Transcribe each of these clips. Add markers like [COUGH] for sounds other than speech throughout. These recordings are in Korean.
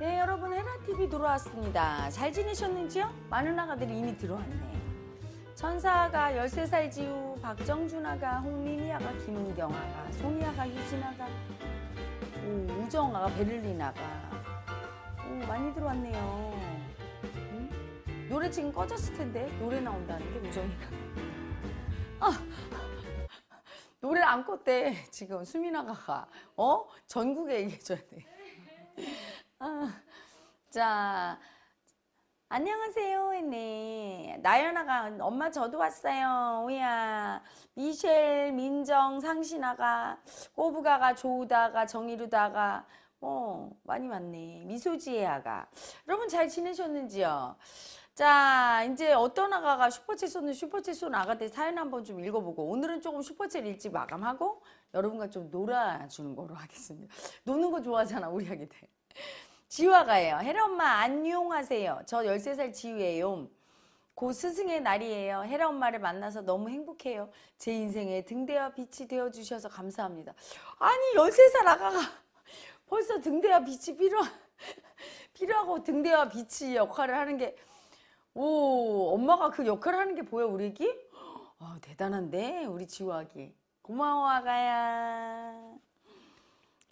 네, 여러분 헤라TV 돌아왔습니다잘 지내셨는지요? 많은 아가들이 이미 들어왔네. 천사아가 13살 지우, 박정준아가, 홍민이아가, 김은경아가, 송이아가, 유진아가, 오, 우정아가, 베를린아가. 오, 많이 들어왔네요. 노래 지금 꺼졌을 텐데 노래 나온다는 게 우정이가. 아, 노래를 안 껐대 지금 수민아가. 어? 전국에 얘기해줘야 돼. 아, 자, 안녕하세요, 했네. 나연아가, 엄마 저도 왔어요. 오야. 미셸, 민정, 상신아가, 꼬부가가, 조우다가, 정이루다가, 어, 많이 왔네. 미소지혜아가. 여러분 잘 지내셨는지요? 자, 이제 어떤 아가가 슈퍼챗 쏘는 슈퍼챗 쏜 아가 때 사연 한번 좀 읽어보고, 오늘은 조금 슈퍼챗 일찍 마감하고, 여러분과 좀 놀아주는 거로 하겠습니다. 노는 거 좋아하잖아, 우리 아기들. 지화가예요. 헤라 엄마 안녕하세요. 저 13살 지우예요. 곧 스승의 날이에요. 헤라 엄마를 만나서 너무 행복해요. 제 인생에 등대와 빛이 되어주셔서 감사합니다. 아니 13살 아가가 [LAUGHS] 벌써 등대와 빛이 필요하, [LAUGHS] 필요하고 등대와 빛이 역할을 하는 게 오, 엄마가 그 역할을 하는 게 보여, 우리 애기? 아, 대단한데, 우리 지우아기. 고마워, 아가야.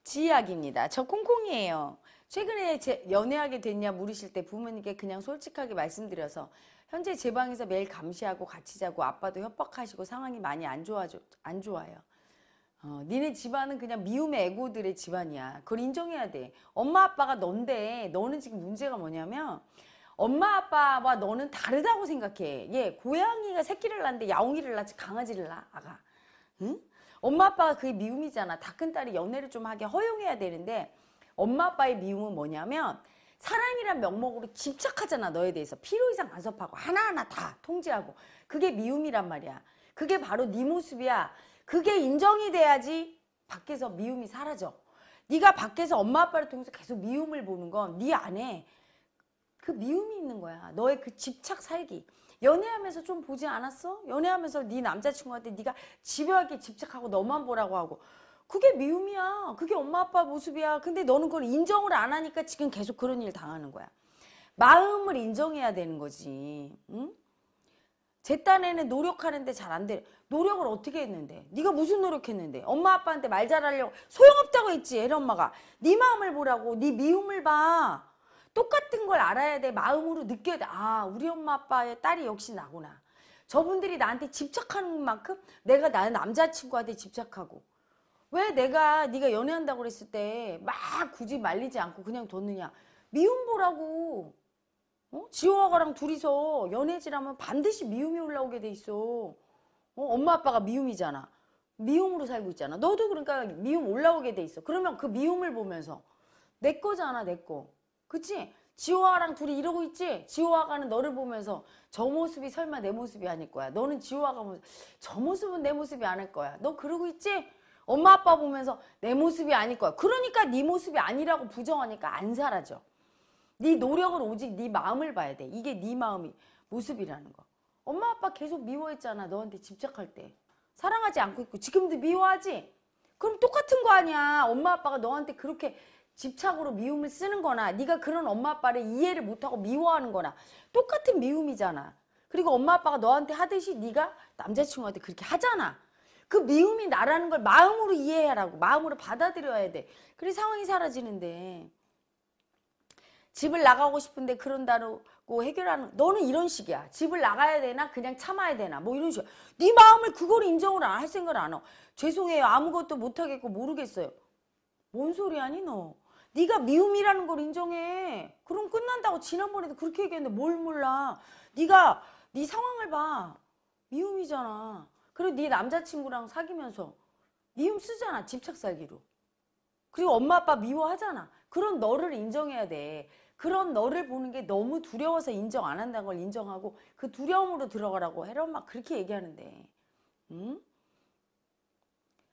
지아기입니다. 우저 콩콩이에요. 최근에 제, 연애하게 됐냐 물으실 때 부모님께 그냥 솔직하게 말씀드려서 현재 제 방에서 매일 감시하고 같이 자고 아빠도 협박하시고 상황이 많이 안, 좋아져, 안 좋아요. 어, 니네 집안은 그냥 미움의 애고들의 집안이야. 그걸 인정해야 돼. 엄마 아빠가 넌데 너는 지금 문제가 뭐냐면 엄마 아빠와 너는 다르다고 생각해. 예, 고양이가 새끼를 낳는데 야옹이를 낳지 강아지를 낳아. 아가. 응? 엄마 아빠가 그게 미움이잖아. 다 큰 딸이 연애를 좀 하게 허용해야 되는데 엄마 아빠의 미움은 뭐냐면 사랑이란 명목으로 집착하잖아 너에 대해서 필요 이상 간섭하고 하나하나 다 통제하고 그게 미움이란 말이야 그게 바로 네 모습이야 그게 인정이 돼야지 밖에서 미움이 사라져 네가 밖에서 엄마 아빠를 통해서 계속 미움을 보는 건 네 안에 그 미움이 있는 거야 너의 그 집착 살기 연애하면서 좀 보지 않았어? 연애하면서 네 남자친구한테 네가 집요하게 집착하고 너만 보라고 하고 그게 미움이야. 그게 엄마 아빠 모습이야. 근데 너는 그걸 인정을 안 하니까 지금 계속 그런 일 당하는 거야. 마음을 인정해야 되는 거지. 응? 제 딴에는 노력하는데 잘 안 돼. 노력을 어떻게 했는데? 네가 무슨 노력했는데? 엄마 아빠한테 말 잘하려고 소용없다고 했지. 애리 엄마가. 네 마음을 보라고. 네 미움을 봐. 똑같은 걸 알아야 돼. 마음으로 느껴야 돼. 아, 우리 엄마 아빠의 딸이 역시 나구나. 저분들이 나한테 집착하는 만큼 내가 나 남자친구한테 집착하고 왜 내가 네가 연애한다고 그랬을 때 막 굳이 말리지 않고 그냥 뒀느냐. 미움 보라고. 어? 지호아가랑 둘이서 연애지라면 반드시 미움이 올라오게 돼 있어. 어? 엄마 아빠가 미움이잖아. 미움으로 살고 있잖아. 너도 그러니까 미움 올라오게 돼 있어. 그러면 그 미움을 보면서 내 거잖아 내 거. 그치? 지호아랑 둘이 이러고 있지? 지호아가는 너를 보면서 저 모습이 설마 내 모습이 아닐 거야. 너는 지호아가 저 모습은 내 모습이 아닐 거야. 너 그러고 있지? 엄마 아빠 보면서 내 모습이 아닐 거야. 그러니까 네 모습이 아니라고 부정하니까 안 사라져. 네 노력은 오직 네 마음을 봐야 돼. 이게 네 마음이 모습이라는 거. 엄마 아빠 계속 미워했잖아. 너한테 집착할 때. 사랑하지 않고 있고 지금도 미워하지? 그럼 똑같은 거 아니야. 엄마 아빠가 너한테 그렇게 집착으로 미움을 쓰는 거나 네가 그런 엄마 아빠를 이해를 못하고 미워하는 거나 똑같은 미움이잖아. 그리고 엄마 아빠가 너한테 하듯이 네가 남자친구한테 그렇게 하잖아. 그 미움이 나라는 걸 마음으로 이해하라고 마음으로 받아들여야 돼. 그래 상황이 사라지는데 집을 나가고 싶은데 그런다고 해결하는 너는 이런 식이야. 집을 나가야 되나 그냥 참아야 되나 뭐 이런 식이야. 네 마음을 그걸 인정을 안할 생각을 안 하고 죄송해요. 아무것도 못하겠고 모르겠어요. 뭔 소리 아니 너. 네가 미움이라는 걸 인정해. 그럼 끝난다고 지난번에도 그렇게 얘기했는데 뭘 몰라. 네가 네 상황을 봐. 미움이잖아. 그리고 네 남자친구랑 사귀면서 미움 쓰잖아 집착 살기로 그리고 엄마 아빠 미워하잖아 그런 너를 인정해야 돼 그런 너를 보는 게 너무 두려워서 인정 안 한다는 걸 인정하고 그 두려움으로 들어가라고 해라 엄마 그렇게 얘기하는데 응?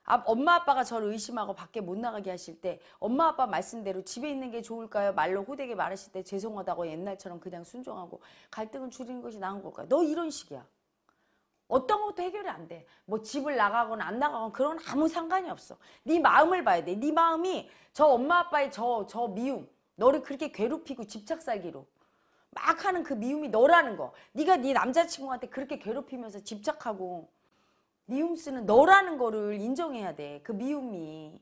아, 엄마 아빠가 저를 의심하고 밖에 못 나가게 하실 때 엄마 아빠 말씀대로 집에 있는 게 좋을까요? 말로 호되게 말하실 때 죄송하다고 옛날처럼 그냥 순종하고 갈등을 줄이는 것이 나은 걸까요? 너 이런 식이야. 어떤 것도 해결이 안 돼. 뭐 집을 나가거나안나가거나 그런 아무 상관이 없어. 네 마음을 봐야 돼. 네 마음이 저 엄마 아빠의 저 저 미움, 너를 그렇게 괴롭히고 집착 살기로 막 하는 그 미움이 너라는 거. 네가 네 남자친구한테 그렇게 괴롭히면서 집착하고 미움 쓰는 너라는 거를 인정해야 돼. 그 미움이.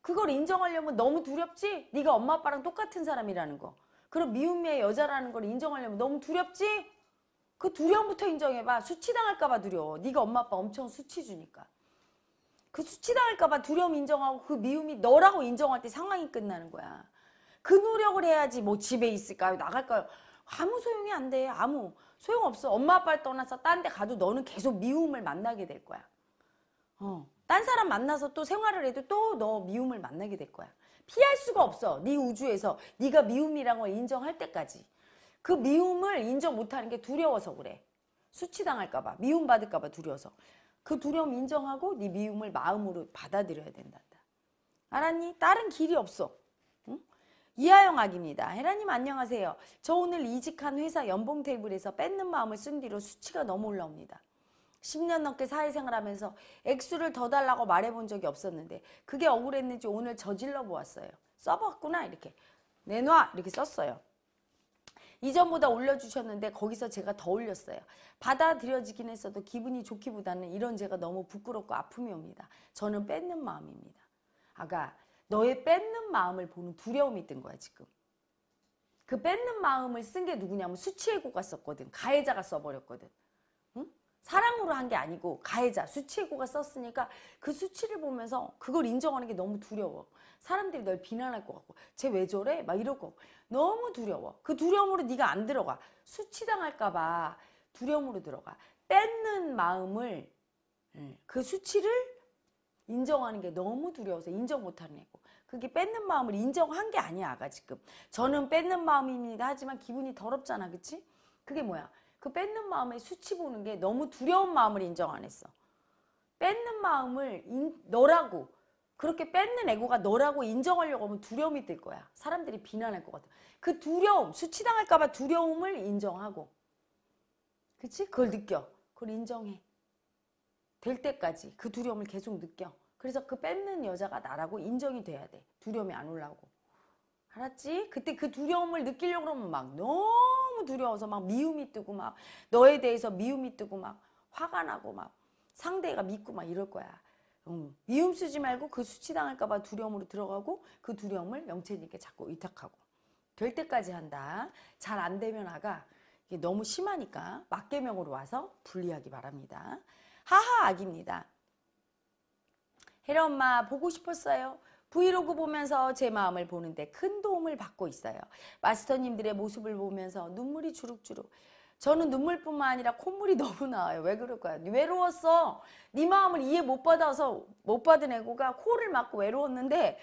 그걸 인정하려면 너무 두렵지? 네가 엄마 아빠랑 똑같은 사람이라는 거. 그럼 미움의 여자라는 걸 인정하려면 너무 두렵지? 그 두려움부터 인정해봐. 수치당할까봐 두려워. 네가 엄마 아빠 엄청 수치 주니까. 그 수치당할까봐 두려움 인정하고 그 미움이 너라고 인정할 때 상황이 끝나는 거야. 그 노력을 해야지 뭐 집에 있을까요? 나갈까요? 아무 소용이 안 돼. 아무 소용없어. 엄마 아빠를 떠나서 딴 데 가도 너는 계속 미움을 만나게 될 거야. 어. 딴 사람 만나서 또 생활을 해도 또 너 미움을 만나게 될 거야. 피할 수가 없어. 네 우주에서 네가 미움이란 걸 인정할 때까지. 그 미움을 인정 못하는 게 두려워서 그래. 수치당할까 봐, 미움받을까 봐 두려워서. 그 두려움 인정하고 네 미움을 마음으로 받아들여야 된단다. 알았니? 다른 길이 없어. 응? 이하영 아기입니다 헤라님 안녕하세요. 저 오늘 이직한 회사 연봉 테이블에서 뺏는 마음을 쓴 뒤로 수치가 너무 올라옵니다. 10년 넘게 사회생활하면서 액수를 더 달라고 말해본 적이 없었는데 그게 억울했는지 오늘 저질러 보았어요. 써봤구나 이렇게 내놔 이렇게 썼어요. 이전보다 올려주셨는데 거기서 제가 더 올렸어요. 받아들여지긴 했어도 기분이 좋기보다는 이런 제가 너무 부끄럽고 아픔이 옵니다. 저는 뺏는 마음입니다. 아가 너의 뺏는 마음을 보는 두려움이 든 거야 지금. 그 뺏는 마음을 쓴 게 누구냐면 수치의고가 썼거든. 가해자가 써버렸거든. 사랑으로 한 게 아니고 가해자 수치고가 썼으니까 그 수치를 보면서 그걸 인정하는 게 너무 두려워 사람들이 널 비난할 것 같고 쟤 왜 저래? 막 이럴 것 같고 너무 두려워 그 두려움으로 네가 안 들어가 수치당할까 봐 두려움으로 들어가 뺏는 마음을 그 수치를 인정하는 게 너무 두려워서 인정 못하는 애고 그게 뺏는 마음을 인정한 게 아니야 아가 지금 저는 뺏는 마음입니다 하지만 기분이 더럽잖아 그치? 그게 뭐야 그 뺏는 마음에 수치 보는 게 너무 두려운 마음을 인정 안 했어. 뺏는 마음을 인, 너라고 그렇게 뺏는 애고가 너라고 인정하려고 하면 두려움이 들 거야. 사람들이 비난할 것 같아. 그 두려움, 수치당할까 봐 두려움을 인정하고. 그치? 그걸 느껴. 그걸 인정해. 될 때까지 그 두려움을 계속 느껴. 그래서 그 뺏는 여자가 나라고 인정이 돼야 돼. 두려움이 안 올라오고. 알았지? 그때 그 두려움을 느끼려고 그면막 너무 두려워서 막 미움이 뜨고 막 너에 대해서 미움이 뜨고 막 화가 나고 막 상대가 믿고 막 이럴 거야. 음. 미움 쓰지 말고 그 수치당할까 봐 두려움으로 들어가고 그 두려움을 영체님께 자꾸 의탁하고 될 때까지 한다. 잘 안 되면 아가 이게 너무 심하니까 막개명으로 와서 분리하기 바랍니다. 하하 악입니다. 혜라 엄마 보고 싶었어요. 브이로그 보면서 제 마음을 보는데 큰 도움을 받고 있어요. 마스터님들의 모습을 보면서 눈물이 주룩주룩. 저는 눈물뿐만 아니라 콧물이 [LAUGHS] 너무 나와요. 왜 그럴까요? 외로웠어. 네 마음을 이해 못 받아서 못 받은 애고가 코를 막고 외로웠는데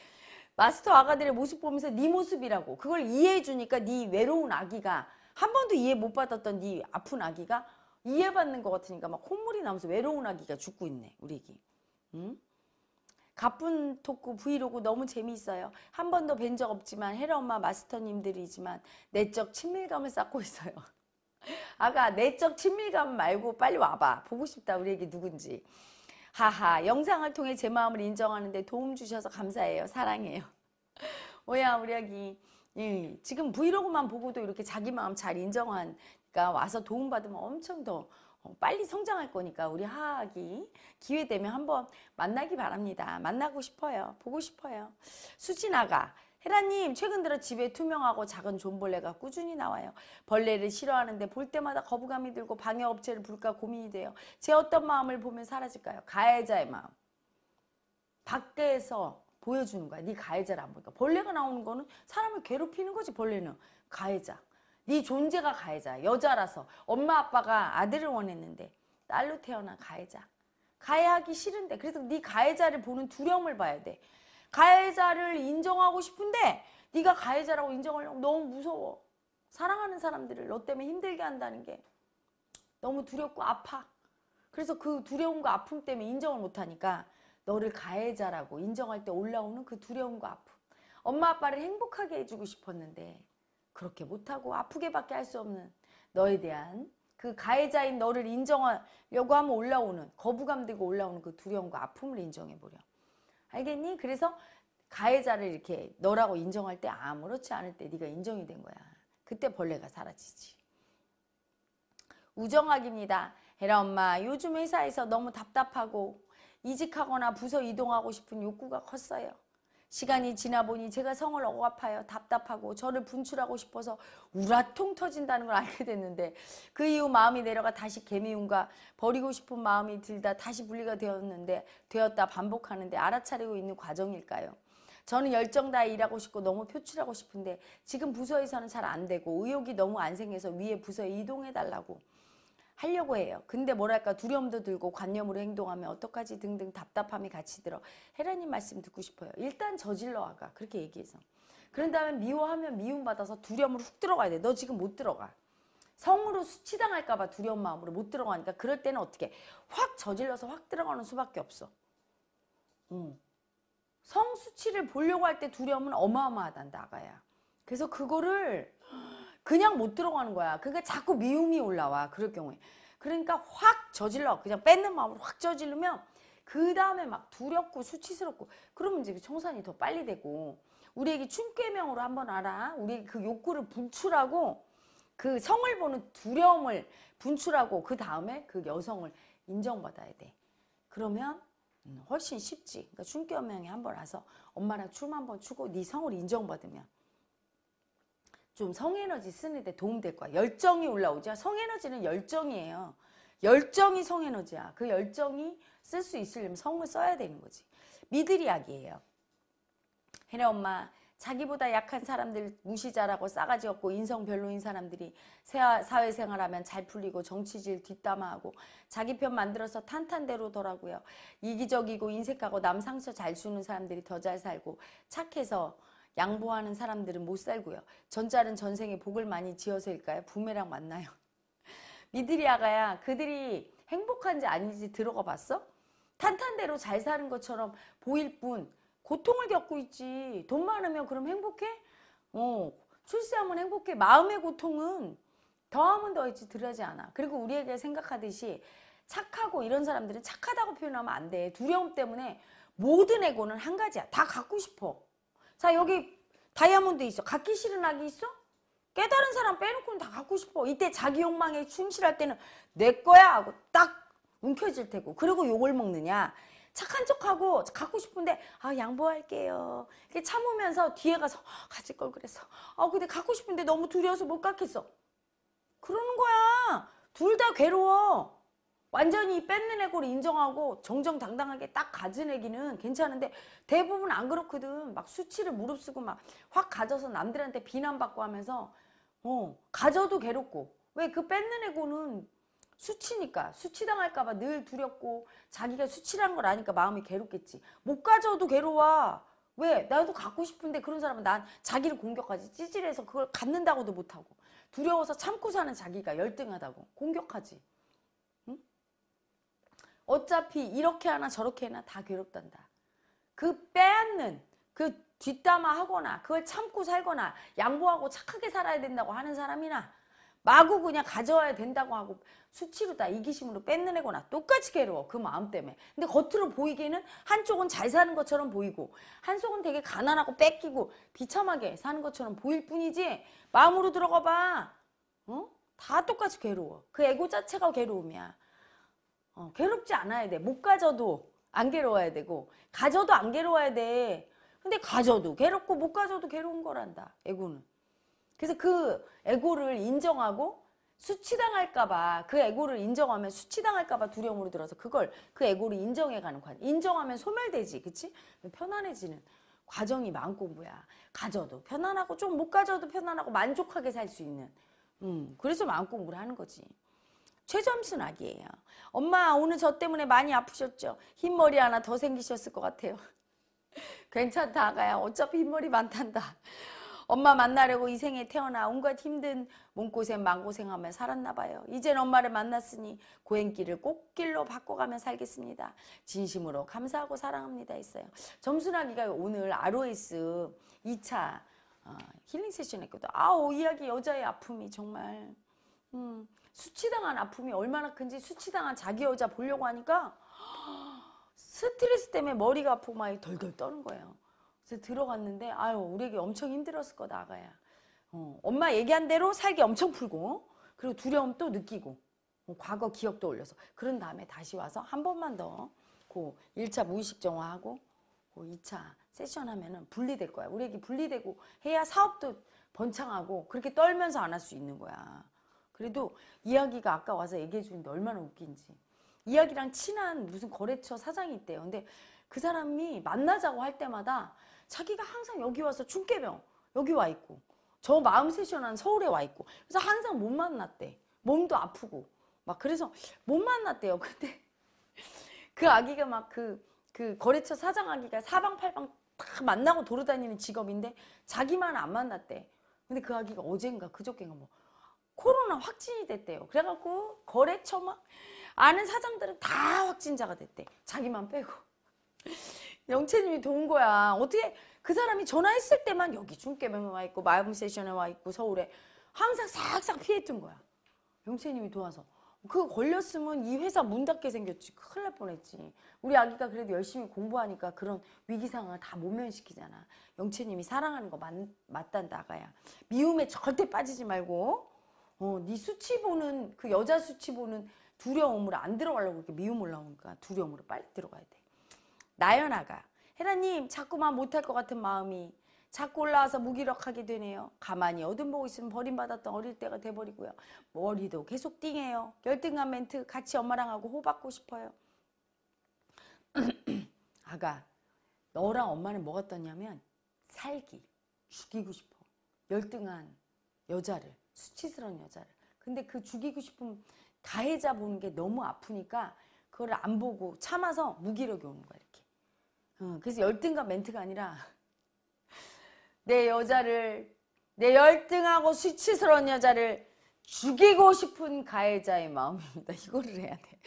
마스터 아가들의 모습 보면서 네 모습이라고 그걸 이해해 주니까 네 외로운 아기가 한 번도 이해 못 받았던 네 아픈 아기가 이해받는 것 같으니까 막 콧물이 나면서 외로운 아기가 죽고 있네 우리 애기. 응? 가쁜 토크 브이로그 너무 재미있어요. 한 번도 뵌 적 없지만 헤라 엄마 마스터님들이지만 내적 친밀감을 쌓고 있어요. [LAUGHS] 아가 내적 친밀감 말고 빨리 와봐. 보고 싶다 우리에게 누군지. 하하 영상을 통해 제 마음을 인정하는데 도움 주셔서 감사해요. 사랑해요. [LAUGHS] 오야 우리 아기 예, 지금 브이로그만 보고도 이렇게 자기 마음 잘 인정한 니까 와서 도움받으면 엄청 더 어, 빨리 성장할 거니까 우리 하악이 기회 되면 한번 만나기 바랍니다. 만나고 싶어요. 보고 싶어요. 수진아가 헤라님 최근 들어 집에 투명하고 작은 존벌레가 꾸준히 나와요. 벌레를 싫어하는데 볼 때마다 거부감이 들고 방해업체를 부를까 고민이 돼요. 제 어떤 마음을 보면 사라질까요? 가해자의 마음. 밖에서 보여주는 거야. 네 가해자를 안 보니까. 벌레가 나오는 거는 사람을 괴롭히는 거지 벌레는. 가해자. 네 존재가 가해자 여자라서 엄마 아빠가 아들을 원했는데 딸로 태어난 가해자 가해하기 싫은데 그래서 네 가해자를 보는 두려움을 봐야 돼 가해자를 인정하고 싶은데 네가 가해자라고 인정하려고 너무 무서워 사랑하는 사람들을 너 때문에 힘들게 한다는 게 너무 두렵고 아파 그래서 그 두려움과 아픔 때문에 인정을 못하니까 너를 가해자라고 인정할 때 올라오는 그 두려움과 아픔 엄마 아빠를 행복하게 해주고 싶었는데 그렇게 못하고 아프게밖에 할 수 없는 너에 대한 그 가해자인 너를 인정하려고 하면 올라오는 거부감 되고 올라오는 그 두려움과 아픔을 인정해 보려. 알겠니? 그래서 가해자를 이렇게 너라고 인정할 때 아무렇지 않을 때 네가 인정이 된 거야. 그때 벌레가 사라지지. 우정학입니다. 헤라 엄마 요즘 회사에서 너무 답답하고 이직하거나 부서 이동하고 싶은 욕구가 컸어요. 시간이 지나 보니 제가 성을 억압하여 답답하고 저를 분출하고 싶어서 우라통 터진다는 걸 알게 됐는데 그 이후 마음이 내려가 다시 개미움과 버리고 싶은 마음이 들다 다시 분리가 되었는데 되었다 반복하는데 알아차리고 있는 과정일까요? 저는 열정 다해 일하고 싶고 너무 표출하고 싶은데 지금 부서에서는 잘 안 되고 의욕이 너무 안 생겨서 위에 부서에 이동해 달라고 하려고 해요. 근데 뭐랄까 두려움도 들고 관념으로 행동하면 어떡하지 등등 답답함이 같이 들어. 헤라님 말씀 듣고 싶어요. 일단 저질러 아가 그렇게 얘기해서. 그런 다음에 미워하면 미움받아서 두려움으로 훅 들어가야 돼. 너 지금 못 들어가. 성으로 수치당할까봐 두려운 마음으로 못 들어가니까 그럴 때는 어떻게 확 저질러서 확 들어가는 수밖에 없어. 음. 성수치를 보려고 할 때 두려움은 어마어마하단다 아가야. 그래서 그거를 그냥 못 들어가는 거야. 그러니까 자꾸 미움이 올라와. 그럴 경우에. 그러니까 확 저질러. 그냥 뺏는 마음으로 확 저지르면 그 다음에 막 두렵고 수치스럽고 그러면 이제 그 청산이 더 빨리 되고 우리에게 춘괴명으로 한번 알아. 우리 그 욕구를 분출하고 그 성을 보는 두려움을 분출하고 그 다음에 그 여성을 인정받아야 돼. 그러면 음, 훨씬 쉽지. 그러니까 춘괴명에 한번 와서 엄마랑 춤 한번 추고 네 성을 인정받으면 좀 성에너지 쓰는데 도움될 거야. 열정이 올라오죠. 성에너지는 열정이에요. 열정이 성에너지야. 그 열정이 쓸 수 있으려면 성을 써야 되는 거지. 미들이학이에요혜네 엄마 자기보다 약한 사람들 무시자라고 싸가지 없고 인성 별로인 사람들이 사회생활하면 잘 풀리고 정치질 뒷담화하고 자기 편 만들어서 탄탄대로더라고요. 이기적이고 인색하고 남 상처 잘 주는 사람들이 더 잘 살고 착해서 양보하는 사람들은 못 살고요. 전자는 전생에 복을 많이 지어서일까요? 부메랑 맞나요? 미드리아가야 [LAUGHS] 그들이 행복한지 아닌지 들어가 봤어? 탄탄대로 잘 사는 것처럼 보일 뿐 고통을 겪고 있지. 돈 많으면 그럼 행복해? 어, 출세하면 행복해. 마음의 고통은 더하면 더했지 덜하지 않아. 그리고 우리에게 생각하듯이 착하고 이런 사람들은 착하다고 표현하면 안 돼. 두려움 때문에 모든 애고는한 가지야. 다 갖고 싶어. 자 여기 다이아몬드 있어. 갖기 싫은 악이 있어? 깨달은 사람 빼놓고는 다 갖고 싶어. 이때 자기 욕망에 충실할 때는 내 거야 하고 딱 움켜질 테고. 그리고 욕을 먹느냐. 착한 척하고 갖고 싶은데 아 양보할게요. 이렇게 참으면서 뒤에 가서 어, 가질 걸 그래서 아 근데 갖고 싶은데 너무 두려워서 못 갖겠어. 그러는 거야. 둘 다 괴로워. 완전히 뺏는 애고를 인정하고 정정당당하게 딱 가진 애기는 괜찮은데 대부분 안 그렇거든. 막 수치를 무릅쓰고 막 확 가져서 남들한테 비난받고 하면서 어 가져도 괴롭고 왜 그 뺏는 애고는 수치니까 수치당할까봐 늘 두렵고 자기가 수치라는 걸 아니까 마음이 괴롭겠지. 못 가져도 괴로워. 왜? 나도 갖고 싶은데 그런 사람은 난 자기를 공격하지. 찌질해서 그걸 갖는다고도 못하고 두려워서 참고 사는 자기가 열등하다고 공격하지. 어차피 이렇게 하나 저렇게 하나 다 괴롭단다. 그 빼앗는 그 뒷담화하거나 그걸 참고 살거나 양보하고 착하게 살아야 된다고 하는 사람이나 마구 그냥 가져와야 된다고 하고 수치로다 이기심으로 뺏는 애거나 똑같이 괴로워 그 마음 때문에 근데 겉으로 보이기에는 한쪽은 잘 사는 것처럼 보이고 한쪽은 되게 가난하고 뺏기고 비참하게 사는 것처럼 보일 뿐이지 마음으로 들어가 봐 어? 다 똑같이 괴로워 그 애고 자체가 괴로움이야 어, 괴롭지 않아야 돼. 못 가져도 안 괴로워야 되고 가져도 안 괴로워야 돼. 근데 가져도 괴롭고 못 가져도 괴로운 거란다. 에고는. 그래서 그 에고를 인정하고 수치당할까봐 그 에고를 인정하면 수치당할까봐 두려움으로 들어서 그걸 그 에고를 인정해가는 과정. 인정하면 소멸되지, 그치? 편안해지는 과정이 마음 공부야. 가져도 편안하고 좀 못 가져도 편안하고 만족하게 살 수 있는. 음, 그래서 마음 공부를 하는 거지. 최점순아기예요. 엄마 오늘 저 때문에 많이 아프셨죠? 흰머리 하나 더 생기셨을 것 같아요. [LAUGHS] 괜찮다 아가야 어차피 흰머리 많단다. 엄마 만나려고 이 생에 태어나 온갖 힘든 몸고생 망고생하며 살았나 봐요. 이젠 엄마를 만났으니 고행길을 꽃길로 바꿔가며 살겠습니다. 진심으로 감사하고 사랑합니다 있어요 점순아기가 오늘 아로에스 2차 어, 힐링 세션 했거든. 아우 이야기 여자의 아픔이 정말 음, 수치당한 아픔이 얼마나 큰지 수치당한 자기 여자 보려고 하니까 스트레스 때문에 머리가 아프고 막 덜덜 떠는 거예요. 그래서 들어갔는데 아유 우리에게 엄청 힘들었을 거다 아가야. 어, 엄마 얘기한 대로 살기 엄청 풀고 그리고 두려움 또 느끼고 어, 과거 기억도 올려서 그런 다음에 다시 와서 한 번만 더그 1차 무의식 정화하고 그 2차 세션 하면은 분리될 거야. 우리에게 분리되고 해야 사업도 번창하고 그렇게 떨면서 안 할 수 있는 거야. 그래도 이야기가 아까 와서 얘기해 주는데 얼마나 웃긴지. 이야기랑 친한 무슨 거래처 사장이 있대요. 근데 그 사람이 만나자고 할 때마다 자기가 항상 여기 와서 중계병 여기 와 있고 저 마음 세션한 서울에 와 있고 그래서 항상 못 만났대. 몸도 아프고 막 그래서 못 만났대요. [LAUGHS] 근데 그 아기가 막 그그 그 거래처 사장 아기가 사방팔방 다 만나고 돌아다니는 직업인데 자기만 안 만났대. 근데 그 아기가 어젠가 그저께인가 뭐 코로나 확진이 됐대요. 그래갖고 거래처 막 아는 사장들은 다 확진자가 됐대. 자기만 빼고. [LAUGHS] 영채님이 도운 거야. 어떻게 그 사람이 전화했을 때만 여기 중깨병에 와 있고 마음 세션에 와 있고 서울에 항상 싹싹 피했던 거야. 영채님이 도와서. 그 걸렸으면 이 회사 문 닫게 생겼지. 큰일 날 뻔했지. 우리 아기가 그래도 열심히 공부하니까 그런 위기 상황을 다 모면시키잖아. 영채님이 사랑하는 거 맞, 맞단다, 가야 미움에 절대 빠지지 말고 어, 네 수치 보는 그 여자 수치 보는 두려움으로 안 들어가려고 이렇게 미움 올라오니까 두려움으로 빨리 들어가야 돼. 나연아가 해라님 자꾸만 못할 것 같은 마음이 자꾸 올라와서 무기력하게 되네요. 가만히 어둠보고 있으면 버림받았던 어릴 때가 돼버리고요. 머리도 계속 띵해요. 열등감 멘트 같이 엄마랑 하고 호박고 싶어요. [CLEARS THROAT] 아가 너랑 엄마는 뭐가 떴냐면 살기 죽이고 싶어. 열등한 여자를 수치스러운 여자를. 근데 그 죽이고 싶은 가해자 보는 게 너무 아프니까 그걸 안 보고 참아서 무기력이 오는 거야 이렇게. 어, 그래서 열등감 멘트가 아니라 [LAUGHS] 내 여자를 내 열등하고 수치스러운 여자를 죽이고 싶은 가해자의 마음입니다. [LAUGHS] 이거를 해야 돼.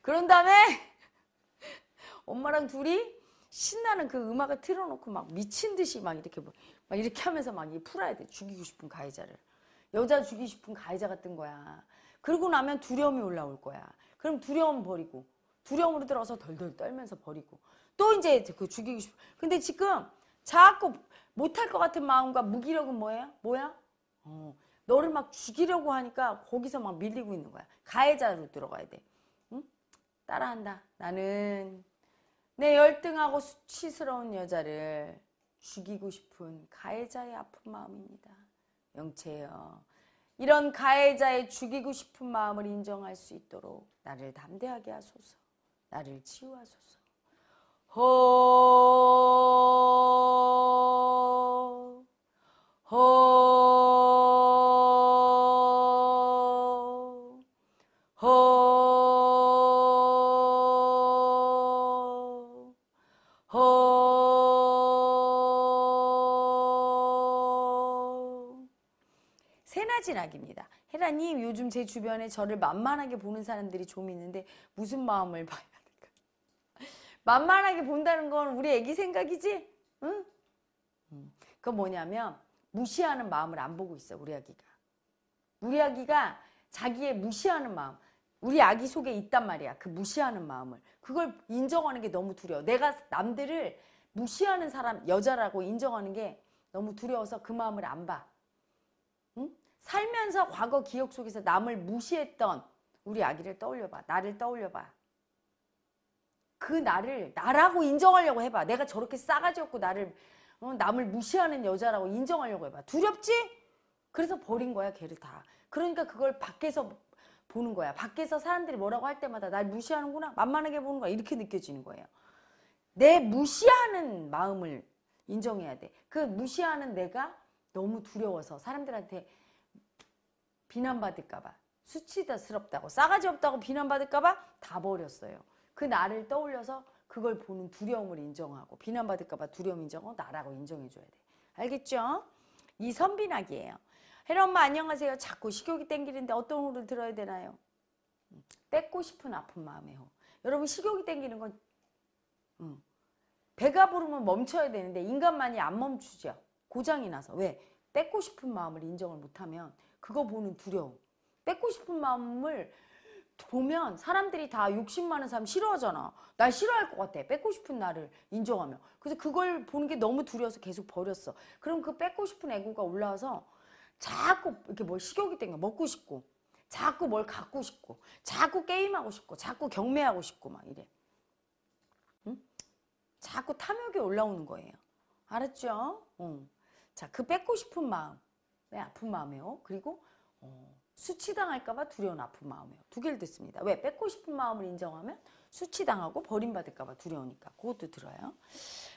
그런 다음에 엄마랑 둘이 신나는 그 음악을 틀어놓고 막 미친 듯이 막 이렇게 뭐, 막 이렇게 하면서 막 풀어야 돼. 죽이고 싶은 가해자를. 여자 주기 싶은 가해자 같은 거야. 그러고 나면 두려움이 올라올 거야. 그럼 두려움 버리고 두려움으로 들어서 덜덜 떨면서 버리고 또 이제 그 죽이고 싶. 근데 지금 자꾸 못할 것 같은 마음과 무기력은 뭐예요? 뭐야? 어. 너를 막 죽이려고 하니까 거기서 막 밀리고 있는 거야. 가해자로 들어가야 돼. 응? 따라한다. 나는 내 열등하고 수치스러운 여자를 죽이고 싶은 가해자의 아픈 마음입니다. 영체여 이런 가해자의 죽이고 싶은 마음을 인정할 수 있도록 나를 담대하게 하소서 나를 치유하소서 호 호. 하나님 요즘 제 주변에 저를 만만하게 보는 사람들이 좀 있는데 무슨 마음을 [LAUGHS] 봐야 될까? 만만하게 본다는 건 우리 애기 생각이지? 응? 그 뭐냐면 무시하는 마음을 안 보고 있어 우리 아기가. 우리 아기가 자기의 무시하는 마음. 우리 아기 속에 있단 말이야. 그 무시하는 마음을. 그걸 인정하는 게 너무 두려워. 내가 남들을 무시하는 사람, 여자라고 인정하는 게 너무 두려워서 그 마음을 안 봐. 살면서 과거 기억 속에서 남을 무시했던 우리 아기를 떠올려봐. 나를 떠올려봐. 그 나를 나라고 인정하려고 해봐. 내가 저렇게 싸가지없고 나를 어, 남을 무시하는 여자라고 인정하려고 해봐. 두렵지? 그래서 버린 거야 걔를 다. 그러니까 그걸 밖에서 보는 거야. 밖에서 사람들이 뭐라고 할 때마다 날 무시하는구나. 만만하게 보는 거야. 이렇게 느껴지는 거예요. 내 무시하는 마음을 인정해야 돼. 그 무시하는 내가 너무 두려워서 사람들한테 비난받을까봐 수치스럽다고 싸가지 없다고 비난받을까봐 다 버렸어요. 그 나를 떠올려서 그걸 보는 두려움을 인정하고 비난받을까봐 두려움 인정하고 나라고 인정해줘야 돼. 알겠죠? 이 선비낙이에요. 헤엄마 안녕하세요. 자꾸 식욕이 땡기는데 어떤 호를 들어야 되나요? 음, 뺏고 싶은 아픈 마음에 호. 여러분 식욕이 땡기는 건 음, 배가 부르면 멈춰야 되는데 인간만이 안 멈추죠. 고장이 나서. 왜? 뺏고 싶은 마음을 인정을 못하면 그거 보는 두려움. 뺏고 싶은 마음을 보면 사람들이 다 욕심 많은 사람 싫어하잖아. 날 싫어할 것 같아. 뺏고 싶은 나를 인정하며. 그래서 그걸 보는 게 너무 두려워서 계속 버렸어. 그럼 그 뺏고 싶은 애고가 올라와서 자꾸 이렇게 뭘 식욕이 땡겨. 먹고 싶고. 자꾸 뭘 갖고 싶고. 자꾸 게임하고 싶고. 자꾸 경매하고 싶고 막 이래. 자꾸 탐욕이 올라오는 거예요. 알았죠? 응. 자, 그 뺏고 싶은 마음. 왜 아픈 마음이에요? 그리고 어, 수치당할까봐 두려운 아픈 마음이에요. 두 개를 듣습니다. 왜? 뺏고 싶은 마음을 인정하면 수치당하고 버림받을까봐 두려우니까 그것도 들어요.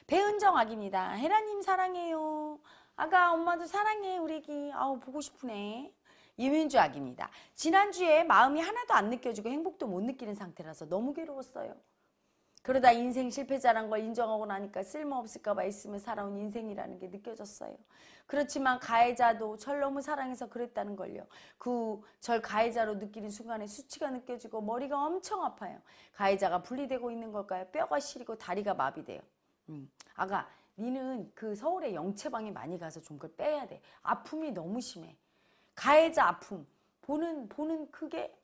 배은정 아기입니다. 헤라님 사랑해요. 아가 엄마도 사랑해 우리 애기. 아우 보고 싶으네. 이민주 아기입니다. 지난주에 마음이 하나도 안 느껴지고 행복도 못 느끼는 상태라서 너무 괴로웠어요. 그러다 인생 실패자란 걸 인정하고 나니까 쓸모없을까봐 있으면 살아온 인생이라는 게 느껴졌어요. 그렇지만 가해자도 절 너무 사랑해서 그랬다는 걸요. 그 절 가해자로 느끼는 순간에 수치가 느껴지고 머리가 엄청 아파요. 가해자가 분리되고 있는 걸까요? 뼈가 시리고 다리가 마비돼요. 음. 아가, 니는 그 서울의 영체방에 많이 가서 좀 그걸 빼야 돼. 아픔이 너무 심해. 가해자 아픔. 보는, 보는 그게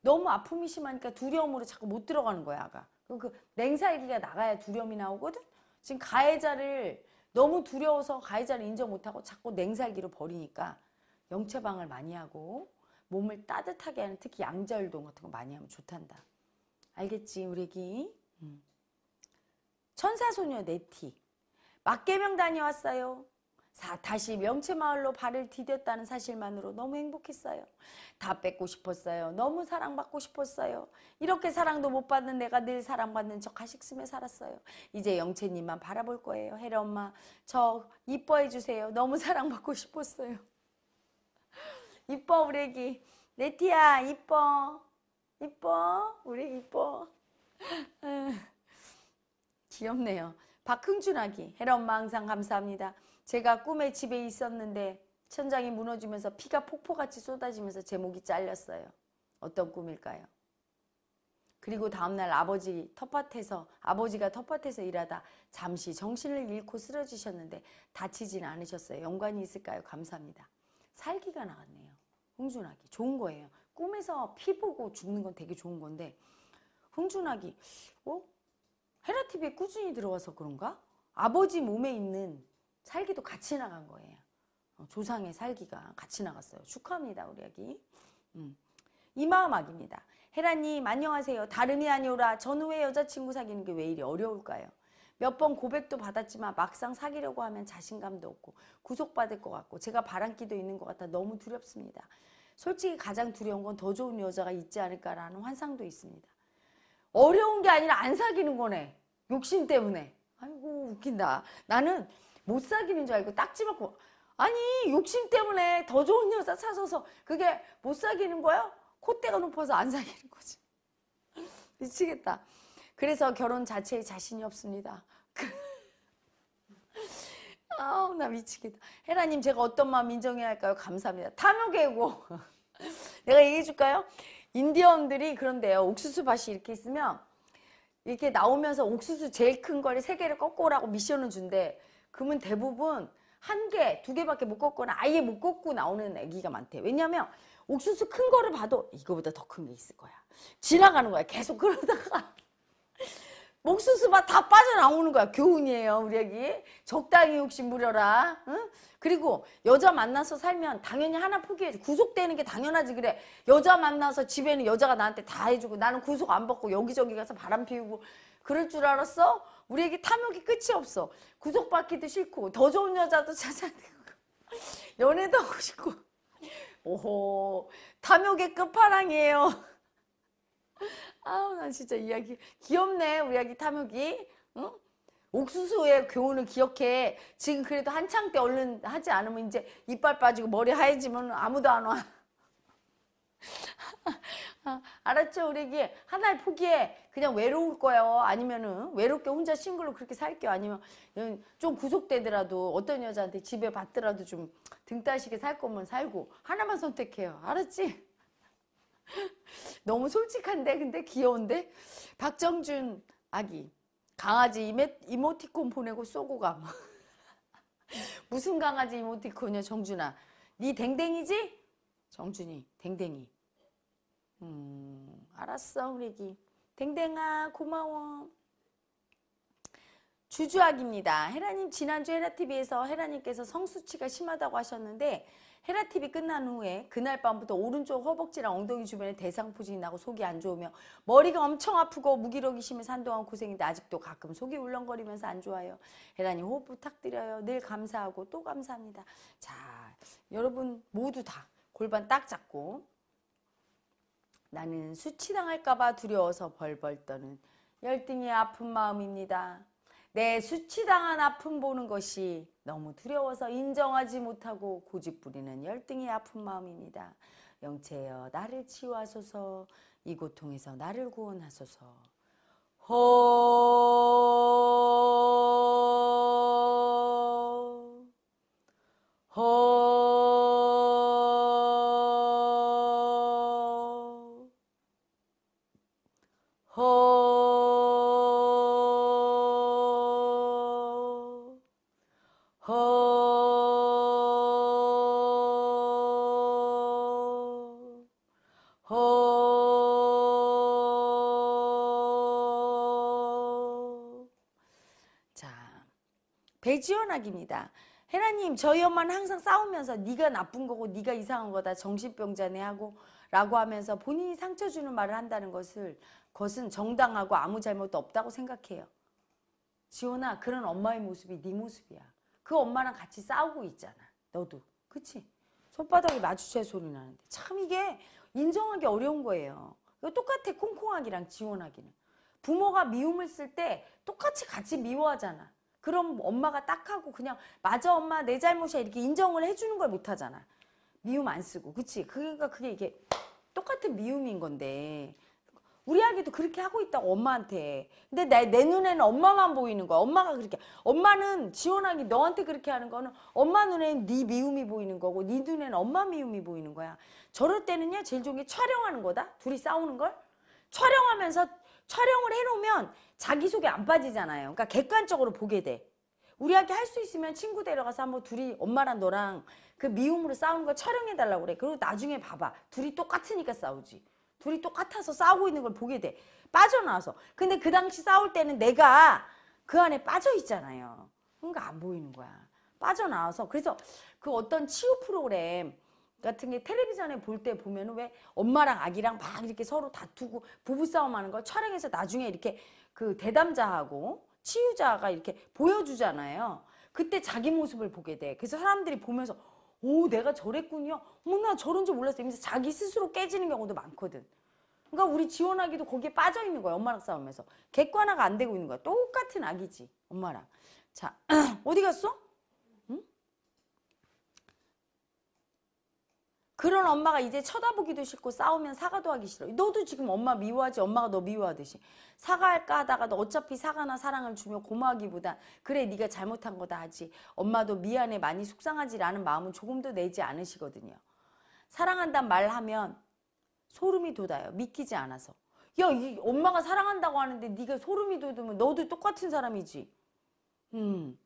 너무 아픔이 심하니까 두려움으로 자꾸 못 들어가는 거야, 아가. 그, 그 냉사 얘기가 나가야 두려움이 나오거든. 지금 가해자를 너무 두려워서 가해자를 인정 못하고 자꾸 냉살기로 버리니까 영체방을 많이 하고 몸을 따뜻하게 하는 특히 양자율동 같은 거 많이 하면 좋단다. 알겠지 우리 애기? 음. 천사소녀 네티. 막개명 다녀왔어요. 다시 명체마을로 발을 디뎠다는 사실만으로 너무 행복했어요. 다 뺏고 싶었어요. 너무 사랑받고 싶었어요. 이렇게 사랑도 못 받는 내가 늘 사랑받는 척하식스며 살았어요. 이제 영채님만 바라볼 거예요. 혜라 엄마 저 이뻐해 주세요. 너무 [LAUGHS] 사랑받고 싶었어요. 이뻐 우리 애기. 레티야 이뻐. 이뻐 우리 이뻐. [LAUGHS] 귀엽네요. 박흥준 아기 혜라 엄마 항상 감사합니다. 제가 꿈에 집에 있었는데 천장이 무너지면서 피가 폭포같이 쏟아지면서 제 목이 잘렸어요. 어떤 꿈일까요? 그리고 다음날 아버지 텃밭에서 아버지가 텃밭에서 일하다 잠시 정신을 잃고 쓰러지셨는데 다치진 않으셨어요. 연관이 있을까요? 감사합니다. 살기가 나왔네요. 흥준하기 좋은 거예요. 꿈에서 피 보고 죽는 건 되게 좋은 건데 흥준하기 어? 헤라 TV에 꾸준히 들어와서 그런가? 아버지 몸에 있는 살기도 같이 나간 거예요. 어, 조상의 살기가 같이 나갔어요. 축하합니다, 우리 아기. 음. 이마음악입니다. 헤라님, 안녕하세요. 다름이 아니오라. 전후에 여자친구 사귀는 게 왜 이리 어려울까요? 몇 번 고백도 받았지만 막상 사귀려고 하면 자신감도 없고 구속받을 것 같고 제가 바람기도 있는 것 같아 너무 두렵습니다. 솔직히 가장 두려운 건 더 좋은 여자가 있지 않을까라는 환상도 있습니다. 어려운 게 아니라 안 사귀는 거네. 욕심 때문에. 아이고, 웃긴다. 나는 못 사귀는 줄 알고 딱 집었고 아니 욕심 때문에 더 좋은 여자 찾아서 그게 못 사귀는 거야? 콧대가 높아서 안 사귀는 거지. [LAUGHS] 미치겠다. 그래서 결혼 자체에 자신이 없습니다. [LAUGHS] 아우 나 미치겠다. 헤라님 제가 어떤 마음 인정해야 할까요? 감사합니다. 탐욕이고 [LAUGHS] 내가 얘기해 줄까요? 인디언들이 그런데요. 옥수수 밭이 이렇게 있으면 이렇게 나오면서 옥수수 제일 큰 거를 세 개를 꺾어 오라고 미션을 준대. 그러면 대부분 한 개, 두 개밖에 못걷거나 아예 못걷고 나오는 애기가 많대. 왜냐면 옥수수 큰 거를 봐도 이거보다 더 큰 게 있을 거야. 지나가는 거야. 계속 그러다가 [LAUGHS] 옥수수 맛다 빠져나오는 거야. 교훈이에요, 우리 아기 적당히 욕심 부려라. 응? 그리고 여자 만나서 살면 당연히 하나 포기해줘. 구속되는 게 당연하지 그래. 여자 만나서 집에는 여자가 나한테 다 해주고 나는 구속 안 받고 여기저기 가서 바람 피우고 그럴 줄 알았어? 우리에게 탐욕이 끝이 없어. 구속받기도 싫고 더 좋은 여자도 찾아내고 [LAUGHS] 연애도 하고 싶고 오호 탐욕의 끝판왕이에요. [LAUGHS] 아우 난 진짜 이야기 귀엽네 우리 아기 탐욕이. 응? 옥수수의 교훈을 기억해. 지금 그래도 한창 때 얼른 하지 않으면 이제 이빨 빠지고 머리 하얘지면 아무도 안 와. [LAUGHS] 알았죠? 우리에게 하나를 포기해. 그냥 외로울 거예요. 아니면은 외롭게 혼자 싱글로 그렇게 살게요. 아니면 좀 구속되더라도 어떤 여자한테 집에 받더라도 좀 등따시게 살 거면 살고 하나만 선택해요. 알았지? [LAUGHS] 너무 솔직한데 근데 귀여운데 박정준 아기 강아지 이 이모티콘 보내고 쏘고 가 [LAUGHS] 무슨 강아지 이모티콘이야 정준아 니네 댕댕이지? 정준이 댕댕이 음, 알았어 우리 기 댕댕아 고마워. 주주학입니다. 헤라님 지난주 헤라TV에서 헤라님께서 성수치가 심하다고 하셨는데 헤라TV 끝난 후에 그날 밤부터 오른쪽 허벅지랑 엉덩이 주변에 대상포진이 나고 속이 안 좋으며 머리가 엄청 아프고 무기력이 심해서 한동안 고생인데 아직도 가끔 속이 울렁거리면서 안 좋아요. 헤라님 호흡 부탁드려요. 늘 감사하고 또 감사합니다. 자 여러분 모두 다 골반 딱 잡고 나는 수치당할까봐 두려워서 벌벌 떠는 열등의 아픈 마음입니다. 내 수치당한 아픔 보는 것이 너무 두려워서 인정하지 못하고 고집부리는 열등의 아픈 마음입니다. 영체여 나를 치유하소서 이 고통에서 나를 구원하소서 호, 호. 지원학입니다. 헤라님 저희 엄마는 항상 싸우면서 네가 나쁜 거고 네가 이상한 거다 정신병자네 하고 라고 하면서 본인이 상처 주는 말을 한다는 것을 것은 정당하고 아무 잘못도 없다고 생각해요. 지원아 그런 엄마의 모습이 네 모습이야. 그 엄마랑 같이 싸우고 있잖아. 너도. 그치? 손바닥이 마주쳐 소리 나는데 참 이게 인정하기 어려운 거예요. 이거 똑같아 콩콩하기랑 지원하기는. 부모가 미움을 쓸 때 똑같이 같이 미워하잖아. 그럼 엄마가 딱 하고 그냥 맞아 엄마 내 잘못이야 이렇게 인정을 해주는 걸 못하잖아. 미움 안 쓰고 그치? 그러니까 그게 이게 똑같은 미움인 건데 우리 아기도 그렇게 하고 있다고 엄마한테 근데 내, 내 눈에는 엄마만 보이는 거야 엄마가 그렇게 엄마는 지원하기 너한테 그렇게 하는 거는 엄마 눈에는 네 미움이 보이는 거고 네 눈에는 엄마 미움이 보이는 거야 저럴 때는요 제일 좋은 게 촬영하는 거다 둘이 싸우는 걸 촬영하면서 촬영을 해놓으면 자기 속에 안 빠지잖아요. 그러니까 객관적으로 보게 돼. 우리한테 할 수 있으면 친구 데려가서 한번 둘이 엄마랑 너랑 그 미움으로 싸우는 거 촬영해달라고 그래. 그리고 나중에 봐봐. 둘이 똑같으니까 싸우지. 둘이 똑같아서 싸우고 있는 걸 보게 돼. 빠져나와서. 근데 그 당시 싸울 때는 내가 그 안에 빠져 있잖아요. 그러니까 안 보이는 거야. 빠져나와서. 그래서 그 어떤 치유 프로그램 같은 게 텔레비전에 볼 때 보면은 왜 엄마랑 아기랑 막 이렇게 서로 다투고 부부싸움 하는 걸 촬영해서 나중에 이렇게 그 대담자하고 치유자가 이렇게 보여주잖아요. 그때 자기 모습을 보게 돼. 그래서 사람들이 보면서 오 내가 저랬군요. 어나 저런 줄 몰랐어. 이러면서 자기 스스로 깨지는 경우도 많거든. 그러니까 우리 지원하기도 거기에 빠져 있는 거야. 엄마랑 싸우면서. 객관화가 안 되고 있는 거야. 똑같은 아기지. 엄마랑. 자 [CLEARS THROAT] 어디 갔어? 그런 엄마가 이제 쳐다보기도 싫고 싸우면 사과도 하기 싫어. 너도 지금 엄마 미워하지 엄마가 너 미워하듯이. 사과할까 하다가도 어차피 사과나 사랑을 주며 고마하기보다 워 그래 네가 잘못한 거다 하지. 엄마도 미안해 많이 속상하지라는 마음은 조금도 내지 않으시거든요. 사랑한단 말하면 소름이 돋아요. 믿기지 않아서. 야, 이 엄마가 사랑한다고 하는데 네가 소름이 돋으면 너도 똑같은 사람이지. 음.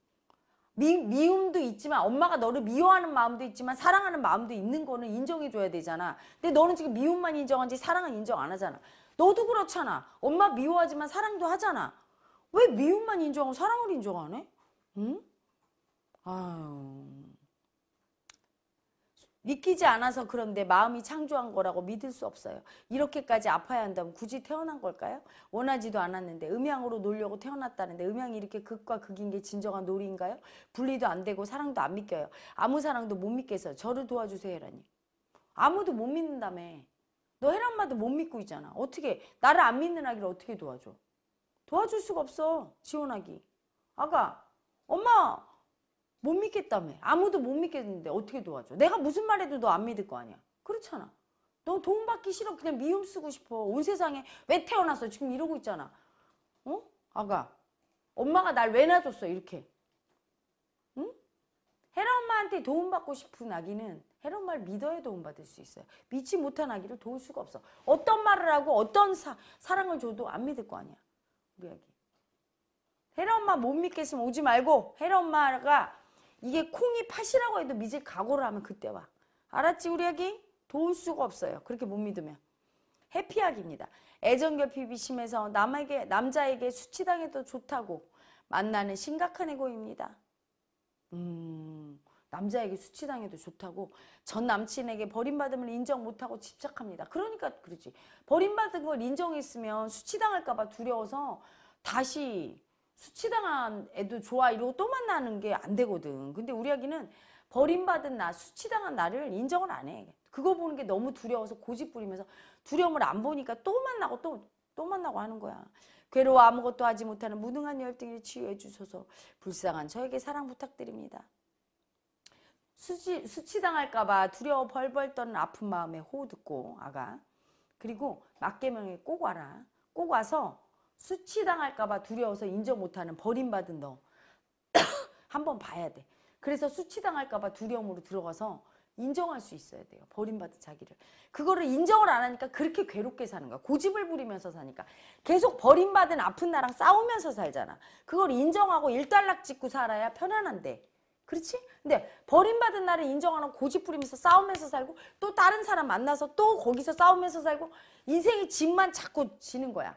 미, 미움도 있지만 엄마가 너를 미워하는 마음도 있지만 사랑하는 마음도 있는 거는 인정해줘야 되잖아. 근데 너는 지금 미움만 인정하지 사랑은 인정 안 하잖아. 너도 그렇잖아. 엄마 미워하지만 사랑도 하잖아. 왜 미움만 인정하고 사랑을 인정 안 해? 응? 아유. 믿기지 않아서 그런데 마음이 창조한 거라고 믿을 수 없어요. 이렇게까지 아파야 한다면 굳이 태어난 걸까요? 원하지도 않았는데 음양으로 놀려고 태어났다는데 음양이 이렇게 극과 극인 게 진정한 놀이인가요? 분리도 안 되고 사랑도 안 믿겨요. 아무 사랑도 못 믿겠어요. 저를 도와주세요 해라니. 아무도 못 믿는다며. 너 해란마도 못 믿고 있잖아. 어떻게 나를 안 믿는 아기를 어떻게 도와줘? 도와줄 수가 없어. 지원하기. 아가 엄마 못 믿겠다며. 아무도 못 믿겠는데 어떻게 도와줘. 내가 무슨 말해도 너 안 믿을 거 아니야. 그렇잖아. 너 도움받기 싫어. 그냥 미움 쓰고 싶어. 온 세상에 왜 태어났어. 지금 이러고 있잖아. 어? 아가. 엄마가 날 왜 놔줬어. 이렇게. 응? 헤라 엄마한테 도움받고 싶은 아기는 헤라 엄마를 믿어야 도움받을 수 있어요. 믿지 못한 아기를 도울 수가 없어. 어떤 말을 하고 어떤 사, 사랑을 줘도 안 믿을 거 아니야. 우리 아기. 헤라 엄마 못 믿겠으면 오지 말고 헤라 엄마가 이게 콩이 팥이라고 해도 미질 각오를 하면 그때 와. 알았지 우리 아기? 도울 수가 없어요. 그렇게 못 믿으면. 해피학입니다. 애정결핍이 심해서 남에게 남자에게 수치당해도 좋다고 만나는 심각한 애고입니다. 음, 남자에게 수치당해도 좋다고 전 남친에게 버림받음을 인정 못하고 집착합니다. 그러니까 그러지. 버림받은 걸 인정했으면 수치당할까봐 두려워서 다시 수치당한 애도 좋아 이러고 또 만나는 게 안 되거든. 근데 우리 아기는 버림받은 나, 수치당한 나를 인정을 안 해. 그거 보는 게 너무 두려워서 고집 부리면서 두려움을 안 보니까 또 만나고 또, 또 만나고 하는 거야. 괴로워 아무것도 하지 못하는 무능한 열등를 치유해 주셔서 불쌍한 저에게 사랑 부탁드립니다. 수치, 수치당할까봐 두려워 벌벌 떠는 아픈 마음에 호우 듣고 아가 그리고 막개명에 꼭 와라. 꼭 와서 수치당할까봐 두려워서 인정 못하는 버림받은 너 [COUGHS] 한번 봐야 돼. 그래서 수치당할까봐 두려움으로 들어가서 인정할 수 있어야 돼요. 버림받은 자기를. 그거를 인정을 안 하니까 그렇게 괴롭게 사는 거야. 고집을 부리면서 사니까. 계속 버림받은 아픈 나랑 싸우면서 살잖아. 그걸 인정하고 일단락 짓고 살아야 편안한데. 그렇지? 근데 버림받은 나를 인정하는 고집 부리면서 싸우면서 살고 또 다른 사람 만나서 또 거기서 싸우면서 살고 인생의 집만 자꾸 지는 거야.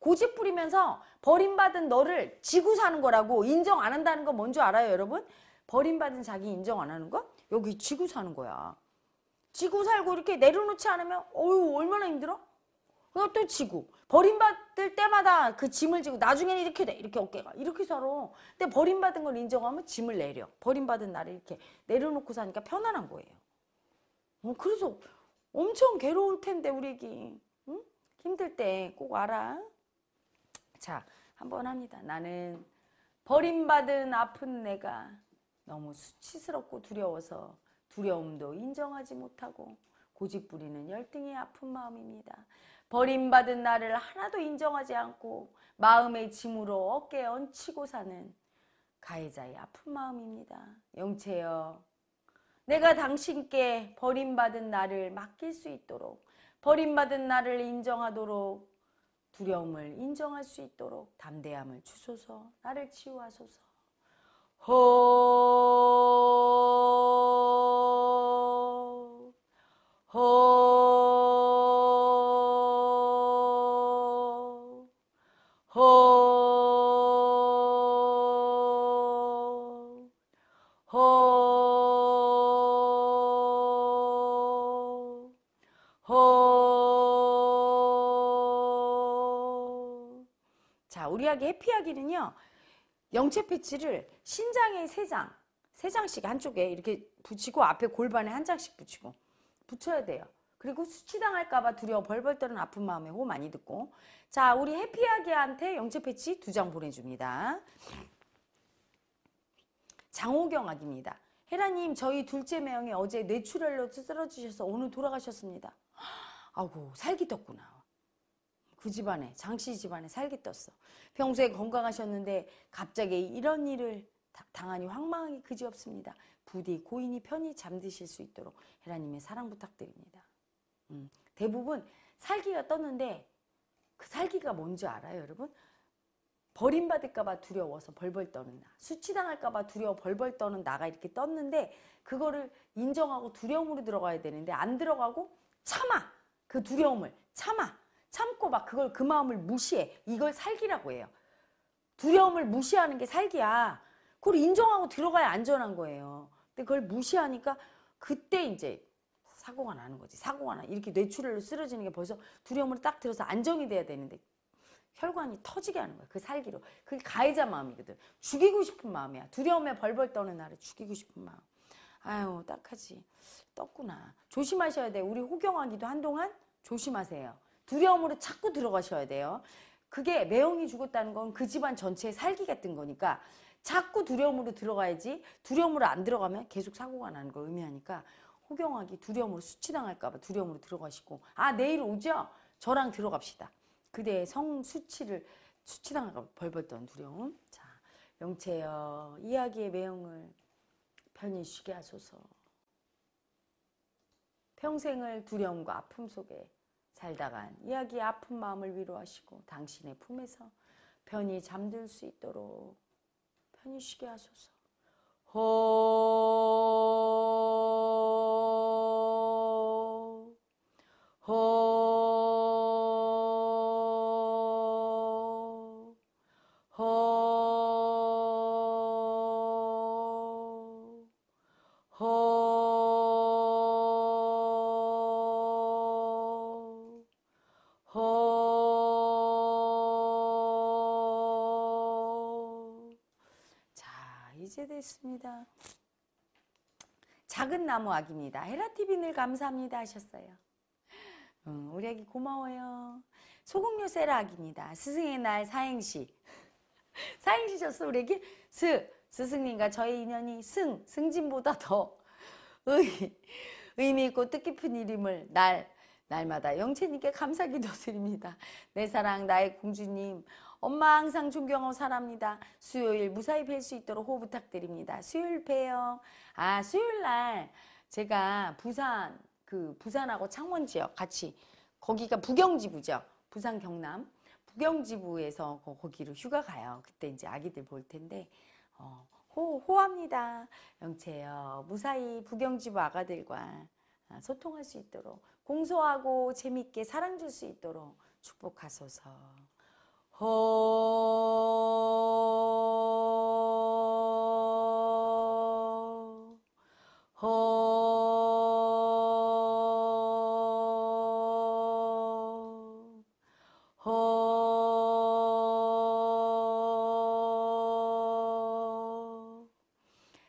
고집 부리면서 버림받은 너를 지구 사는 거라고 인정 안 한다는 거 뭔지 알아요 여러분? 버림받은 자기 인정 안 하는 거? 여기 지구 사는 거야. 지구 살고 이렇게 내려놓지 않으면 어유 얼마나 힘들어? 그것도 지구. 버림받을 때마다 그 짐을 지고 나중에는 이렇게 돼. 이렇게 어깨가. 이렇게 살아. 근데 버림받은 걸 인정하면 짐을 내려. 버림받은 나를 이렇게 내려놓고 사니까 편안한 거예요. 어, 그래서 엄청 괴로울 텐데 우리 애기. 응? 힘들 때 꼭 알아. 자, 한번 합니다. 나는 버림받은 아픈 내가 너무 수치스럽고 두려워서 두려움도 인정하지 못하고 고집부리는 열등의 아픈 마음입니다. 버림받은 나를 하나도 인정하지 않고 마음의 짐으로 어깨에 얹히고 사는 가해자의 아픈 마음입니다. 영채여, 내가 당신께 버림받은 나를 맡길 수 있도록 버림받은 나를 인정하도록 두려움을 인정할 수 있도록 담대함을 주소서 나를 치유하소서 호 호. 이야기 해피하기는요. 영체 패치를 신장에 세장세장씩 한쪽에 이렇게 붙이고 앞에 골반에 한 장씩 붙이고 붙여야 돼요. 그리고 수치당할까봐 두려워 벌벌 떠는 아픈 마음에 호 많이 듣고 자 우리 해피하기한테 영체 패치 두 장 보내줍니다. 장호경학입니다. 헤라님 저희 둘째 매형이 어제 뇌출혈로 쓰러지셔서 오늘 돌아가셨습니다. 아고 살기 떴구나. 그 집안에 장씨 집안에 살기 떴어. 평소에 건강하셨는데 갑자기 이런 일을 당하니 황망하기 그지없습니다. 부디 고인이 편히 잠드실 수 있도록 헤라님의 사랑 부탁드립니다. 음, 대부분 살기가 떴는데 그 살기가 뭔지 알아요 여러분? 버림받을까봐 두려워서 벌벌 떠는 나 수치당할까봐 두려워 벌벌 떠는 나가 이렇게 떴는데 그거를 인정하고 두려움으로 들어가야 되는데 안 들어가고 참아 그 두려움을 참아 참고 막 그걸 그 마음을 무시해. 이걸 살기라고 해요. 두려움을 무시하는 게 살기야. 그걸 인정하고 들어가야 안전한 거예요. 근데 그걸 무시하니까 그때 이제 사고가 나는 거지. 사고가 나. 이렇게 뇌출혈로 쓰러지는 게 벌써 두려움을 딱 들어서 안정이 돼야 되는데 혈관이 터지게 하는 거야. 그 살기로. 그게 가해자 마음이거든. 죽이고 싶은 마음이야. 두려움에 벌벌 떠는 나를 죽이고 싶은 마음. 아유, 딱하지. 떴구나. 조심하셔야 돼. 우리 호경하기도 한동안 조심하세요. 두려움으로 자꾸 들어가셔야 돼요. 그게 매형이 죽었다는 건 그 집안 전체에 살기가 뜬 거니까 자꾸 두려움으로 들어가야지 두려움으로 안 들어가면 계속 사고가 나는 걸 의미하니까 호경학이 두려움으로 수치당할까 봐 두려움으로 들어가시고 아 내일 오죠? 저랑 들어갑시다. 그대의 성 수치를 수치당할까 봐 벌벌 떤 두려움. 자 영채여 이야기의 매형을 편히 쉬게 하소서. 평생을 두려움과 아픔 속에 살다간 이야기 아픈 마음을 위로하시고 당신의 품에서 편히 잠들 수 있도록 편히 쉬게 하소서. 호, 호, 게시되습니다 작은 나무 아기입니다. 헤라티비늘 감사합니다 하셨어요. 어, 우리 아기 고마워요. 소금류 세라악입니다. 스승의 날 사행시. [LAUGHS] 사행시 셨어 우리 아기. 스, 스승님과 저의 인연이 승, 승진보다 더 의, 의미 있고 뜻깊은 일임을 날, 날마다 영채님께 감사 기도드립니다. 내 사랑 나의 공주님 엄마 항상 존경하고 사랍니다. 수요일 무사히 뵐 수 있도록 호흡 부탁드립니다. 수요일 뵈요아 수요일 날 제가 부산 그 부산하고 창원 지역 같이 거기가 부경지부죠. 부산 경남 부경지부에서 거기로 휴가 가요. 그때 이제 아기들 볼 텐데 어, 호 호합니다. 영채요 무사히 부경지부 아가들과 아, 소통할 수 있도록 공소하고 재밌게 사랑 줄 수 있도록 축복하소서. 허... 허... 허...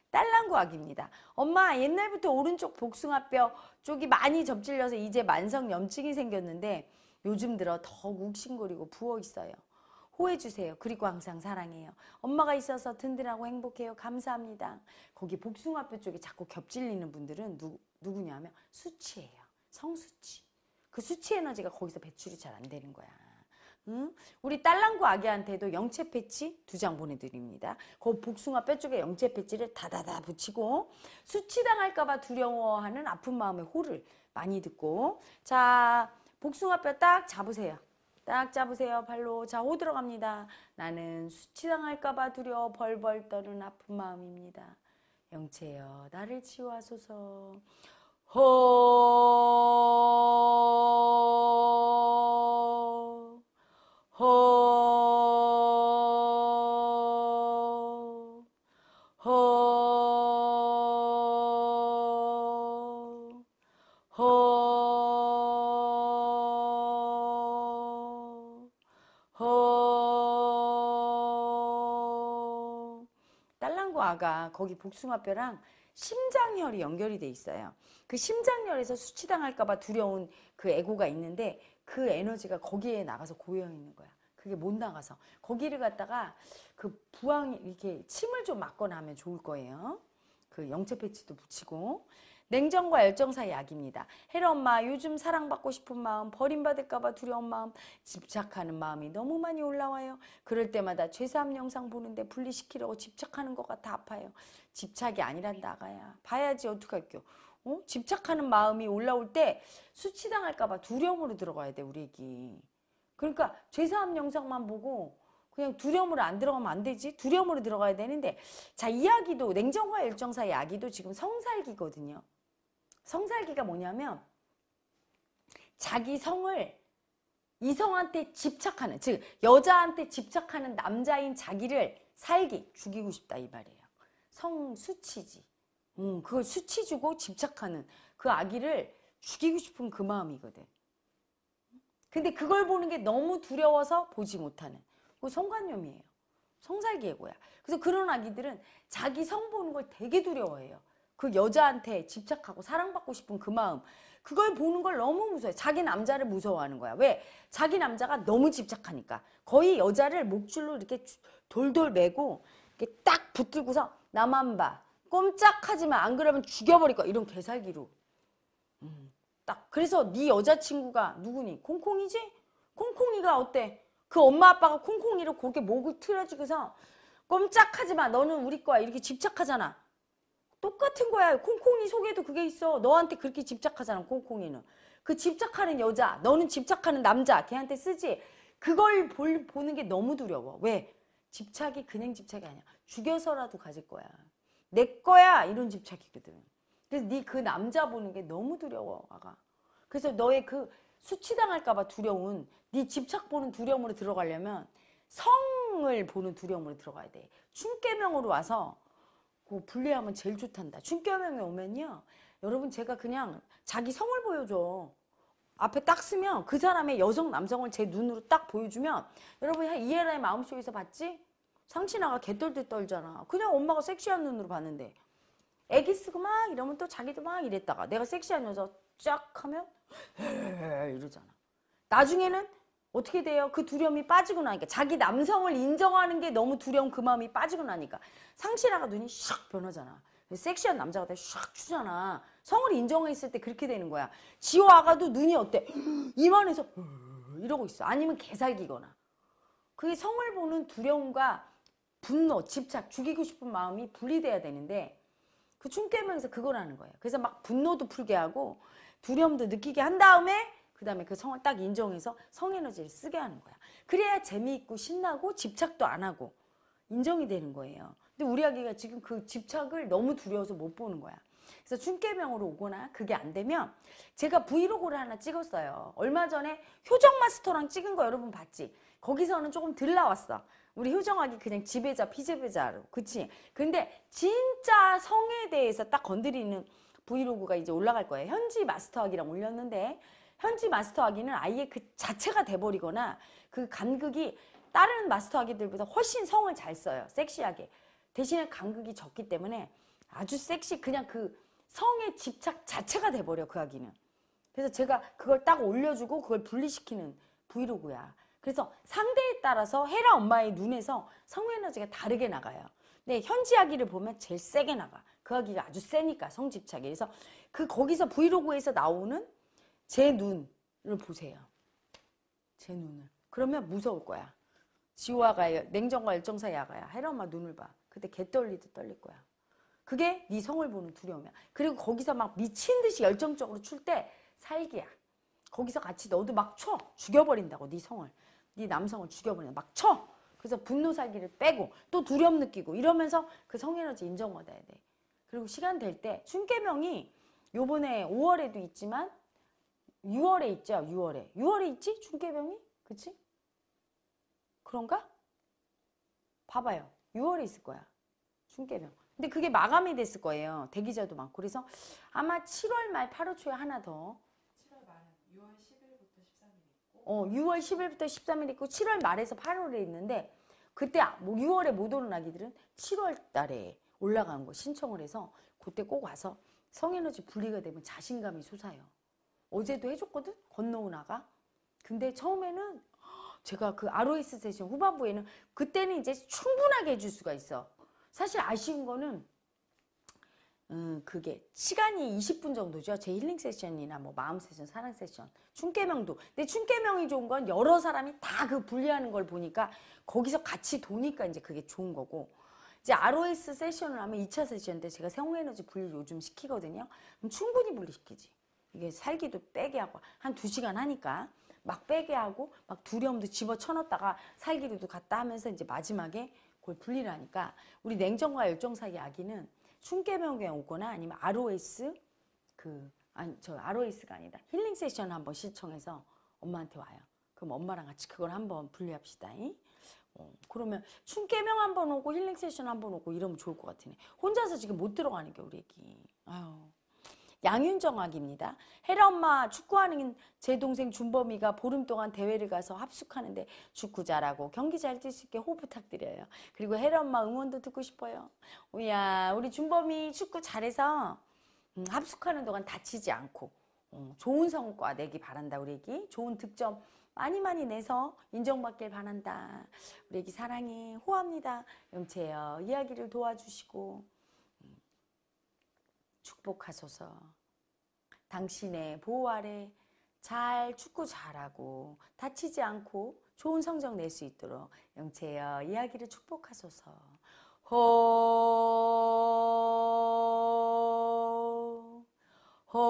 딸랑구악입니다. 엄마, 옛날부터 오른쪽 복숭아뼈 쪽이 많이 접질려서 이제 만성 염증이 생겼는데 요즘 들어 더욱 욱신거리고 부어 있어요. 보 호해주세요. 그리고 항상 사랑해요. 엄마가 있어서 든든하고 행복해요. 감사합니다. 거기 복숭아뼈 쪽에 자꾸 겹질리는 분들은 누, 누구냐 면 수치예요. 성수치. 그 수치 에너지가 거기서 배출이 잘 안 되는 거야. 응? 우리 딸랑구 아기한테도 영채 패치 두 장 보내드립니다. 그 복숭아 뼈 쪽에 영채 패치를 다다다 붙이고 수치당할까봐 두려워하는 아픈 마음의 호를 많이 듣고 자 복숭아 뼈딱 잡으세요. 딱 잡으세요. 발로 좌우 들어갑니다. 나는 수치당할까봐 두려워 벌벌 떠는 아픈 마음입니다. 영체여 나를 치유하소서. 호. 호. 거기 복숭아뼈랑 심장혈이 연결이 돼 있어요. 그 심장혈에서 수치당할까봐 두려운 그 에고가 있는데 그 에너지가 거기에 나가서 고여 있는 거야. 그게 못 나가서 거기를 갖다가 그 부항 이렇게 침을 좀 맞거나 하면 좋을 거예요. 그 영체 패치도 붙이고 냉정과 열정 사이 약입니다. 헤라 엄마 요즘 사랑받고 싶은 마음 버림받을까봐 두려운 마음 집착하는 마음이 너무 많이 올라와요. 그럴 때마다 죄사함 영상 보는데 분리시키려고 집착하는 것 같아 아파요. 집착이 아니란다 아가야. 봐야지 어떡할게요. 어? 집착하는 마음이 올라올 때 수치당할까봐 두려움으로 들어가야 돼 우리 애기. 그러니까 죄사함 영상만 보고 그냥 두려움으로 안 들어가면 안 되지 두려움으로 들어가야 되는데 자 이야기도 냉정과 열정 사이 아기도 지금 성살기거든요 성살기가 뭐냐면 자기 성을 이성한테 집착하는 즉 여자한테 집착하는 남자인 자기를 살기 죽이고 싶다 이 말이에요. 성 수치지. 음, 그걸 수치 주고 집착하는 그 아기를 죽이고 싶은 그 마음이거든. 근데 그걸 보는 게 너무 두려워서 보지 못하는 그 성관념이에요. 성살기예고야. 그래서 그런 아기들은 자기 성 보는 걸 되게 두려워해요. 그 여자한테 집착하고 사랑받고 싶은 그 마음 그걸 보는 걸 너무 무서워해. 자기 남자를 무서워하는 거야. 왜? 자기 남자가 너무 집착하니까. 거의 여자를 목줄로 이렇게 돌돌 매고 이렇게 딱 붙들고서 나만 봐. 꼼짝하지 마. 안 그러면 죽여버릴 거야. 이런 개살기로. 음, 딱. 그래서 네 여자친구가 누구니? 콩콩이지? 콩콩이가 어때? 그 엄마 아빠가 콩콩이를 고렇게 목을 틀어주고서 꼼짝하지 마. 너는 우리 거야. 이렇게 집착하잖아. 똑같은 거야. 콩콩이 속에도 그게 있어. 너한테 그렇게 집착하잖아, 콩콩이는. 그 집착하는 여자, 너는 집착하는 남자, 걔한테 쓰지. 그걸 볼, 보는 게 너무 두려워. 왜? 집착이 그냥 집착이 아니야. 죽여서라도 가질 거야. 내 거야! 이런 집착이거든. 그래서 네 그 남자 보는 게 너무 두려워, 아가. 그래서 너의 그 수치당할까봐 두려운 네 집착 보는 두려움으로 들어가려면 성을 보는 두려움으로 들어가야 돼. 춤깨명으로 와서 그 분리하면 제일 좋단다. 춘겨명에 오면요. 여러분 제가 그냥 자기 성을 보여줘. 앞에 딱 쓰면 그 사람의 여성 남성을 제 눈으로 딱 보여주면 여러분 이해라의 마음속에서 봤지? 상치나가 개떨듯 떨잖아. 그냥 엄마가 섹시한 눈으로 봤는데 애기 쓰고 막 이러면 또 자기도 막 이랬다가 내가 섹시한 여자 쫙 하면 헤헤헤 이러잖아. 나중에는 어떻게 돼요? 그 두려움이 빠지고 나니까 자기 남성을 인정하는 게 너무 두려운그 마음이 빠지고 나니까 상실화가 눈이 샥 변하잖아. 섹시한 남자가 돼샥 추잖아. 성을 인정해있을때 그렇게 되는 거야. 지호아가도 눈이 어때? [GASPS] 이만해서 [GASPS] 이러고 있어. 아니면 개살기거나. 그게 성을 보는 두려움과 분노, 집착, 죽이고 싶은 마음이 분리돼야 되는데 그 춤깨명에서 그걸 하는 거예요. 그래서 막 분노도 풀게 하고 두려움도 느끼게 한 다음에 그 다음에 그 성을 딱 인정해서 성에너지를 쓰게 하는 거야. 그래야 재미있고 신나고 집착도 안 하고 인정이 되는 거예요. 근데 우리 아기가 지금 그 집착을 너무 두려워서 못 보는 거야. 그래서 춘깨병으로 오거나 그게 안 되면 제가 브이로그를 하나 찍었어요. 얼마 전에 효정 마스터랑 찍은 거 여러분 봤지? 거기서는 조금 들 나왔어. 우리 효정아기 그냥 지배자, 피제배자로. 그치? 근데 진짜 성에 대해서 딱 건드리는 브이로그가 이제 올라갈 거예요. 현지 마스터학기랑 올렸는데 현지 마스터하기는 아예 그 자체가 돼버리거나 그 간극이 다른 마스터아기들보다 훨씬 성을 잘 써요. 섹시하게. 대신에 간극이 적기 때문에 아주 섹시 그냥 그 성의 집착 자체가 돼버려 그 아기는. 그래서 제가 그걸 딱 올려주고 그걸 분리시키는 브이로그야. 그래서 상대에 따라서 헤라 엄마의 눈에서 성 에너지가 다르게 나가요. 근데 현지 아기를 보면 제일 세게 나가. 그 아기가 아주 세니까 성집착이. 그래서 그 거기서 브이로그에서 나오는 제 눈을 보세요. 제 눈을. 그러면 무서울 거야. 지호아가 냉정과 열정사 야가야. 헤라마 눈을 봐. 그때 개 떨리듯 떨릴 거야. 그게 네 성을 보는 두려움이야. 그리고 거기서 막 미친 듯이 열정적으로 출 때 살기야. 거기서 같이 너도 막 쳐. 죽여버린다고 네 성을. 네 남성을 죽여버린다. 막 쳐. 그래서 분노 살기를 빼고 또 두려움 느끼고 이러면서 그 성에너지 인정받아야 돼. 그리고 시간 될때 순계명이 요번에 5월에도 있지만 6월에 있죠 6월에 6월에 있지 중계병이 그치 그런가 봐봐요 6월에 있을 거야 중계병 근데 그게 마감이 됐을 거예요 대기자도 많고 그래서 아마 7월 말 8월 초에 하나 더 7월 말 6월 10일부터 13일 있고 어 6월 10일부터 13일 있고 7월 말에서 8월에 있는데 그때 아, 뭐 6월에 못 오는 아기들은 7월 달에 올라간 거 신청을 해서 그때 꼭 와서 성에너지 분리가 되면 자신감이 솟아요 어제도 해줬거든? 건너오나가. 근데 처음에는 제가 그 ROS 세션 후반부에는 그때는 이제 충분하게 해줄 수가 있어. 사실 아쉬운 거는 음, 그게 시간이 20분 정도죠. 제 힐링 세션이나 뭐 마음 세션, 사랑 세션, 춤깨명도. 근데 춤깨명이 좋은 건 여러 사람이 다 그 분리하는 걸 보니까 거기서 같이 도니까 이제 그게 좋은 거고. 이제 ROS 세션을 하면 2차 세션 데 제가 생후에너지 분리 요즘 시키거든요. 그럼 충분히 분리시키지. 이게 살기도 빼게 하고 한 두 시간 하니까 막 빼게 하고 막 두려움도 집어 쳐넣다가 살기도 갔다 하면서 이제 마지막에 그걸 분리를 하니까 우리 냉정과 열정 사이 아기는 충계병에 오거나 아니면 ROS 그 아니 저 ROS가 아니다 힐링 세션 한번 시청해서 엄마한테 와요. 그럼 엄마랑 같이 그걸 한번 분리합시다. 이? 어, 그러면 춤깨명 한번 오고 힐링 세션 한번 오고 이러면 좋을 것 같으네. 혼자서 지금 못 들어가는 게 우리 애기. 아유. 양윤정학입니다. 헤라 엄마 축구하는 제 동생 준범이가 보름 동안 대회를 가서 합숙하는데 축구 잘하고 경기 잘 뛸 수 있게 호 부탁드려요. 그리고 헤라 엄마 응원도 듣고 싶어요. 우야 우리 준범이 축구 잘해서 음, 합숙하는 동안 다치지 않고 음, 좋은 성과 내기 바란다 우리 애기 좋은 득점 많이 많이 내서 인정받길 바란다 우리 애기 사랑해 호합니다 염채여 이야기를 도와주시고 축복하소서. 당신의 보호 아래 잘 축구 잘하고 다치지 않고 좋은 성적 낼 수 있도록 영채여 이야기를 축복하소서. 호, 호.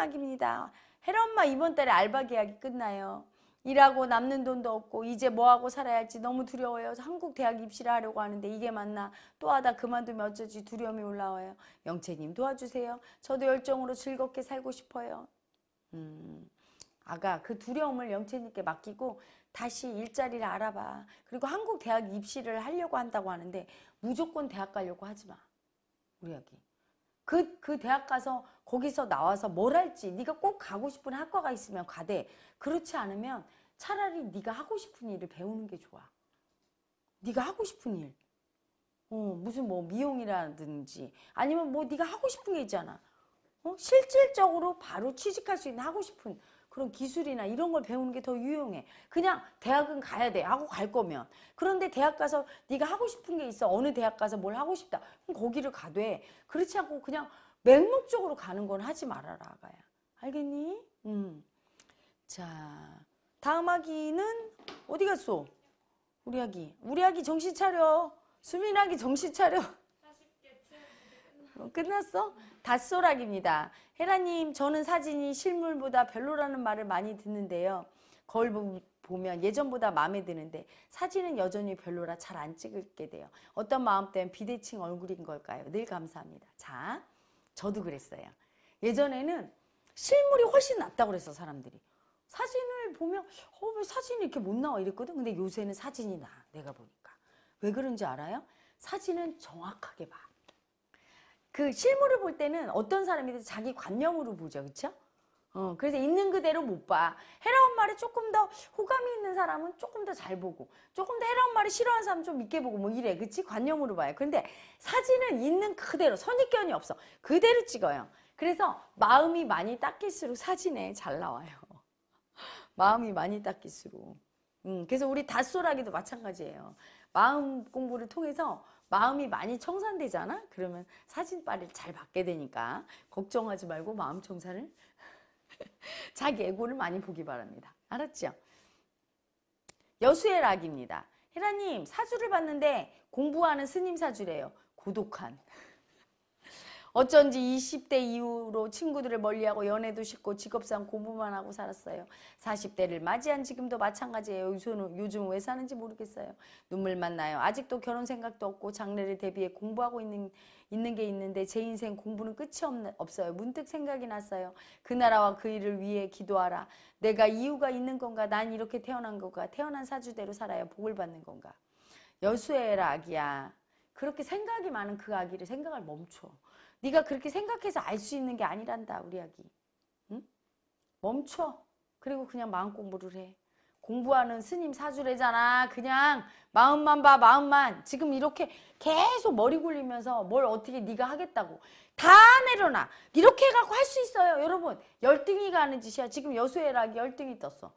마지막입니다. 헤엄마 이번 달에 알바 계약이 끝나요. 일하고 남는 돈도 없고 이제 뭐하고 살아야 할지 너무 두려워요. 한국 대학 입시를 하려고 하는데 이게 맞나 또 하다 그만두면 어쩌지 두려움이 올라와요. 영채님 도와주세요. 저도 열정으로 즐겁게 살고 싶어요. 음, 아가 그 두려움을 영채님께 맡기고 다시 일자리를 알아봐. 그리고 한국 대학 입시를 하려고 한다고 하는데 무조건 대학 가려고 하지 마. 우리 아기. 그, 그 대학 가서 거기서 나와서 뭘 할지 네가 꼭 가고 싶은 학과가 있으면 가대 그렇지 않으면 차라리 네가 하고 싶은 일을 배우는 게 좋아 네가 하고 싶은 일 어, 무슨 뭐 미용이라든지 아니면 뭐 네가 하고 싶은 게 있잖아 어? 실질적으로 바로 취직할 수 있는 하고 싶은 그런 기술이나 이런 걸 배우는 게 더 유용해. 그냥 대학은 가야 돼. 하고 갈 거면. 그런데 대학 가서 네가 하고 싶은 게 있어. 어느 대학 가서 뭘 하고 싶다. 그럼 거기를 가되 그렇지 않고 그냥 맹목적으로 가는 건 하지 말아라, 아가야. 알겠니? 음. 자, 다음 아기는 어디 갔어? 우리 아기. 우리 아기 정신 차려. 수민 아기 정신 차려. 어, 끝났어? 닷소락입니다. 헤라님, 저는 사진이 실물보다 별로라는 말을 많이 듣는데요. 거울 보면 예전보다 마음에 드는데 사진은 여전히 별로라 잘 안 찍게 돼요. 어떤 마음 때문에 비대칭 얼굴인 걸까요? 늘 감사합니다. 자, 저도 그랬어요. 예전에는 실물이 훨씬 낫다고 그랬어, 사람들이. 사진을 보면 어, 왜 사진이 이렇게 못 나와 이랬거든. 근데 요새는 사진이 나, 내가 보니까. 왜 그런지 알아요? 사진은 정확하게 봐. 그 실물을 볼 때는 어떤 사람이든 자기 관념으로 보죠. 그렇 어, 그래서 있는 그대로 못 봐. 헤라 엄마를 조금 더 호감이 있는 사람은 조금 더 잘 보고, 조금 더 헤라 엄마를 싫어하는 사람은 좀 있게 보고, 뭐 이래. 그치? 관념으로 봐요. 근데 사진은 있는 그대로, 선입견이 없어. 그대로 찍어요. 그래서 마음이 많이 닦일수록 사진에 잘 나와요. [LAUGHS] 마음이 많이 닦일수록. 음, 그래서 우리 다쏘라기도 마찬가지예요. 마음 공부를 통해서 마음이 많이 청산되잖아? 그러면 사진빨을 잘 받게 되니까 걱정하지 말고 마음 청산을 [LAUGHS] 자기 애고를 많이 보기 바랍니다. 알았죠? 여수의 락입니다. 헤라님 사주를 봤는데 공부하는 스님 사주래요. 고독한. 어쩐지 20대 이후로 친구들을 멀리하고 연애도 쉽고 직업상 공부만 하고 살았어요. 40대를 맞이한 지금도 마찬가지예요. 요즘, 요즘 왜 사는지 모르겠어요. 눈물만 나요. 아직도 결혼 생각도 없고 장래를 대비해 공부하고 있는 있는 게 있는데 제 인생 공부는 끝이 없, 없 어요 문득 생각이 났어요. 그 나라와 그 일을 위해 기도하라. 내가 이유가 있는 건가? 난 이렇게 태어난 건가? 태어난 사주대로 살아야 복을 받는 건가? 여수라 아기야. 그렇게 생각이 많은 그 아기를 생각을 멈춰. 네가 그렇게 생각해서 알 수 있는 게 아니란다 우리 아기. 응? 멈춰. 그리고 그냥 마음 공부를 해. 공부하는 스님 사주래잖아. 그냥 마음만 봐 마음만. 지금 이렇게 계속 머리 굴리면서 뭘 어떻게 네가 하겠다고. 다 내려놔. 이렇게 해갖고 할 수 있어요. 여러분 열등이가 하는 짓이야. 지금 여수애락이 열등이 떴어.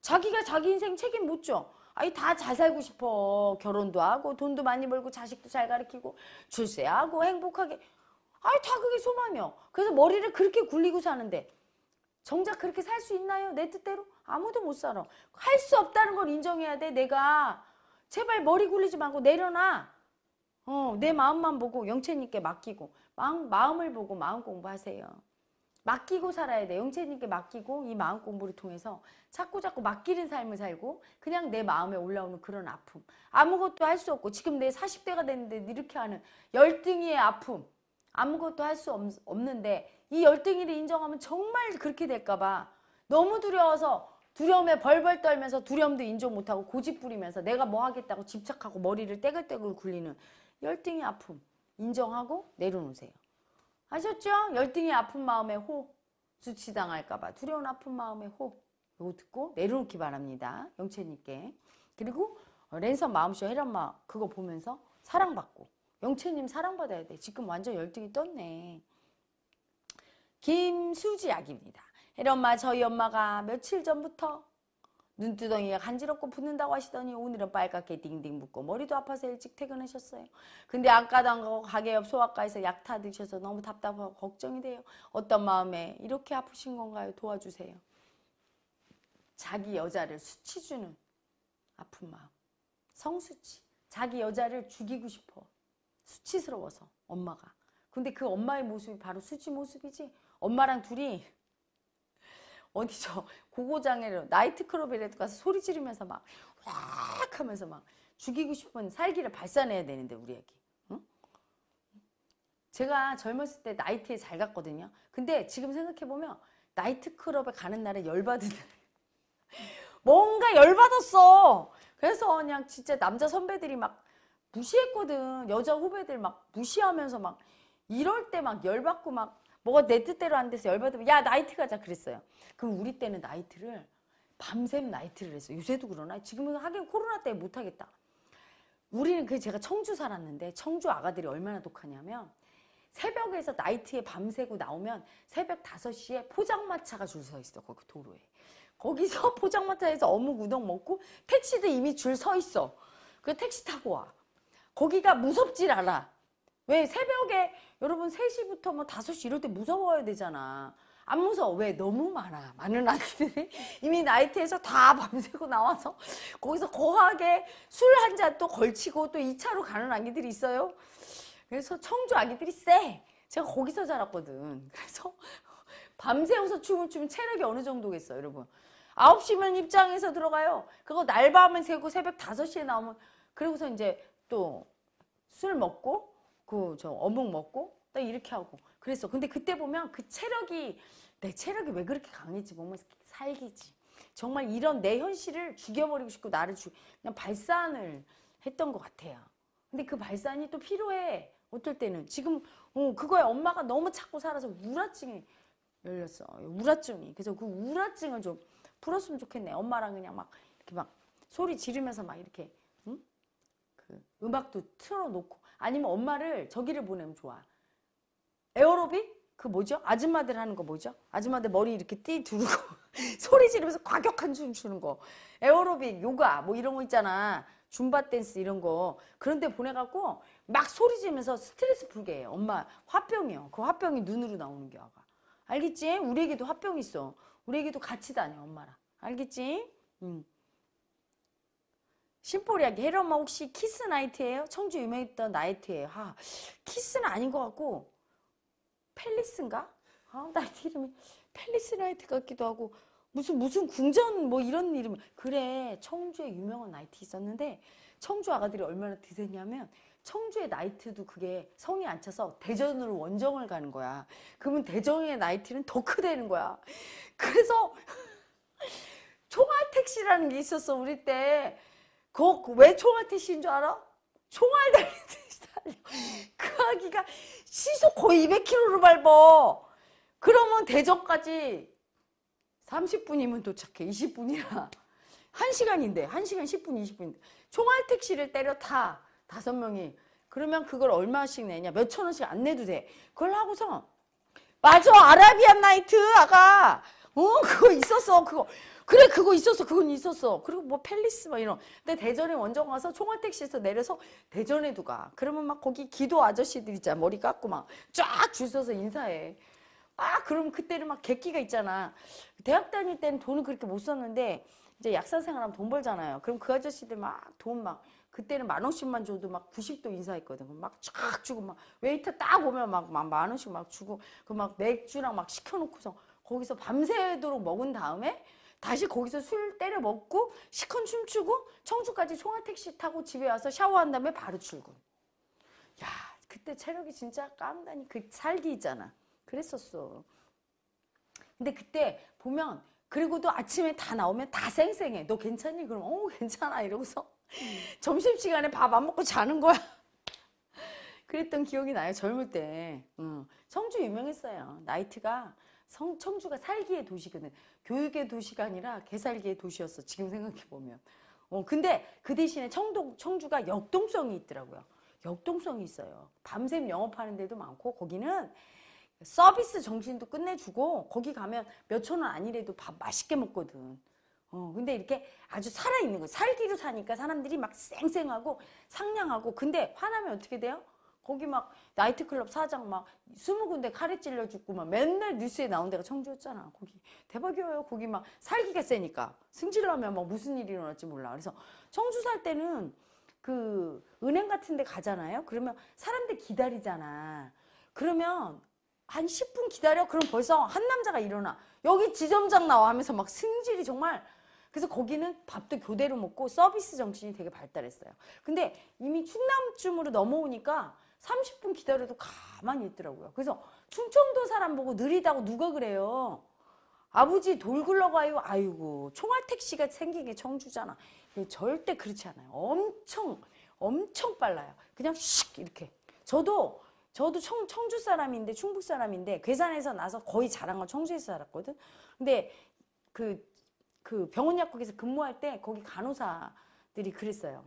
자기가 자기 인생 책임 못 져. 아니 다잘 살고 싶어. 결혼도 하고 돈도 많이 벌고 자식도 잘 가르치고 출세하고 행복하게. 아이 다 그게 소망이요. 그래서 머리를 그렇게 굴리고 사는데 정작 그렇게 살 수 있나요? 내 뜻대로? 아무도 못 살아. 할 수 없다는 걸 인정해야 돼. 내가 제발 머리 굴리지 말고 내려놔. 어, 내 마음만 보고 영채님께 맡기고 마음, 마음을 보고 마음 공부하세요. 맡기고 살아야 돼. 영채님께 맡기고 이 마음 공부를 통해서 자꾸 자꾸 맡기는 삶을 살고 그냥 내 마음에 올라오는 그런 아픔. 아무것도 할 수 없고 지금 내 40대가 됐는데 이렇게 하는 열등이의 아픔. 아무것도 할 수 없는데 이 열등이를 인정하면 정말 그렇게 될까봐 너무 두려워서 두려움에 벌벌 떨면서 두려움도 인정 못하고 고집 부리면서 내가 뭐 하겠다고 집착하고 머리를 떼글떼글 굴리는 열등이 아픔 인정하고 내려놓으세요. 아셨죠? 열등이 아픈 마음에 호 수치당할까봐 두려운 아픈 마음에 호 이거 듣고 내려놓기 바랍니다. 영채님께 그리고 어, 랜선 마음쇼 해련마 그거 보면서 사랑받고 영채님 사랑받아야 돼. 지금 완전 열등이 떴네. 김수지 약입니다. 혜리 엄마 저희 엄마가 며칠 전부터 눈두덩이가 간지럽고 붓는다고 하시더니 오늘은 빨갛게 딩딩 붓고 머리도 아파서 일찍 퇴근하셨어요. 근데 아까도 한 가게 옆 소아과에서 약 타드셔서 너무 답답하고 걱정이 돼요. 어떤 마음에 이렇게 아프신 건가요? 도와주세요. 자기 여자를 수치 주는 아픈 마음. 성수치. 자기 여자를 죽이고 싶어. 수치스러워서 엄마가. 근데 그 엄마의 모습이 바로 수치 모습이지. 엄마랑 둘이 어디죠? 고고장애로 나이트클럽이라도 가서 소리 지르면서 막 확 하면서 막 죽이고 싶은 살기를 발산해야 되는데 우리 애기. 응? 제가 젊었을 때 나이트에 잘 갔거든요. 근데 지금 생각해보면 나이트클럽에 가는 날에 열받은 [LAUGHS] 뭔가 열받았어. 그래서 그냥 진짜 남자 선배들이 막 무시했거든. 여자 후배들 막 무시하면서 막 이럴 때 막 열받고 막 뭐가 내 뜻대로 안 돼서 열받으면 야 나이트 가자 그랬어요. 그럼 우리 때는 나이트를 밤샘 나이트를 했어요. 요새도 그러나 지금은 하긴 코로나 때문에 못하겠다. 우리는 그 제가 청주 살았는데 청주 아가들이 얼마나 독하냐면 새벽에서 나이트에 밤새고 나오면 새벽 5시에 포장마차가 줄 서 있어 거기 도로에 거기서 [LAUGHS] 포장마차에서 어묵 우동 먹고 택시도 이미 줄 서 있어 그 택시 타고 와 거기가 무섭질 않아. 왜 새벽에 여러분 3시부터 뭐 5시 이럴 때 무서워야 되잖아. 안 무서워. 왜? 너무 많아. 많은 아기들이 [LAUGHS] 이미 나이트에서 다 밤새고 나와서 거기서 거하게 술 한 잔 또 걸치고 또 2차로 가는 아기들이 있어요. 그래서 청주 아기들이 쎄. 제가 거기서 자랐거든. 그래서 [LAUGHS] 밤새워서 춤을 추면 체력이 어느 정도겠어, 여러분. 9시면 입장에서 들어가요. 그거 날밤을 새고 새벽 5시에 나오면 그리고서 이제 또술 먹고 그 저 어묵 먹고 딱 이렇게 하고 그랬어. 근데 그때 보면 그 체력이 내 체력이 왜 그렇게 강했지 보면 살기지. 정말 이런 내 현실을 죽여버리고 싶고 나를 죽 그냥 발산을 했던 것 같아요. 근데 그 발산이 또 필요해. 어떨 때는 지금 어, 그거에 엄마가 너무 찾고 살아서 우라증이 열렸어. 우라증이. 그래서 그 우라증을 좀 풀었으면 좋겠네. 엄마랑 그냥 막 이렇게 막 소리 지르면서 막 이렇게 그 음악도 틀어놓고 아니면 엄마를 저기를 보내면 좋아. 에어로빅? 그 뭐죠? 아줌마들 하는 거 뭐죠? 아줌마들 머리 이렇게 띠 두르고 [LAUGHS] 소리 지르면서 과격한 춤 추는 거. 에어로빅, 요가 뭐 이런 거 있잖아. 줌바 댄스 이런 거. 그런데 보내갖고 막 소리 지르면서 스트레스 풀게 해 엄마 화병이요. 그 화병이 눈으로 나오는 게 아가. 알겠지? 우리에게도 화병 있어. 우리에게도 같이 다녀 엄마랑. 알겠지? 응. 심플하게 혜리 엄마 혹시 키스 나이트예요? 청주 유명했던 나이트예요. 아, 키스는 아닌 것 같고 펠리스인가 아, 나이트 이름이 팰리스 나이트 같기도 하고 무슨 무슨 궁전 뭐 이런 이름 그래 청주에 유명한 나이트 있었는데 청주 아가들이 얼마나 드세냐면 청주의 나이트도 그게 성이 안 차서 대전으로 원정을 가는 거야. 그러면 대전의 나이트는 더 크대는 거야. 그래서 [LAUGHS] 총알 택시라는 게 있었어 우리 때. 그왜 총알 태시인 줄 알아? 총알 달린 태시 달려. 그 아기가 시속 거의 200km로 밟어. 그러면 대전까지 30분이면 도착해. 20분이라. 1시간인데. 1시간 10분, 20분인데. 총알 택시를 때려 타. 다섯 명이. 그러면 그걸 얼마씩 내냐. 몇천 원씩 안 내도 돼. 그걸 하고서 맞아. 아라비안 나이트 아가. 어, 그거 있었어. 그거. 그래 그거 있었어 그건 있었어 그리고 뭐 팰리스 막 이런 근데 대전에 원정 와서 총알택시에서 내려서 대전에 누가 그러면 막 거기 기도 아저씨들 있잖아 머리 깎고 막 쫙 줄 서서 인사해 아 그럼 그때는 막 객기가 있잖아 대학 다닐 때는 돈을 그렇게 못 썼는데 이제 약사 생활하면 돈 벌잖아요 그럼 그 아저씨들 막 돈 막 그때는 만 원씩만 줘도 막 90도 인사했거든. 막 쫙 주고 막 웨이터 딱 오면 막 만 원씩 막 주고 그 막 맥주랑 막 시켜놓고서 거기서 밤새도록 먹은 다음에 다시 거기서 술 때려 먹고 시큰 춤추고 청주까지 총알택시 타고 집에 와서 샤워한 다음에 바로 출근. 야 그때 체력이 진짜 깜다니 그 살기 있잖아. 그랬었어. 근데 그때 보면 그리고 또 아침에 다 나오면 다 쌩쌩해. 너 괜찮니? 그럼 어 괜찮아 이러고서 음. 점심시간에 밥 안 먹고 자는 거야. 그랬던 기억이 나요. 젊을 때. 응. 청주 유명했어요. 나이트가 성, 청주가 살기의 도시거든. 교육의 도시가 아니라 개살기의 도시였어. 지금 생각해보면. 어, 근데 그 대신에 청동, 청주가 역동성이 있더라고요. 역동성이 있어요. 밤샘 영업하는 데도 많고 거기는 서비스 정신도 끝내주고 거기 가면 몇 천 원 아니래도 밥 맛있게 먹거든. 어, 근데 이렇게 아주 살아있는 거 살기로 사니까 사람들이 막 쌩쌩하고 상냥하고 근데 화나면 어떻게 돼요? 거기 막 나이트클럽 사장 막 스무 군데 칼에 찔려 죽고 막 맨날 뉴스에 나온 데가 청주였잖아. 거기 대박이에요. 거기 막 살기가 세니까 승질나면 막 무슨 일이 일어날지 몰라. 그래서 청주 살 때는 그 은행 같은 데 가잖아요. 그러면 사람들 기다리잖아. 그러면 한 10분 기다려. 그럼 벌써 한 남자가 일어나. 여기 지점장 나와 하면서 막 승질이 정말 그래서 거기는 밥도 교대로 먹고 서비스 정신이 되게 발달했어요. 근데 이미 충남쯤으로 넘어오니까 30분 기다려도 가만히 있더라고요. 그래서 충청도 사람 보고 느리다고 누가 그래요. 아버지 돌 굴러가요. 아이고 총알 택시가 생긴 게 청주잖아. 절대 그렇지 않아요. 엄청 엄청 빨라요. 그냥 슉 이렇게. 저도 저도 청, 청주 사람인데 충북 사람인데 괴산에서 나서 거의 자란 건 청주에서 살았거든. 근데 그, 그 병원 약국에서 근무할 때 거기 간호사들이 그랬어요.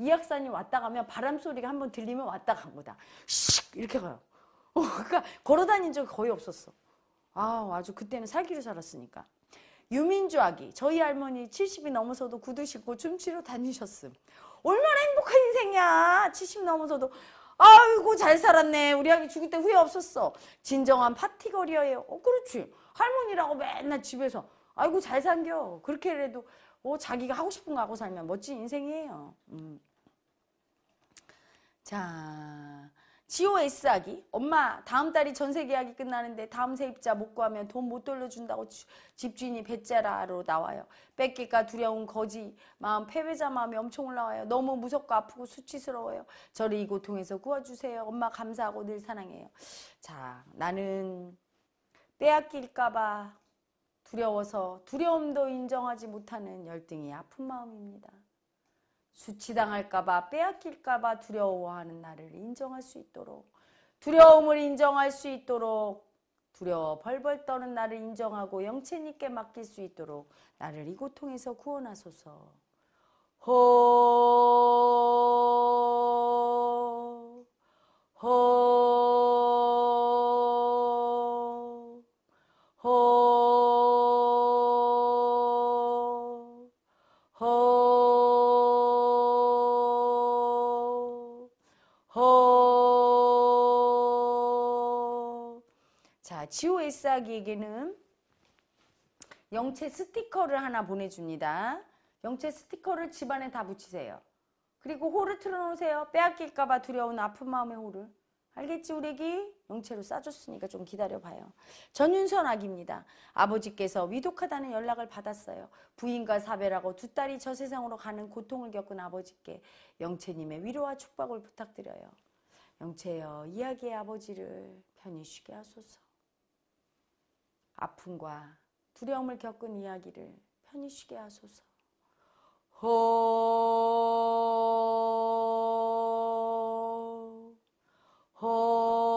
이약사님 왔다 가면 바람 소리가 한 번 들리면 왔다 간 거다. 씩 이렇게 가요. 어, 그러니까 걸어 다닌 적이 거의 없었어. 아, 아주 그때는 살기로 살았으니까. 유민주 아기, 저희 할머니 70이 넘어서도 구두 신고 춤추러 다니셨음. 얼마나 행복한 인생이야. 70 넘어서도 아이고 잘 살았네. 우리 아기 죽을 때 후회 없었어. 진정한 파티거리예요. 어, 그렇지. 할머니라고 맨날 집에서 아이고 잘 산겨. 그렇게라도 어, 자기가 하고 싶은 거 하고 살면 멋진 인생이에요. 음. 자, GOS 아기 엄마, 다음 달이 전세 계약이 끝나는데 다음 세입자 못 구하면 돈 못 돌려준다고 집주인이 배째라로 나와요. 뺏길까 두려운 거지 마음, 패배자 마음이 엄청 올라와요. 너무 무섭고 아프고 수치스러워요. 저를 이 고통에서 구워주세요. 엄마 감사하고 늘 사랑해요. 자, 나는 빼앗길까봐 두려워서 두려움도 인정하지 못하는 열등이 아픈 마음입니다. 수치당할까봐 빼앗길까봐 두려워하는 나를 인정할 수 있도록 두려움을 인정할 수 있도록 두려워 벌벌 떠는 나를 인정하고 영체님께 맡길 수 있도록 나를 이 고통에서 구원하소서 호 호. 지오 에스아기에게는영채 스티커를 하나 보내줍니다. 영채 스티커를 집안에 다 붙이세요. 그리고 호를 틀어놓으세요. 빼앗길까봐 두려운 아픈 마음의 호를. 알겠지 우리 애기? 영채로 싸줬으니까 좀 기다려봐요. 전윤선 아기입니다. 아버지께서 위독하다는 연락을 받았어요. 부인과 사별하고 두 딸이 저 세상으로 가는 고통을 겪은 아버지께 영채님의 위로와 축복을 부탁드려요. 영채여 이야기의 아버지를 편히 쉬게 하소서. 아픔과 두려움을 겪은 이야기를 편히 쉬게 하소서. 호, 호,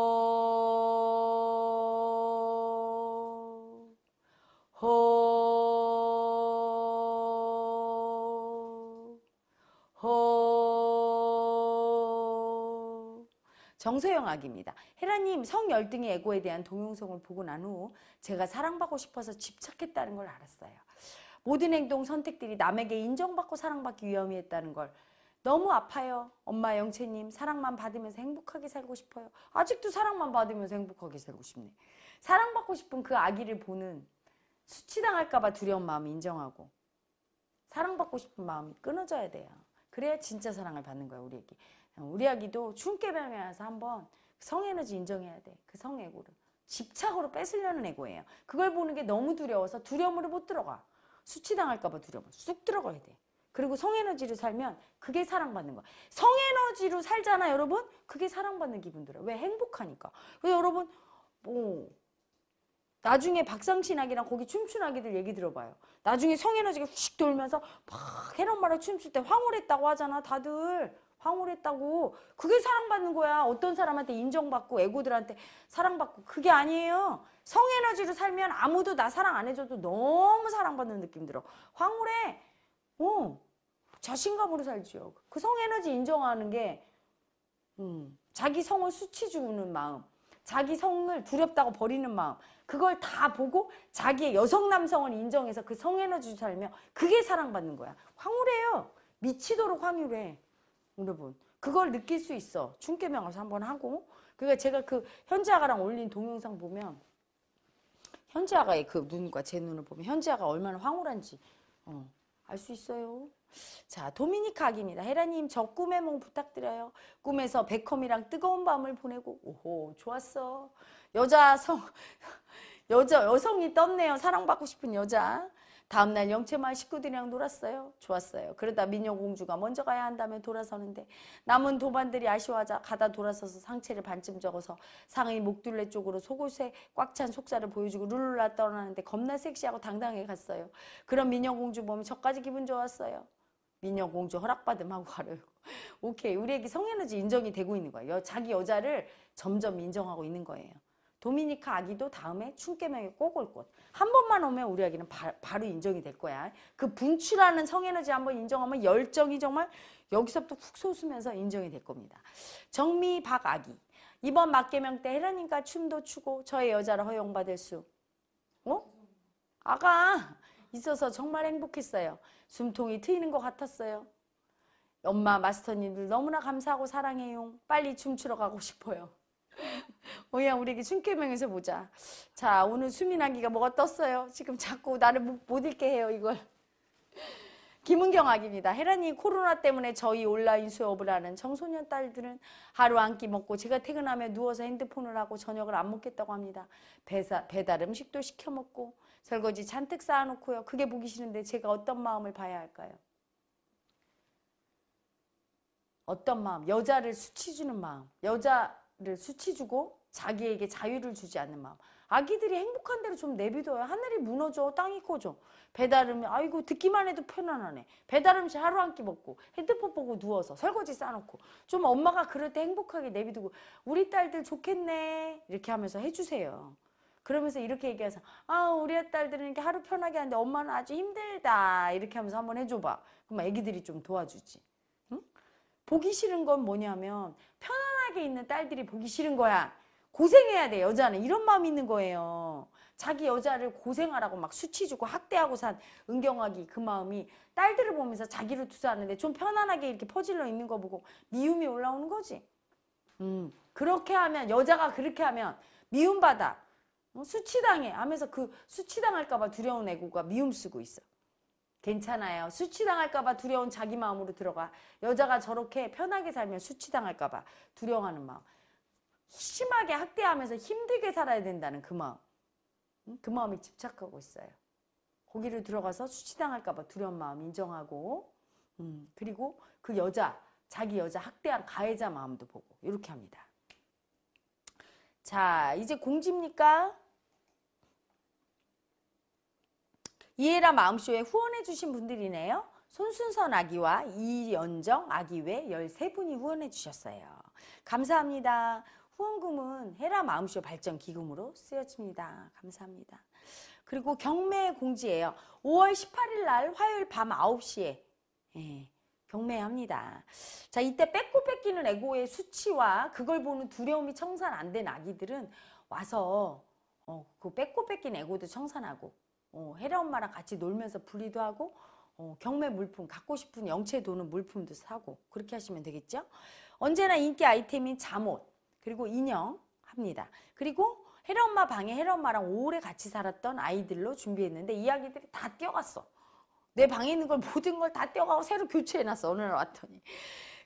정서영 아기입니다 헤라님 성열등의 에고에 대한 동용성을 보고 난 후 제가 사랑받고 싶어서 집착했다는 걸 알았어요. 모든 행동 선택들이 남에게 인정받고 사랑받기 위함이다는걸 너무 아파요. 엄마 영채님 사랑만 받으면서 행복하게 살고 싶어요. 아직도 사랑만 받으면서 행복하게 살고 싶네. 사랑받고 싶은 그 아기를 보는 수치당할까봐 두려운 마음 인정하고 사랑받고 싶은 마음이 끊어져야 돼요. 그래야 진짜 사랑을 받는 거예 우리에게. 어, 우리 아기도 춤개병에 와서 한번 성에너지 인정해야 돼. 그 성애고를. 집착으로 뺏으려는 애고예요. 그걸 보는 게 너무 두려워서 두려움으로 못 들어가. 수치당할까봐 두려워. 쑥 들어가야 돼. 그리고 성에너지로 살면 그게 사랑받는 거야. 성에너지로 살잖아, 여러분? 그게 사랑받는 기분 들어요. 왜? 행복하니까. 그래서 여러분, 뭐, 나중에 박상신아기랑 거기 춤추는 아기들 얘기 들어봐요. 나중에 성에너지가 휙 돌면서 막 해란 말에 춤출 때 황홀했다고 하잖아, 다들. 황홀했다고 그게 사랑받는 거야 어떤 사람한테 인정받고 애고들한테 사랑받고 그게 아니에요 성에너지로 살면 아무도 나 사랑 안 해줘도 너무 사랑받는 느낌 들어 황홀해 어 자신감으로 살지요 그 성에너지 인정하는 게 음, 자기 성을 수치 주는 마음 자기 성을 두렵다고 버리는 마음 그걸 다 보고 자기의 여성 남성을 인정해서 그 성에너지 살면 그게 사랑받는 거야 황홀해요 미치도록 황홀해 여러분 그걸 느낄 수 있어 춘계명 가서 한번 하고 그러니까 제가 그 현지아가랑 올린 동영상 보면 현지아가의 그 눈과 제 눈을 보면 현지아가 얼마나 황홀한지 어, 알 수 있어요 자 도미니카 악입니다 헤라님 저 꿈의 몽 부탁드려요 꿈에서 베컴이랑 뜨거운 밤을 보내고 오호 좋았어 여자 성 [LAUGHS] 여자 여성이 떴네요 사랑받고 싶은 여자 다음날 영채만 식구들이랑 놀았어요. 좋았어요. 그러다 민영공주가 먼저 가야 한다면 돌아서는데 남은 도반들이 아쉬워하자 가다 돌아서서 상체를 반쯤 적어서 상의 목둘레 쪽으로 속옷에 꽉 찬 속살을 보여주고 룰루라 떠나는데 겁나 섹시하고 당당해 갔어요. 그럼 민영공주 보면 저까지 기분 좋았어요. 민영공주 허락받음하고 가려요. [LAUGHS] 오케이 우리 애기 성에너지 인정이 되고 있는 거예요. 자기 여자를 점점 인정하고 있는 거예요. 도미니카 아기도 다음에 춘깨명에 꼭 올 것. 한 번만 오면 우리 아기는 바, 로 인정이 될 거야. 그 분출하는 성에너지 한번 인정하면 열정이 정말 여기서부터 훅 솟으면서 인정이 될 겁니다. 정미 박 아기. 이번 맞개명때 혜라님과 춤도 추고 저의 여자를 허용받을 수. 어? 아가 있어서 정말 행복했어요. 숨통이 트이는 것 같았어요. 엄마 마스터님들 너무나 감사하고 사랑해요. 빨리 춤추러 가고 싶어요. 오야 어, 우리 춘케명에서 보자. 자 오늘 수민아기가 뭐가 떴어요? 지금 자꾸 나를 못 읽게 해요 이걸. 김은경 아기입니다. 혜란이 코로나 때문에 저희 온라인 수업을 하는 청소년 딸들은 하루 한끼 먹고 제가 퇴근하면 누워서 핸드폰을 하고 저녁을 안 먹겠다고 합니다. 배사, 배달 음식도 시켜 먹고 설거지 잔뜩 쌓아놓고요. 그게 보기 싫은데 제가 어떤 마음을 봐야 할까요? 어떤 마음? 여자를 수치주는 마음. 여자 를 수치 주고 자기에게 자유를 주지 않는 마음. 아기들이 행복한 대로 좀 내비둬요. 하늘이 무너져, 땅이 커져. 배달음이 아이고 듣기만 해도 편안하네. 배달음식 하루 한 끼 먹고 핸드폰 보고 누워서 설거지 싸놓고 좀 엄마가 그럴 때 행복하게 내비두고 우리 딸들 좋겠네 이렇게 하면서 해주세요. 그러면서 이렇게 얘기해서 아 우리 딸들은 이렇게 하루 편하게 하는데 엄마는 아주 힘들다 이렇게 하면서 한번 해줘봐. 그럼 아기들이 좀 도와주지. 응? 보기 싫은 건 뭐냐면 편한 편하게 있는 딸들이 보기 싫은 거야. 고생해야 돼 여자는 이런 마음이 있는 거예요. 자기 여자를 고생하라고 막 수치주고 학대하고 산은경학기그 마음이 딸들을 보면서 자기를 투자하는데 좀 편안하게 이렇게 퍼질러 있는 거 보고 미움이 올라오는 거지. 음 그렇게 하면 여자가 그렇게 하면 미움받아 어, 수치당해 하면서 그 수치당할까 봐 두려운 애고가 미움 쓰고 있어. 괜찮아요. 수치당할까봐 두려운 자기 마음으로 들어가. 여자가 저렇게 편하게 살면 수치당할까봐 두려워하는 마음. 심하게 학대하면서 힘들게 살아야 된다는 그 마음. 그 마음이 집착하고 있어요. 거기를 들어가서 수치당할까봐 두려운 마음 인정하고 음, 그리고 그 여자, 자기 여자 학대한 가해자 마음도 보고 이렇게 합니다. 자, 이제 공지입니까? 이해라 마음쇼에 후원해주신 분들이네요. 손순선 아기와 이연정 아기 외 13분이 후원해주셨어요. 감사합니다. 후원금은 헤라 마음쇼 발전 기금으로 쓰여집니다. 감사합니다. 그리고 경매 공지예요. 5월 18일 날 화요일 밤 9시에 예, 경매합니다. 자 이때 뺏고 뺏기는 에고의 수치와 그걸 보는 두려움이 청산 안 된 아기들은 와서 어, 그 뺏고 뺏긴 에고도 청산하고 어, 혜라 엄마랑 같이 놀면서 분리도 하고 어, 경매 물품 갖고 싶은 영체 도는 물품도 사고 그렇게 하시면 되겠죠. 언제나 인기 아이템인 잠옷 그리고 인형 합니다. 그리고 혜라 엄마 방에 혜라 엄마랑 오래 같이 살았던 아이들로 준비했는데 이야기들이 다 뛰어갔어. 내 방에 있는 걸 모든 걸다 떼어가고 새로 교체해놨어 어느 날 왔더니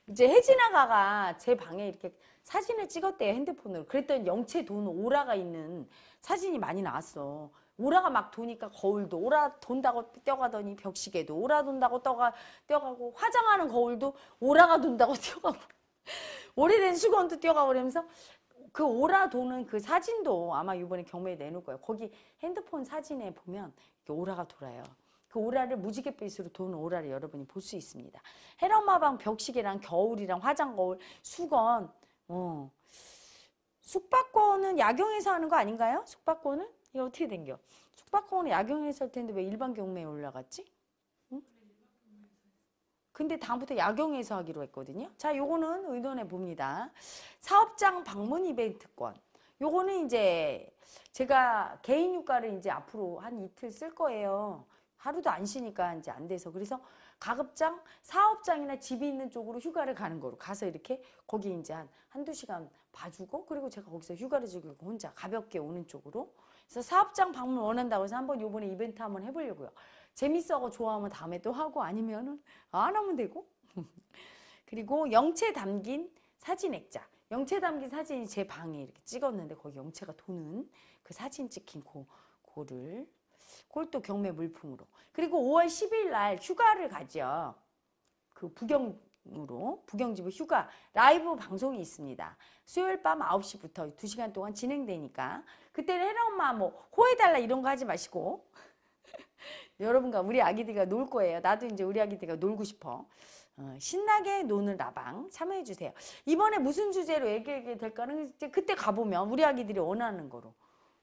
이제 혜진아가가 제 방에 이렇게 사진을 찍었대요 핸드폰으로 그랬더니 영체 돈 오라가 있는 사진이 많이 나왔어 오라가 막 도니까 거울도 오라 돈다고 뛰어가더니 벽시계도 오라 돈다고 떠가, 뛰어가고 화장하는 거울도 오라가 돈다고 [LAUGHS] 뛰어가고 오래된 수건도 뛰어가고 그러면서 그 오라 도는 그 사진도 아마 이번에 경매에 내놓을 거예요. 거기 핸드폰 사진에 보면 오라가 돌아요. 그 오라를 무지개 빛으로 도는 오라를 여러분이 볼 수 있습니다. 헤라마방 벽시계랑 겨울이랑 화장 거울, 수건, 어. 숙박권은 야경에서 하는 거 아닌가요? 숙박권은? 이거 어떻게 댕겨 숙박공원에 야경이 있을 텐데 왜 일반 경매에 올라갔지? 근데 다음부터 야경에서 하기로 했거든요. 자, 요거는 의논해 봅니다. 사업장 방문 이벤트권. 요거는 이제 제가 개인 휴가를 이제 앞으로 한 이틀 쓸 거예요. 하루도 안 쉬니까 이제 안 돼서. 그래서 가급적 사업장이나 집이 있는 쪽으로 휴가를 가는 거로 가서 이렇게 거기 이제 한, 한두 시간 봐주고 그리고 제가 거기서 휴가를 즐기고 혼자 가볍게 오는 쪽으로 그래서 사업장 방문 원한다고 해서 한번 요번에 이벤트 한번 해보려고요. 재밌어하고 좋아하면 다음에 또 하고 아니면은 안 하면 되고. [LAUGHS] 그리고 영채 담긴 사진 액자. 영채 담긴 사진이 제 방에 이렇게 찍었는데 거기 영채가 도는 그 사진 찍힌 고, 고를 그걸 또 경매 물품으로. 그리고 5월 10일 날 휴가를 가죠. 그 부경 으로 부경지부 휴가 라이브 방송이 있습니다. 수요일 밤 9시부터 2시간 동안 진행되니까 그때는 헤라 엄마 뭐 호해달라 이런 거 하지 마시고 [LAUGHS] 여러분과 우리 아기들과 놀 거예요. 나도 이제 우리 아기들과 놀고 싶어. 어, 신나게 노는 라방 참여해 주세요. 이번에 무슨 주제로 얘기하게 될까는 그때 가보면 우리 아기들이 원하는 거로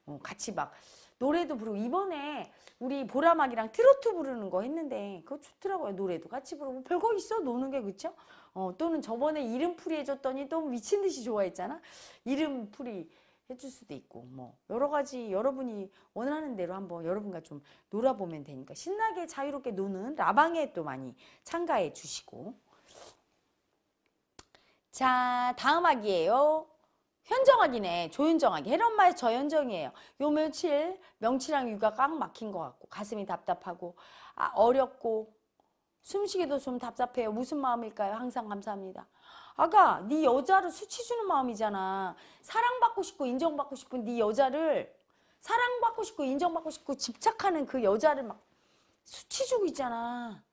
어, 같이 막 노래도 부르고 이번에 우리 보라막이랑 트로트 부르는 거 했는데 그거 좋더라고요. 노래도 같이 부르고 별거 있어 노는 게 그쵸? 어, 또는 저번에 이름풀이 해줬더니 또 미친 듯이 좋아했잖아. 이름풀이 해줄 수도 있고 뭐 여러 가지 여러분이 원하는 대로 한번 여러분과 좀 놀아보면 되니까 신나게 자유롭게 노는 라방에 또 많이 참가해 주시고 자 다음 악이에요. 현정학이네. 조현정학이. 헤런마의 저현정이에요. 요 며칠 명치랑 육아 꽉 막힌 것 같고 가슴이 답답하고 아, 어렵고 숨쉬기도 좀 답답해요. 무슨 마음일까요? 항상 감사합니다. 아가 네 여자를 수치주는 마음이잖아. 사랑받고 싶고 인정받고 싶은 네 여자를 사랑받고 싶고 인정받고 싶고 집착하는 그 여자를 막 수치주고 있잖아.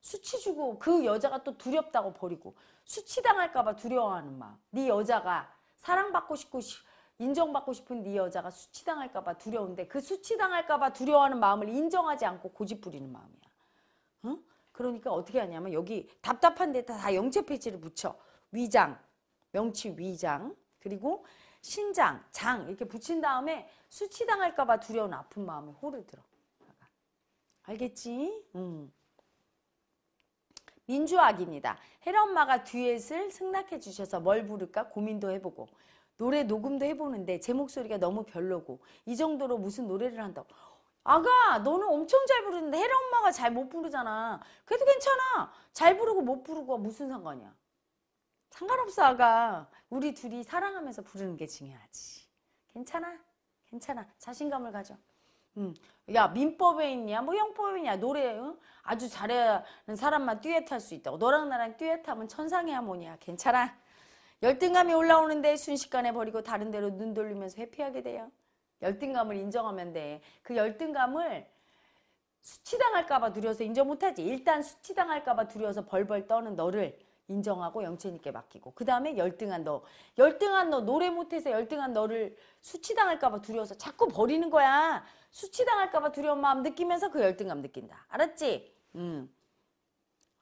수치주고 그 여자가 또 두렵다고 버리고 수치당할까봐 두려워하는 마음. 네 여자가 사랑받고 싶고 인정받고 싶은 네 여자가 수치당할까 봐 두려운데 그 수치당할까 봐 두려워하는 마음을 인정하지 않고 고집부리는 마음이야. 어? 그러니까 어떻게 하냐면 여기 답답한 데다 다 영체 패치를 붙여. 위장, 명치 위장, 그리고 신장, 장 이렇게 붙인 다음에 수치당할까 봐 두려운 아픈 마음에 호를 들어. 알겠지? 음. 민주악입니다. 헤라 엄마가 듀엣을 승낙해 주셔서 뭘 부를까 고민도 해보고 노래 녹음도 해보는데 제 목소리가 너무 별로고 이 정도로 무슨 노래를 한다고 아가 너는 엄청 잘 부르는데 헤라 엄마가 잘 못 부르잖아. 그래도 괜찮아. 잘 부르고 못 부르고 무슨 상관이야. 상관없어 아가. 우리 둘이 사랑하면서 부르는 게 중요하지. 괜찮아. 괜찮아. 자신감을 가져. 음. 야 민법에 있냐 뭐 형법이냐 노래 응? 아주 잘하는 사람만 듀엣할 수 있다고 너랑 나랑 듀엣하면 천상의 하모니야 괜찮아 열등감이 올라오는데 순식간에 버리고 다른 데로 눈 돌리면서 회피하게 돼요 열등감을 인정하면 돼 그 열등감을 수치당할까봐 두려워서 인정 못하지 일단 수치당할까봐 두려워서 벌벌 떠는 너를 인정하고 영채님께 맡기고 그 다음에 열등한 너 열등한 너 노래 못해서 열등한 너를 수치당할까봐 두려워서 자꾸 버리는 거야 수치당할까봐 두려운 마음 느끼면서 그 열등감 느낀다. 알았지? 음.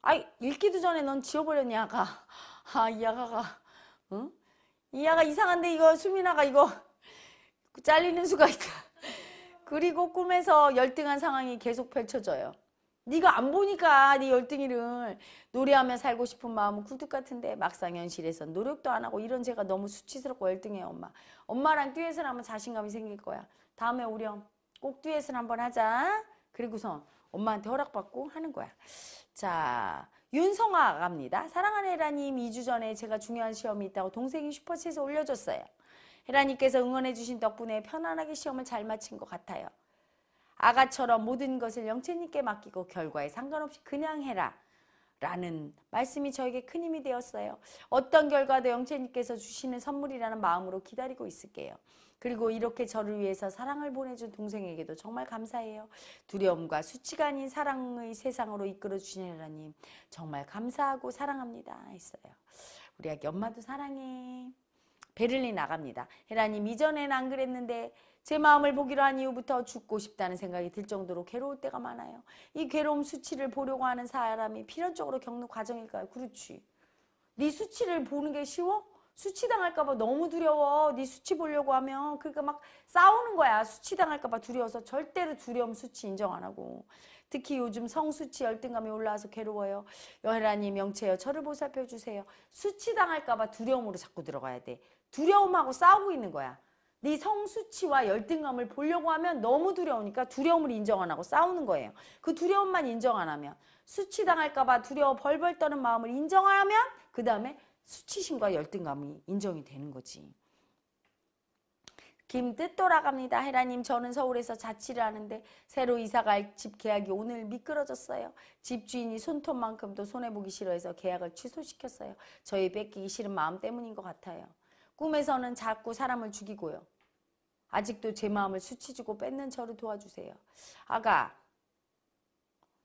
아이, 읽기도 전에 넌 지워버렸냐, 아가. 아, 이 아가가. 응? 이 아가 이상한데, 이거, 수민아가 이거, [LAUGHS] 잘리는 수가 있다. [LAUGHS] 그리고 꿈에서 열등한 상황이 계속 펼쳐져요. 네가 안 보니까 네 열등이를 노래하며 살고 싶은 마음은 굴뚝 같은데 막상 현실에서 노력도 안 하고 이런 제가 너무 수치스럽고 열등해요 엄마 엄마랑 뛰어을 하면 자신감이 생길 거야 다음에 오렴 꼭뒤에서 한번 하자. 그리고서 엄마한테 허락받고 하는 거야. 자, 윤성아 갑니다. 사랑하는 혜라님 2주 전에 제가 중요한 시험이 있다고 동생이 슈퍼챗에 올려줬어요. 혜라님께서 응원해주신 덕분에 편안하게 시험을 잘 마친 것 같아요. 아가처럼 모든 것을 영채님께 맡기고 결과에 상관없이 그냥 해라. 라는 말씀이 저에게 큰 힘이 되었어요. 어떤 결과도 영채님께서 주시는 선물이라는 마음으로 기다리고 있을게요. 그리고 이렇게 저를 위해서 사랑을 보내준 동생에게도 정말 감사해요. 두려움과 수치가 아닌 사랑의 세상으로 이끌어 주신 하나님 정말 감사하고 사랑합니다 했어요. 우리 아기 엄마도 사랑해. 베를린 나갑니다. 헤라님 이전엔 안 그랬는데 제 마음을 보기로 한 이후부터 죽고 싶다는 생각이 들 정도로 괴로울 때가 많아요. 이 괴로움 수치를 보려고 하는 사람이 필연적으로 겪는 과정일까요? 그렇지. 네 수치를 보는 게 쉬워? 수치당할까봐 너무 두려워. 네 수치 보려고 하면. 그러니까 막 싸우는 거야. 수치당할까봐 두려워서 절대로 두려움 수치 인정 안 하고. 특히 요즘 성수치 열등감이 올라와서 괴로워요. 여혜라님 명체여 저를 보살펴주세요. 수치당할까봐 두려움으로 자꾸 들어가야 돼. 두려움하고 싸우고 있는 거야. 네 성수치와 열등감을 보려고 하면 너무 두려우니까 두려움을 인정 안 하고 싸우는 거예요. 그 두려움만 인정 안 하면 수치당할까봐 두려워 벌벌 떠는 마음을 인정하면 그 다음에 수치심과 열등감이 인정이 되는 거지. 김 뜻 돌아갑니다. 헤라님 저는 서울에서 자취를 하는데 새로 이사갈 집 계약이 오늘 미끄러졌어요. 집주인이 손톱만큼도 손해보기 싫어해서 계약을 취소시켰어요. 저희 뺏기기 싫은 마음 때문인 것 같아요. 꿈에서는 자꾸 사람을 죽이고요. 아직도 제 마음을 수치주고 뺏는 저를 도와주세요. 아가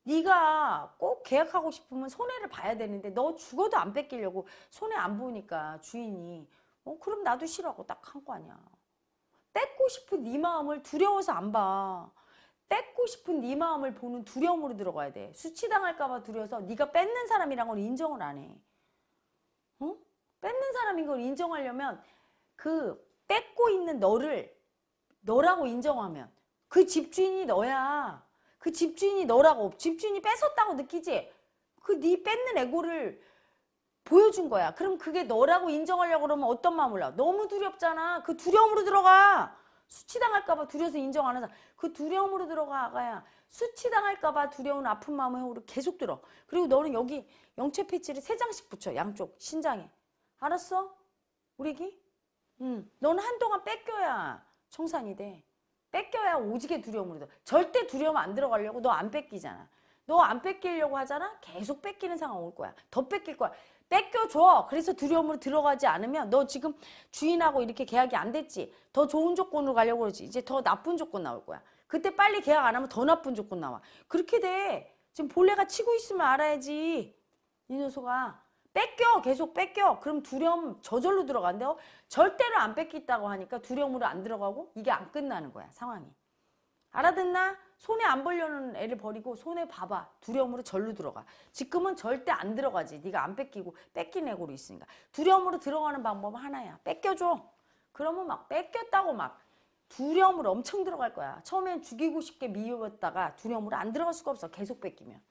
네가 꼭 계약하고 싶으면 손해를 봐야 되는데 너 죽어도 안 뺏기려고 손해 안 보니까 주인이 어 그럼 나도 싫어하고 딱 한 거 아니야. 뺏고 싶은 네 마음을 두려워서 안 봐. 뺏고 싶은 네 마음을 보는 두려움으로 들어가야 돼. 수치당할까 봐 두려워서 네가 뺏는 사람이란 걸 인정을 안 해. 응? 뺏는 사람인 걸 인정하려면 그 뺏고 있는 너를 너라고 인정하면 그 집주인이 너야. 그 집주인이 너라고 집주인이 뺏었다고 느끼지 그 네 뺏는 에고를 보여준 거야 그럼 그게 너라고 인정하려고 그러면 어떤 마음을 나 너무 두렵잖아 그 두려움으로 들어가 수치당할까봐 두려워서 인정 안 하자 그 두려움으로 들어가 야 수치당할까봐 두려운 아픈 마음의 로 계속 들어 그리고 너는 여기 영체 패치를 세장씩 붙여 양쪽 신장에 알았어? 우리 애기? 응. 너는 한동안 뺏겨야 청산이 돼 뺏겨야 오지게 두려움으로 절대 두려움 안 들어가려고 너 안 뺏기잖아. 너 안 뺏기려고 하잖아. 계속 뺏기는 상황 올 거야. 더 뺏길 거야. 뺏겨줘. 그래서 두려움으로 들어가지 않으면 너 지금 주인하고 이렇게 계약이 안 됐지. 더 좋은 조건으로 가려고 그러지. 이제 더 나쁜 조건 나올 거야. 그때 빨리 계약 안 하면 더 나쁜 조건 나와. 그렇게 돼. 지금 본래가 치고 있으면 알아야지. 이 녀석아. 뺏겨 계속 뺏겨 그럼 두려움 저절로 들어간대요 절대로 안 뺏기다고 하니까 두려움으로 안 들어가고 이게 안 끝나는 거야 상황이 알아듣나? 손에 안 벌려는 애를 버리고 손에 봐봐 두려움으로 절로 들어가 지금은 절대 안 들어가지 네가 안 뺏기고 뺏긴 애고로 있으니까 두려움으로 들어가는 방법은 하나야 뺏겨줘 그러면 막 뺏겼다고 막 두려움으로 엄청 들어갈 거야 처음엔 죽이고 싶게 미웠다가 두려움으로 안 들어갈 수가 없어 계속 뺏기면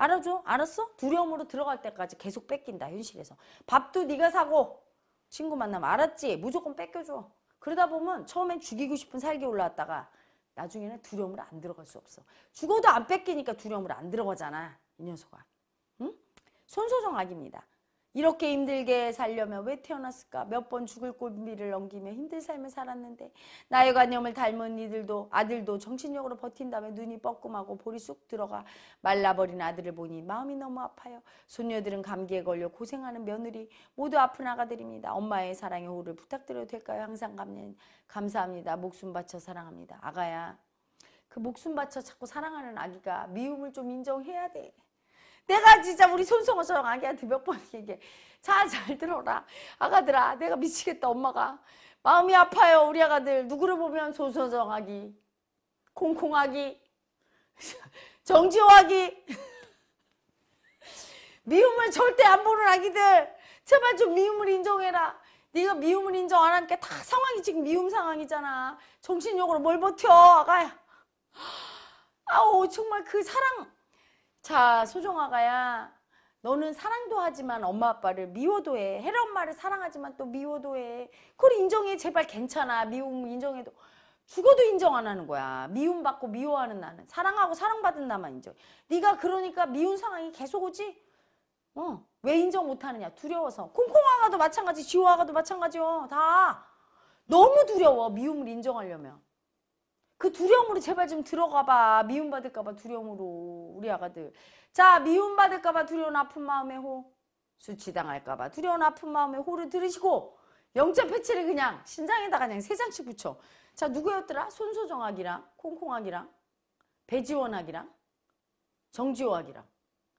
알아줘? 알았어? 두려움으로 들어갈 때까지 계속 뺏긴다. 현실에서. 밥도 네가 사고 친구 만나면 알았지? 무조건 뺏겨줘. 그러다 보면 처음엔 죽이고 싶은 살기 올라왔다가 나중에는 두려움으로 안 들어갈 수 없어. 죽어도 안 뺏기니까 두려움으로 안 들어가잖아. 이 녀석아. 응? 손소정 악입니다. 이렇게 힘들게 살려면 왜 태어났을까? 몇 번 죽을 꼴미를 넘기며 힘든 삶을 살았는데 나의 관념을 닮은 이들도 아들도 정신력으로 버틴 다음에 눈이 뻐끔하고 볼이 쑥 들어가 말라버린 아들을 보니 마음이 너무 아파요. 손녀들은 감기에 걸려 고생하는 며느리 모두 아픈 아가들입니다. 엄마의 사랑의 호를 부탁드려도 될까요? 항상 감사, 감사합니다. 목숨 바쳐 사랑합니다. 아가야 그 목숨 바쳐 자꾸 사랑하는 아기가 미움을 좀 인정해야 돼. 내가 진짜 우리 손성호 저 아기한테 몇 번 얘기해. 자, 잘 들어라. 아가들아, 내가 미치겠다, 엄마가. 마음이 아파요, 우리 아가들. 누구를 보면 손성호 아기, 콩콩 아기, [LAUGHS] 정지호 아기. [LAUGHS] 미움을 절대 안 보는 아기들. 제발 좀 미움을 인정해라. 네가 미움을 인정 안 하니까 다 상황이 지금 미움 상황이잖아. 정신력으로 뭘 버텨, 아가야. 아우, 정말 그 사랑. 자 소정아가야 너는 사랑도 하지만 엄마 아빠를 미워도 해. 헤라 엄마를 사랑하지만 또 미워도 해. 그걸 인정해. 제발 괜찮아. 미움 인정해도. 죽어도 인정 안 하는 거야. 미움받고 미워하는 나는. 사랑하고 사랑받은 나만 인정. 네가 그러니까 미운 상황이 계속 오지? 어. 왜 인정 못하느냐. 두려워서. 콩콩아가도 마찬가지. 지호아가도 마찬가지요. 다. 너무 두려워. 미움을 인정하려면. 그 두려움으로 제발 좀 들어가봐. 미움받을까봐 두려움으로 우리 아가들. 자 미움받을까봐 두려운 아픈 마음에 호. 수치당할까봐 두려운 아픈 마음에 호를 들으시고 영장 패치를 그냥 신장에다가 그냥 세 장씩 붙여. 자 누구였더라? 손소정학이랑 콩콩학이랑 배지원학이랑 정지호학이랑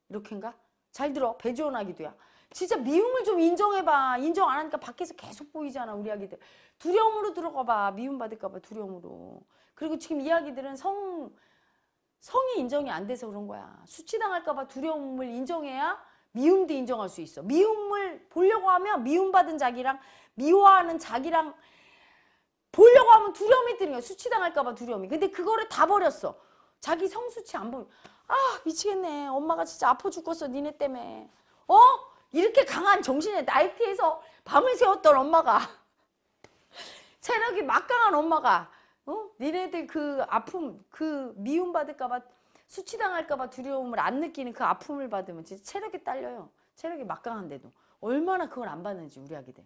이렇게인가? 잘 들어 배지원학이도야. 진짜 미움을 좀 인정해봐. 인정 안 하니까 밖에서 계속 보이잖아 우리 아기들. 두려움으로 들어가봐. 미움받을까봐 두려움으로. 그리고 지금 이야기들은 성 성이 인정이 안 돼서 그런 거야. 수치당할까봐 두려움을 인정해야 미움도 인정할 수 있어. 미움을 보려고 하면 미움받은 자기랑 미워하는 자기랑 보려고 하면 두려움이 드는 거야. 수치당할까봐 두려움이. 근데 그거를 다 버렸어. 자기 성수치 안보여아 미치겠네. 엄마가 진짜 아파 죽겠어. 니네 때문에. 어? 이렇게 강한 정신에 나이트에서 밤을 새웠던 엄마가 [LAUGHS] 체력이 막강한 엄마가 어? 니네들 그 아픔, 그 미움 받을까봐 수치당할까봐 두려움을 안 느끼는 그 아픔을 받으면 진짜 체력이 딸려요. 체력이 막강한데도. 얼마나 그걸 안 받는지 우리 아기들.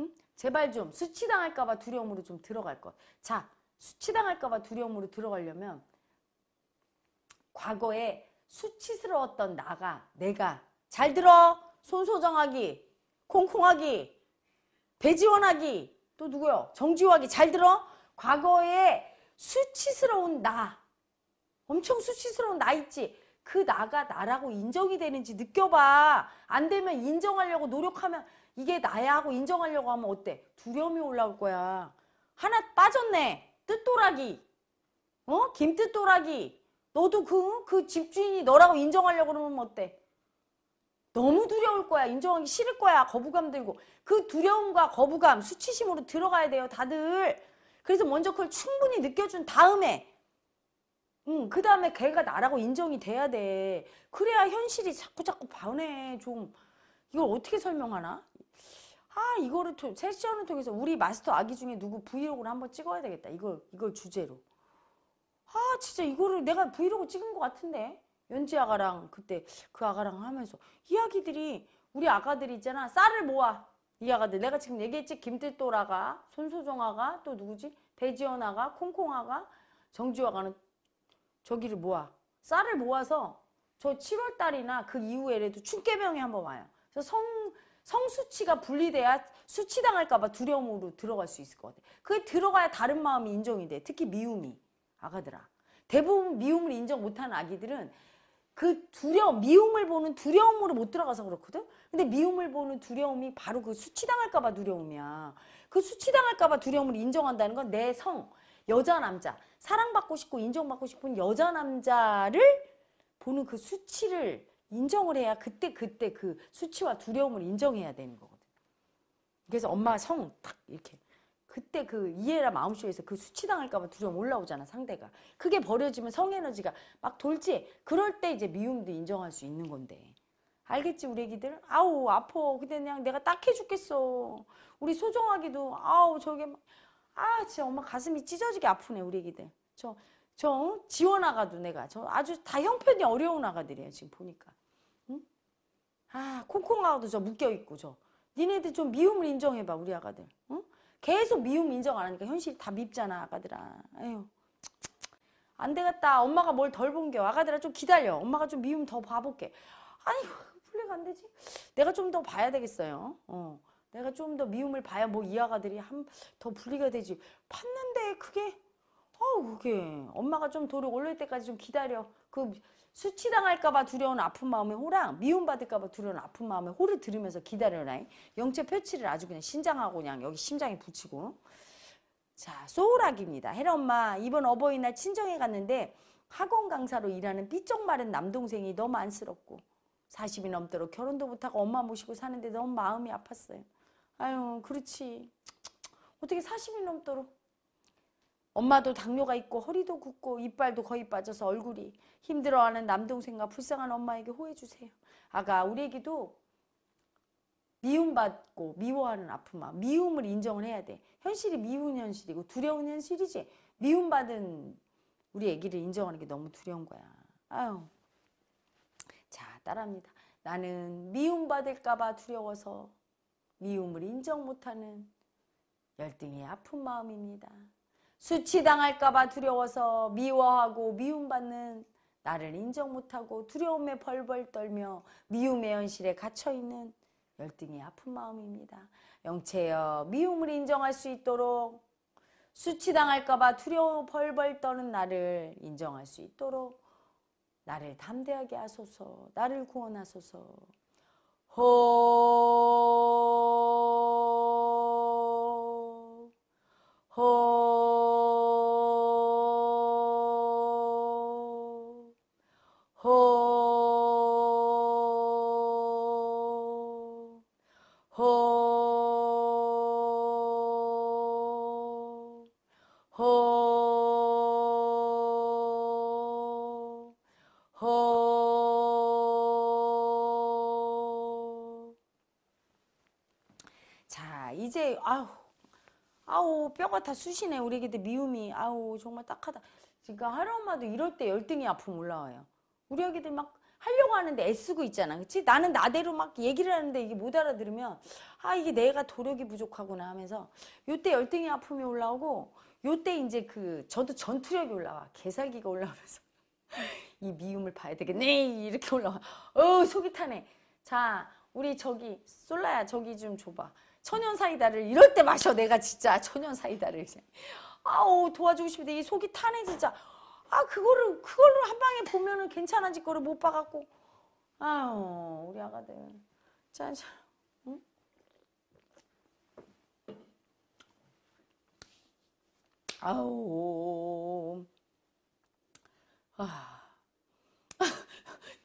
응? 제발 좀 수치당할까봐 두려움으로 좀 들어갈 것. 자, 수치당할까봐 두려움으로 들어가려면 과거에 수치스러웠던 나가, 내가 잘 들어! 손소정하기, 콩콩하기, 배지원하기, 또 누구요? 정지호하기 잘 들어? 과거에 수치스러운 나 엄청 수치스러운 나 있지 그 나가 나라고 인정이 되는지 느껴봐 안 되면 인정하려고 노력하면 이게 나야 하고 인정하려고 하면 어때 두려움이 올라올 거야 하나 빠졌네 뜻도라기 어 김뜻도라기 너도 그, 그 집주인이 너라고 인정하려고 그러면 어때 너무 두려울 거야. 인정하기 싫을 거야. 거부감 들고. 그 두려움과 거부감, 수치심으로 들어가야 돼요. 다들 그래서 먼저 그걸 충분히 느껴준 다음에 응, 그 다음에 걔가 나라고 인정이 돼야 돼. 그래야 현실이 자꾸 자꾸 변해좀 이걸 어떻게 설명하나? 아 이거를 통, 세션을 통해서 우리 마스터 아기 중에 누구 브이로그를 한번 찍어야 되겠다. 이걸 이걸 주제로. 아 진짜 이거를 내가 브이로그 찍은 것 같은데 연지 아가랑 그때 그 아가랑 하면서 이야기들이 우리 아가들이 있잖아 쌀을 모아 이하가 돼. 내가 지금 얘기했지 김뜻도라가 손소정아가 또 누구지 배지연아가 콩콩아가 정지화가는 저기를 모아 쌀을 모아서 저 7월 달이나 그 이후에라도 춘깨병이 한번 와요. 그래서 성 성수치가 분리돼야 수치당할까봐 두려움으로 들어갈 수 있을 것 같아. 그게 들어가야 다른 마음이 인정이 돼. 특히 미움이 아가들아. 대부분 미움을 인정 못하는 아기들은 그 두려움, 미움을 보는 두려움으로 못 들어가서 그렇거든? 근데 미움을 보는 두려움이 바로 그 수치당할까봐 두려움이야. 그 수치당할까봐 두려움을 인정한다는 건 내 성, 여자, 남자, 사랑받고 싶고 인정받고 싶은 여자, 남자를 보는 그 수치를 인정을 해야 그때 그때 그 수치와 두려움을 인정해야 되는 거거든. 그래서 엄마 성탁 이렇게 그때 그 이해라 마음속에서 그 수치당할까봐 두려움 올라오잖아 상대가 그게 버려지면 성에너지가 막 돌지 그럴 때 이제 미움도 인정할 수 있는 건데 알겠지 우리 애기들 아우 아퍼 근데 그냥 내가 딱해 죽겠어 우리 소정하기도 아우 저게 막, 아 진짜 엄마 가슴이 찢어지게 아프네 우리 애기들 저저 저, 지원아가도 내가 저 아주 다 형편이 어려운 아가들이에요 지금 보니까 응? 아 콩콩아가도 저 묶여있고 저 니네들 좀 미움을 인정해봐 우리 아가들 계속 미움 인정 안 하니까 현실이 다 밉잖아 아가들아 에휴 안 되겠다 엄마가 뭘 덜 본게 아가들아 좀 기다려 엄마가 좀 미움 더 봐볼게 아니 플레가 안 되지 내가 좀 더 봐야 되겠어요 어 내가 좀 더 미움을 봐야 뭐 이 아가들이 한더 분리가 되지 봤는데 그게 어우 그게 엄마가 좀도로 올릴 때까지 좀 기다려 그 수치당할까봐 두려운 아픈 마음의 호랑 미움받을까봐 두려운 아픈 마음의 호를 들으면서 기다려라. 영체 표치를 아주 그냥 신장하고 그냥 여기 심장에 붙이고. 자, 소울학입니다. 헬 엄마, 이번 어버이날 친정에 갔는데 학원 강사로 일하는 삐쩍 마른 남동생이 너무 안쓰럽고 40이 넘도록 결혼도 못하고 엄마 모시고 사는데 너무 마음이 아팠어요. 아유, 그렇지. 어떻게 40이 넘도록 엄마도 당뇨가 있고 허리도 굳고 이빨도 거의 빠져서 얼굴이 힘들어하는 남동생과 불쌍한 엄마에게 호해주세요. 아가 우리에게도 미움받고 미워하는 아픔아 미움을 인정을 해야 돼. 현실이 미운 현실이고 두려운 현실이지. 미움받은 우리 애기를 인정하는 게 너무 두려운 거야. 아유. 자 따라합니다. 나는 미움받을까봐 두려워서 미움을 인정 못하는 열등의 아픈 마음입니다. 수치당할까봐 두려워서 미워하고 미움받는 나를 인정 못하고 두려움에 벌벌 떨며 미움의 현실에 갇혀있는 열등이 아픈 마음입니다. 영채여 미움을 인정할 수 있도록 수치당할까봐 두려워 벌벌 떠는 나를 인정할 수 있도록 나를 담대하게 하소서 나를 구원하소서 호 호. 아우 아우 뼈가 다 쑤시네 우리 애기들 미움이 아우 정말 딱하다. 그러니까 하루엄마도 이럴 때 열등이 아픔 올라와요. 우리 애기들 막 하려고 하는데 애쓰고 있잖아. 그치? 나는 나대로 막 얘기를 하는데 이게 못 알아들으면, 아, 이게 내가 도력이 부족하구나 하면서, 요때 열등이 아픔이 올라오고, 요 때 이제 그, 저도 전투력이 올라와. 개살기가 올라오면서, [LAUGHS] 이 미움을 봐야 되겠네. 이렇게 올라와. 어우 속이 타네. 자, 우리 저기, 솔라야, 저기 좀 줘봐. 천연 사이다를 이럴 때 마셔 내가 진짜 천연 사이다를 아우 도와주고 싶은데 이 속이 타네 진짜 아 그거를 그걸로 한 방에 보면은 괜찮아질 거를 못 봐갖고 아우 우리 아가들 짠자 응? 아우 아.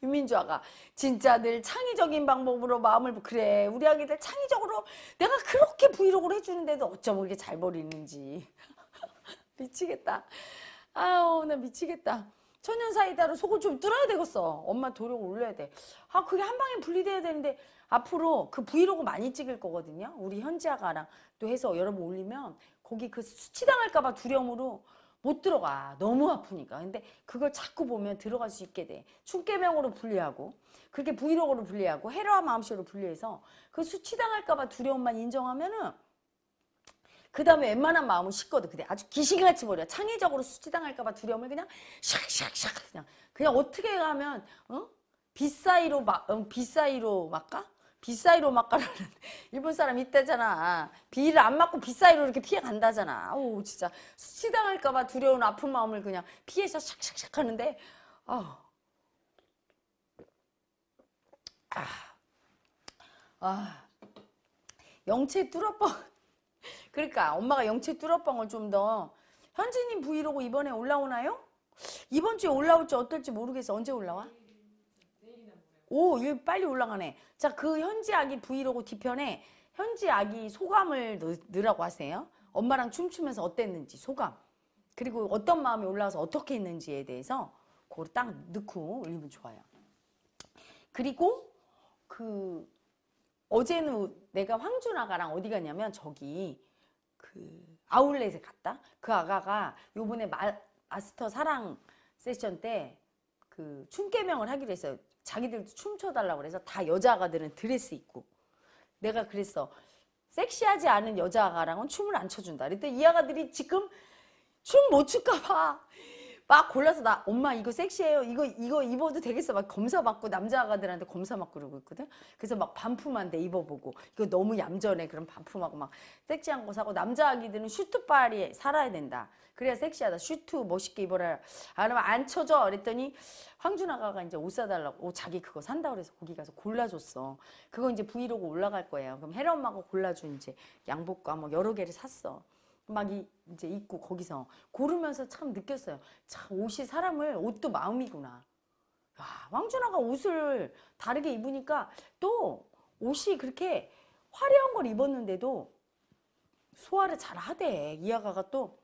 유민주아가 진짜 늘 창의적인 방법으로 마음을 그래 우리 아기들 창의적으로 내가 그렇게 브이로그를 해주는데도 어쩜 그렇게 잘 버리는지 [LAUGHS] 미치겠다 아우 나 미치겠다 천연 사이다로 속을 좀 뚫어야 되겠어 엄마 도력 올려야 돼 아 그게 한 방에 분리돼야 되는데 앞으로 그 브이로그 많이 찍을 거거든요 우리 현지아가랑 또 해서 여러분 올리면 거기 그 수치당할까봐 두려움으로 못 들어가. 너무 아프니까. 근데 그걸 자꾸 보면 들어갈 수 있게 돼. 충계명으로 분리하고 그렇게 브이로그로 분리하고 헤라와 마음씨로 분리해서 그 수치당할까봐 두려움만 인정하면은 그 다음에 웬만한 마음은 식거든. 근데 아주 기신같이 버려. 창의적으로 수치당할까봐 두려움을 그냥 샥샥샥 그냥 그냥 어떻게 가면 어? 빗사이로 막 어, 빗사이로 막가? 비싸이로막 가라는 일본 [LAUGHS] 사람 있다잖아 비를 안 맞고 비싸이로 이렇게 피해 간다잖아. 아우 진짜 수치당할까봐 두려운 아픈 마음을 그냥 피해서 샥샥샥 하는데 아 아, 아, 영채 뚫어뻥 [LAUGHS] 그러니까 엄마가 영채 뚫어뻥을좀 더 현진님 브이로그 이번에 올라오나요? 이번 주에 올라올지 어떨지 모르겠어. 언제 올라와? 오, 얘 빨리 올라가네. 자, 그 현지 아기 브이로그 뒤편에 현지 아기 소감을 넣, 으라고 하세요. 엄마랑 춤추면서 어땠는지 소감. 그리고 어떤 마음이 올라와서 어떻게 했는지에 대해서 그걸 딱 넣고 올리면 좋아요. 그리고 그 어제는 내가 황준 아가랑 어디 갔냐면 저기 그 아울렛에 갔다. 그 아가가 요번에 마, 마스터 사랑 세션 때 그 춤개명을 하기로 했어요. 자기들도 춤춰달라고 그래서 다 여자가 들은 드레스 입고 내가 그랬어 섹시하지 않은 여자아가랑은 춤을 안 춰준다 그랬더니 이 아가들이 지금 춤 못 출까봐 막 골라서 나 엄마 이거 섹시해요. 이거 이거 입어도 되겠어. 막 검사 받고 남자아가들한테 검사 막 그러고 있거든. 그래서 막 반품한데 입어보고 이거 너무 얌전해. 그럼 반품하고 막 섹시한 거 사고 남자 아기들은 슈트빨이 살아야 된다. 그래야 섹시하다. 슈트 멋있게 입어라. 아러면안 쳐져. 그랬더니 황준아가가 이제 옷 사달라고 오, 자기 그거 산다 그래서 거기 가서 골라줬어. 그거 이제 브이로그 올라갈 거예요. 그럼 헤라 엄마가 골라준 이제 양복과 뭐 여러 개를 샀어. 막 이, 이제 입고 거기서 고르면서 참 느꼈어요. 참 옷이 사람을 옷도 마음이구나. 와, 왕준아가 옷을 다르게 입으니까 또 옷이 그렇게 화려한 걸 입었는데도 소화를 잘 하대. 이아가가또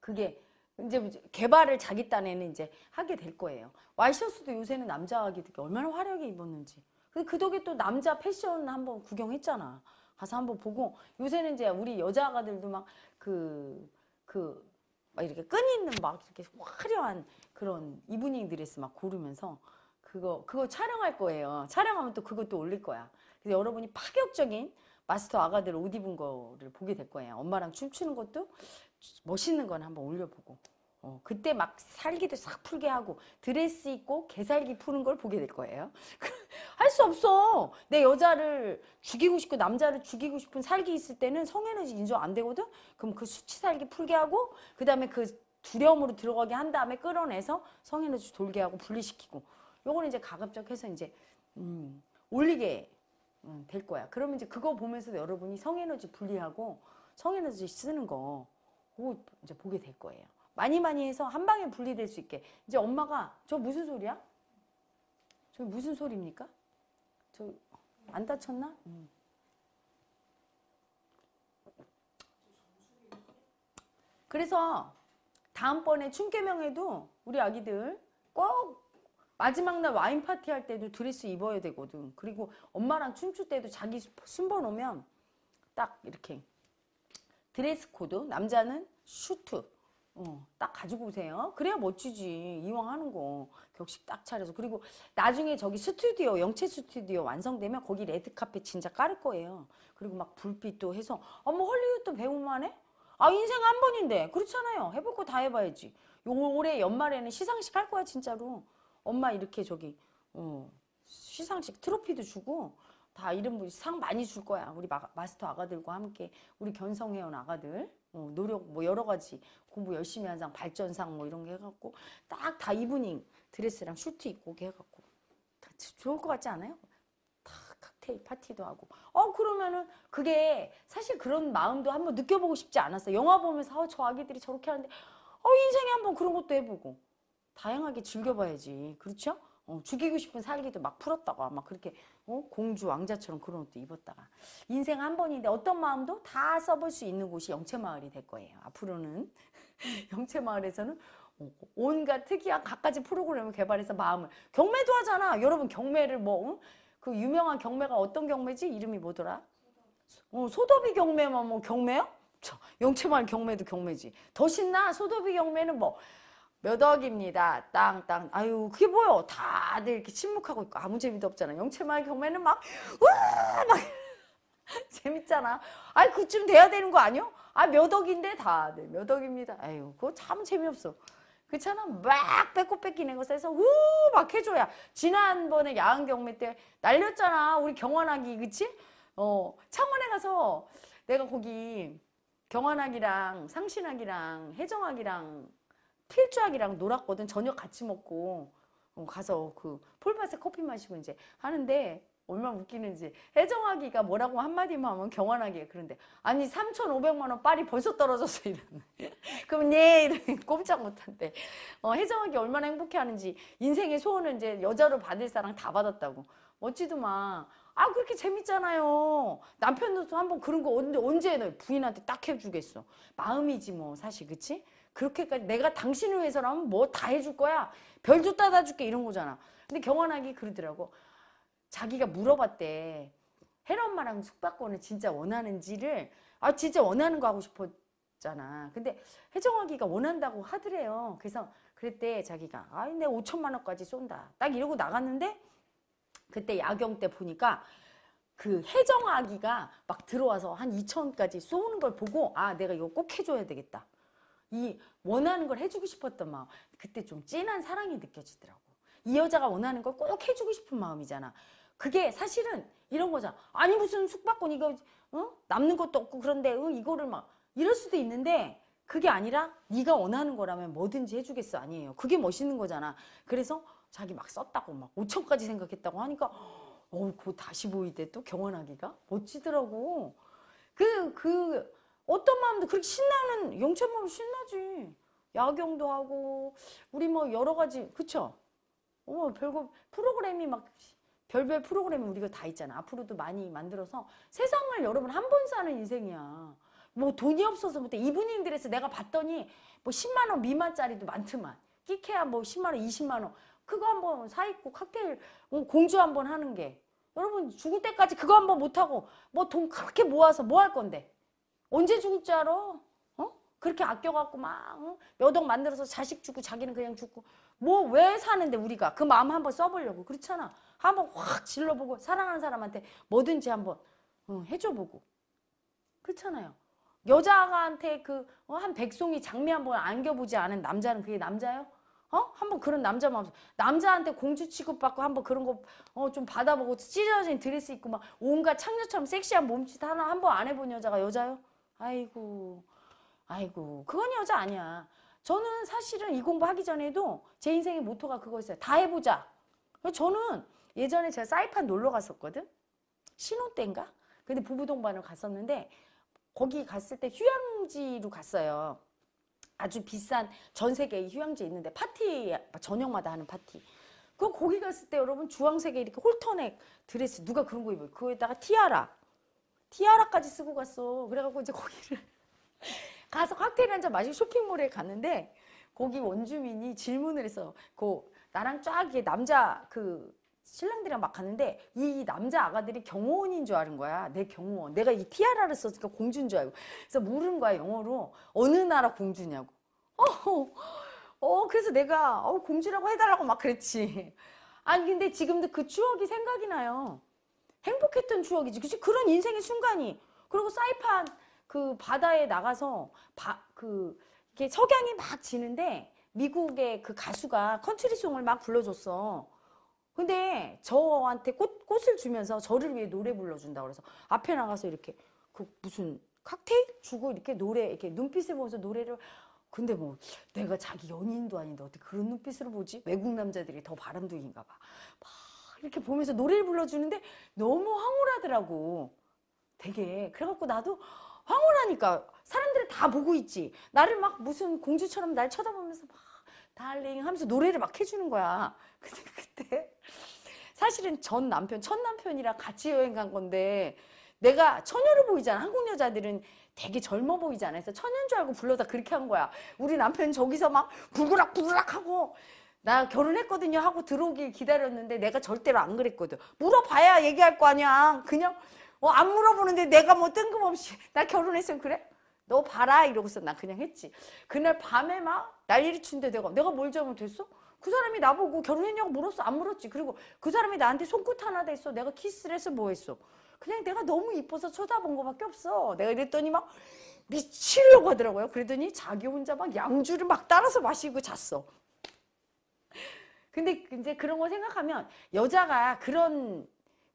그게 뭐 이제 개발을 자기 딴에는 이제 하게 될 거예요. 와이셔츠도 요새는 남자가 얼마나 화려하게 입었는지. 그 덕에 또 남자 패션 한번 구경했잖아. 가서 한번 보고 요새는 이제 우리 여자아가들도 막 그 그 막 이렇게 끈 있는 막 이렇게 화려한 그런 이브닝 드레스 막 고르면서 그거 그거 촬영할 거예요. 촬영하면 또 그것도 올릴 거야. 그래서 여러분이 파격적인 마스터 아가들 옷 입은 거를 보게 될 거예요. 엄마랑 춤추는 것도 멋있는 건 한번 올려보고. 어, 그때 막 살기도 싹 풀게 하고 드레스 입고 개살기 푸는 걸 보게 될 거예요. [LAUGHS] 할 수 없어. 내 여자를 죽이고 싶고 남자를 죽이고 싶은 살기 있을 때는 성에너지 인정 안 되거든. 그럼 그 수치 살기 풀게 하고 그다음에 그 두려움으로 들어가게 한 다음에 끌어내서 성에너지 돌게 하고 분리시키고 요거는 이제 가급적 해서 이제 음, 올리게 음, 될 거야. 그러면 이제 그거 보면서 여러분이 성에너지 분리하고 성에너지 쓰는 거그 이제 보게 될 거예요. 많이 많이 해서 한 방에 분리될 수 있게. 이제 엄마가 저 무슨 소리야? 저 무슨 소리입니까? 저 안 다쳤나? 음. 그래서 다음번에 춘계명에도 우리 아기들 꼭 마지막 날 와인 파티 할 때도 드레스 입어야 되거든. 그리고 엄마랑 춤출 때도 자기 순번 오면 딱 이렇게 드레스 코드 남자는 슈트 어, 딱 가지고 오세요. 그래야 멋지지. 이왕 하는 거. 격식 딱 차려서. 그리고 나중에 저기 스튜디오, 영채 스튜디오 완성되면 거기 레드카펫 진짜 깔을 거예요. 그리고 막 불빛도 해서, 어머, 헐리우드 배우만 해? 아, 인생 한 번인데. 그렇잖아요. 해볼 거 다 해봐야지. 요, 올해 연말에는 시상식 할 거야, 진짜로. 엄마 이렇게 저기, 어, 시상식 트로피도 주고, 다이름 분상 많이 줄 거야. 우리 마, 마스터 아가들과 함께, 우리 견성회원 아가들. 어, 노력 뭐 여러 가지 공부 열심히 한 상 발전상 뭐 이런 게 해갖고 딱 다 이브닝 드레스랑 슈트 입고 게 해갖고 다 좋을 것 같지 않아요? 다 칵테일 파티도 하고 어 그러면은 그게 사실 그런 마음도 한번 느껴보고 싶지 않았어 요 영화 보면서 어, 저 아기들이 저렇게 하는데 어 인생에 한번 그런 것도 해보고 다양하게 즐겨봐야지 그렇죠? 어, 죽이고 싶은 살기도 막 풀었다가 막 그렇게 어? 공주 왕자처럼 그런 옷도 입었다가 인생 한 번인데 어떤 마음도 다 써볼 수 있는 곳이 영채마을이 될 거예요. 앞으로는 [LAUGHS] 영채마을에서는 어, 온갖 특이한 각가지 프로그램을 개발해서 마음을 경매도 하잖아. 여러분 경매를 뭐 그 유명한 경매가 어떤 경매지? 이름이 뭐더라? 어, 소더비 경매만 뭐 경매요? 영채마을 경매도 경매지. 더 신나? 소더비 경매는 뭐몇 억입니다. 땅, 땅. 아유, 그게 뭐요? 다들 이렇게 침묵하고 있고 아무 재미도 없잖아. 영채의 경매는 막, 으아! 막, [LAUGHS] 재밌잖아. 아이, 그쯤 돼야 되는 거 아니요? 아, 몇 억인데 다들. 몇 억입니다. 아유, 그거 참 재미없어. 그렇잖아. 막 배꼽 뺏기는 거 세서 우 막 해줘야. 지난번에 야한 경매 때 날렸잖아. 우리 경원하기, 그치? 어, 창원에 가서 내가 거기 경원하기랑상신하기랑해정하기랑 필주학이랑 놀았거든. 저녁 같이 먹고 어, 가서 그 폴밭에 커피 마시고 이제 하는데 얼마나 웃기는지 해정하기가 뭐라고 한마디만 하면 경환하기가 그런데 아니 3,500만 원 빨이 벌써 떨어졌어 이러는 그럼 예 이러는 꼼짝 못한데 어, 해정하기 얼마나 행복해하는지 인생의 소원을 이제 여자로 받을 사람 다 받았다고 어찌도마 아 그렇게 재밌잖아요 남편도 한번 그런 거 언제 언제 너 부인한테 딱 해주겠어 마음이지 뭐 사실 그치 그렇게까지 내가 당신을 위해서라면 뭐 다 해줄 거야. 별도 따다 줄게 이런 거잖아. 근데 경환하기 그러더라고. 자기가 물어봤대. 혜라 엄마랑 숙박권을 진짜 원하는지를 아 진짜 원하는 거 하고 싶었잖아. 근데 혜정아기가 원한다고 하더래요. 그래서 그랬대 자기가 아 내 5천만 원까지 쏜다. 딱 이러고 나갔는데 그때 야경 때 보니까 그 혜정아기가 막 들어와서 한 2천까지 쏘는 걸 보고 아 내가 이거 꼭 해줘야 되겠다. 이 원하는 걸 해주고 싶었던 마음 그때 좀 진한 사랑이 느껴지더라고 이 여자가 원하는 걸 꼭 해주고 싶은 마음이잖아 그게 사실은 이런 거잖아 아니 무슨 숙박권 이거 어? 남는 것도 없고 그런데 어? 이거를 막 이럴 수도 있는데 그게 아니라 네가 원하는 거라면 뭐든지 해주겠어 아니에요 그게 멋있는 거잖아 그래서 자기 막 썼다고 막 5천까지 생각했다고 하니까 어우 그 다시 보이대 또 경원하기가 멋지더라고 그그 그, 그 어떤 마음도 그렇게 신나는 용천 마음 신나지. 야경도 하고 우리 뭐 여러 가지 그쵸? 어머 별거 프로그램이 막 별별 프로그램이 우리가 다 있잖아. 앞으로도 많이 만들어서 세상을 여러분 한 번 사는 인생이야. 뭐 돈이 없어서 못해. 이브닝 드레스 내가 봤더니 뭐 10만 원 미만짜리도 많더만. 끼케야 뭐 10만 원, 20만 원. 그거 한 번 사 입고 칵테일 어, 공주 한 번 하는 게 여러분 죽을 때까지 그거 한 번 못 하고 뭐 돈 그렇게 모아서 뭐 할 건데? 언제 죽을 줄 알아? 어? 그렇게 아껴갖고 막 어? 여덕 만들어서 자식 죽고 자기는 그냥 죽고 뭐 왜 사는데 우리가 그 마음 한번 써보려고 그렇잖아 한번 확 질러보고 사랑하는 사람한테 뭐든지 한번 어, 해줘보고 그렇잖아요 여자한테 그한 어, 백송이 장미 한번 안겨보지 않은 남자는 그게 남자예요? 어? 한번 그런 남자 마음 남자한테 공주 취급받고 한번 그런 거 어 좀 받아보고 찢어진 드레스 입고 막 온갖 창녀처럼 섹시한 몸짓 하나 한번 안 해본 여자가 여자요? 아이고, 아이고, 그건 여자 아니야. 저는 사실은 이 공부하기 전에도 제 인생의 모토가 그거였어요. 다 해보자. 저는 예전에 제가 사이판 놀러 갔었거든. 신혼 때인가? 근데 부부 동반을 갔었는데 거기 갔을 때 휴양지로 갔어요. 아주 비싼 전세계의 휴양지 있는데 파티 저녁마다 하는 파티. 그 거기 갔을 때 여러분 주황색에 이렇게 홀터넥 드레스 누가 그런 거 입어요. 그거에다가 티아라. 티아라까지 쓰고 갔어. 그래갖고 이제 거기를 [LAUGHS] 가서 칵테일 한잔 마시고 쇼핑몰에 갔는데 거기 원주민이 질문을 했어. 그 나랑 쫙이 남자 그 신랑들이랑 막 갔는데 이 남자 아가들이 경호원인 줄 아는 거야. 내 경호원. 내가 이 티아라를 썼으니까 공주인 줄 알고. 그래서 물은 거야 영어로 어느 나라 공주냐고. 어, 어 그래서 내가 어, 공주라고 해달라고 막 그랬지. 아니 근데 지금도 그 추억이 생각이 나요. 행복했던 추억이지. 그치? 그런 인생의 순간이. 그리고 사이판 그 바다에 나가서 바, 그 이렇게 석양이 막 지는데 미국의 그 가수가 컨트리송을 막 불러줬어. 근데 저한테 꽃, 꽃을 주면서 저를 위해 노래 불러준다 그래서 앞에 나가서 이렇게 그 무슨 칵테일 주고 이렇게 노래 이렇게 눈빛을 보면서 노래를 근데 뭐 내가 자기 연인도 아닌데 어떻게 그런 눈빛으로 보지? 외국 남자들이 더바람둥인가 봐. 막 이렇게 보면서 노래를 불러주는데 너무 황홀하더라고. 되게. 그래갖고 나도 황홀하니까 사람들이 다 보고 있지. 나를 막 무슨 공주처럼 날 쳐다보면서 막 달링 하면서 노래를 막 해주는 거야. [LAUGHS] 근데 그때 사실은 전 남편, 첫 남편이랑 같이 여행 간 건데 내가 처녀로 보이잖아. 한국 여자들은 되게 젊어 보이지않아서 처녀인 줄 알고 불러다 그렇게 한 거야. 우리 남편 저기서 막 불그락 불그락 하고 나 결혼했거든요 하고 들어오길 기다렸는데 내가 절대로 안 그랬거든. 물어봐야 얘기할 거 아니야. 그냥 어, 안 물어보는데 내가 뭐 뜬금없이 나 결혼했으면 그래? 너 봐라 이러고서 나 그냥 했지. 그날 밤에 막 난리를 친데 내가 내가 뭘 잘못했어? 그 사람이 나보고 결혼했냐고 물었어? 안 물었지. 그리고 그 사람이 나한테 손끝 하나 됐어. 내가 키스를 해서 뭐 했어? 그냥 내가 너무 이뻐서 쳐다본 거밖에 없어. 내가 이랬더니 막 미치려고 하더라고요. 그러더니 자기 혼자 막 양주를 막 따라서 마시고 잤어. 근데 이제 그런 거 생각하면 여자가 그런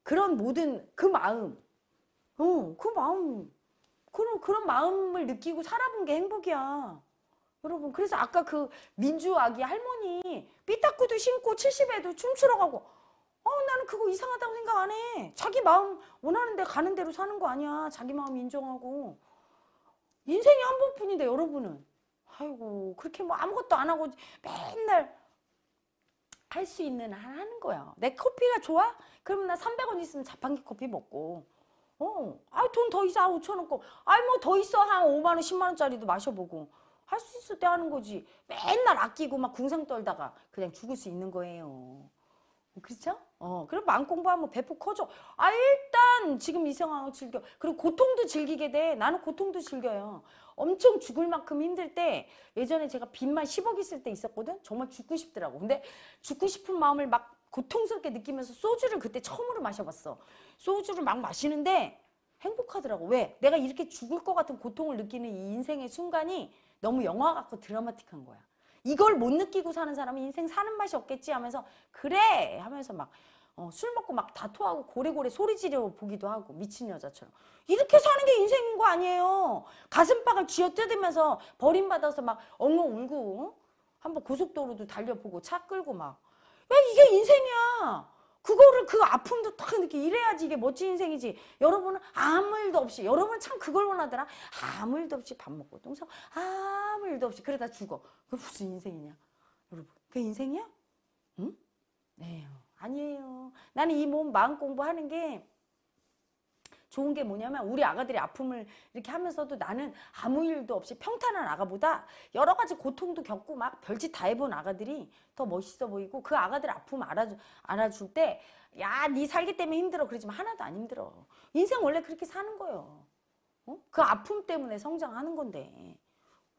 그런 모든 그 마음, 어, 그 마음, 그런 그런 마음을 느끼고 살아본 게 행복이야. 여러분 그래서 아까 그 민주 아기 할머니 삐딱구도 신고 70에도 춤추러 가고 어 나는 그거 이상하다고 생각 안 해. 자기 마음 원하는 데 가는 대로 사는 거 아니야. 자기 마음 인정하고 인생이 한 번뿐인데 여러분은 아이고 그렇게 뭐 아무것도 안 하고 맨날 할수 있는 한 하는 거야. 내 커피가 좋아? 그러면 나 300원 있으면 자판기 커피 먹고. 어, 아, 돈더 있어. 아, 5천원 고 아이, 뭐 더 있어. 한 5만원, 10만원짜리도 마셔보고. 할 수 있을 때 하는 거지. 맨날 아끼고 막 궁상 떨다가 그냥 죽을 수 있는 거예요. 그렇죠? 어, 그럼 마음 공부하면 배포 커져. 아, 일단 지금 이 상황을 즐겨. 그리고 고통도 즐기게 돼. 나는 고통도 즐겨요. 엄청 죽을 만큼 힘들 때 예전에 제가 빚만 10억 있을 때 있었거든? 정말 죽고 싶더라고. 근데 죽고 싶은 마음을 막 고통스럽게 느끼면서 소주를 그때 처음으로 마셔봤어. 소주를 막 마시는데 행복하더라고. 왜? 내가 이렇게 죽을 것 같은 고통을 느끼는 이 인생의 순간이 너무 영화 같고 드라마틱한 거야. 이걸 못 느끼고 사는 사람은 인생 사는 맛이 없겠지 하면서 그래 하면서 막 어, 술 먹고 막 다투하고 고래고래 소리 지르고 보기도 하고 미친 여자처럼 이렇게 사는 게 인생인 거 아니에요 가슴팍을 쥐어뜯으면서 버림받아서 막 엉엉 울고 어? 한번 고속도로도 달려보고 차 끌고 막 야, 이게 인생이야 그거를 그 아픔도 딱 느끼 이래야지 이게 멋진 인생이지 여러분은 아무 일도 없이 여러분은 참 그걸 원하더라 아무 일도 없이 밥 먹고 동서 아무 일도 없이 그러다 죽어 그 무슨 인생이냐 여러분 그 인생이야? 응? 네 아니에요 나는 이 몸 마음 공부하는 게 좋은 게 뭐냐면 우리 아가들이 아픔을 이렇게 하면서도 나는 아무 일도 없이 평탄한 아가보다 여러 가지 고통도 겪고 막 별짓 다 해본 아가들이 더 멋있어 보이고 그 아가들 아픔 알아주, 알아줄 때 야, 네 살기 때문에 힘들어. 그러지만 하나도 안 힘들어. 인생 원래 그렇게 사는 거예요. 어? 그 아픔 때문에 성장하는 건데.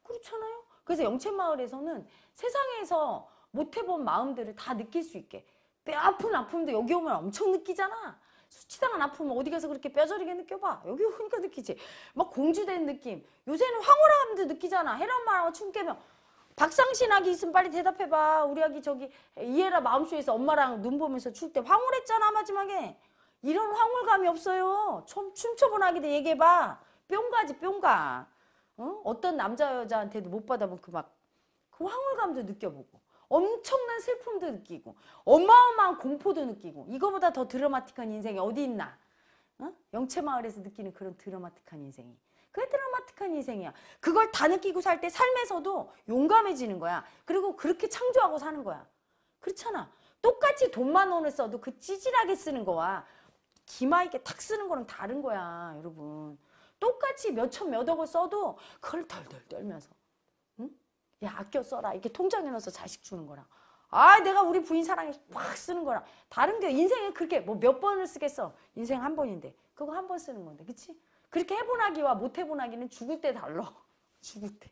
그렇잖아요. 그래서 영채마을에서는 세상에서 못 해본 마음들을 다 느낄 수 있게 뼈 아픈 아픔도 여기 오면 엄청 느끼잖아. 수치당한 아픔 어디 가서 그렇게 뼈저리게 느껴봐. 여기 오니까 느끼지. 막 공주된 느낌. 요새는 황홀함도 느끼잖아. 해란 말하고 춤 깨면. 박상신 아기 있으면 빨리 대답해봐. 우리 아기 저기 이해라 마음속에서 엄마랑 눈 보면서 출때 황홀했잖아 마지막에. 이런 황홀감이 없어요. 춤, 춤춰본 아기도 얘기해봐. 뿅가지 뿅가. 어? 어떤 남자 여자한테도 못 받아본 그 막그 그 황홀감도 느껴보고. 엄청난 슬픔도 느끼고 어마어마한 공포도 느끼고 이거보다 더 드라마틱한 인생이 어디 있나? 어? 영채마을에서 느끼는 그런 드라마틱한 인생이 그게 드라마틱한 인생이야. 그걸 다 느끼고 살 때 삶에서도 용감해지는 거야. 그리고 그렇게 창조하고 사는 거야. 그렇잖아. 똑같이 돈 만 원을 써도 그 찌질하게 쓰는 거와 기마있게 탁 쓰는 거는 다른 거야, 여러분. 똑같이 몇 천 몇억을 써도 그걸 덜덜 떨면서 야 아껴 써라 이렇게 통장에 넣어서 자식 주는 거랑 아 내가 우리 부인 사랑에 확 쓰는 거랑 다른 게 인생에 그렇게 뭐 몇 번을 쓰겠어 인생 한 번인데 그거 한 번 쓰는 건데 그치 그렇게 해보나기와 못 해보나기는 죽을 때 달라 [LAUGHS] 죽을 때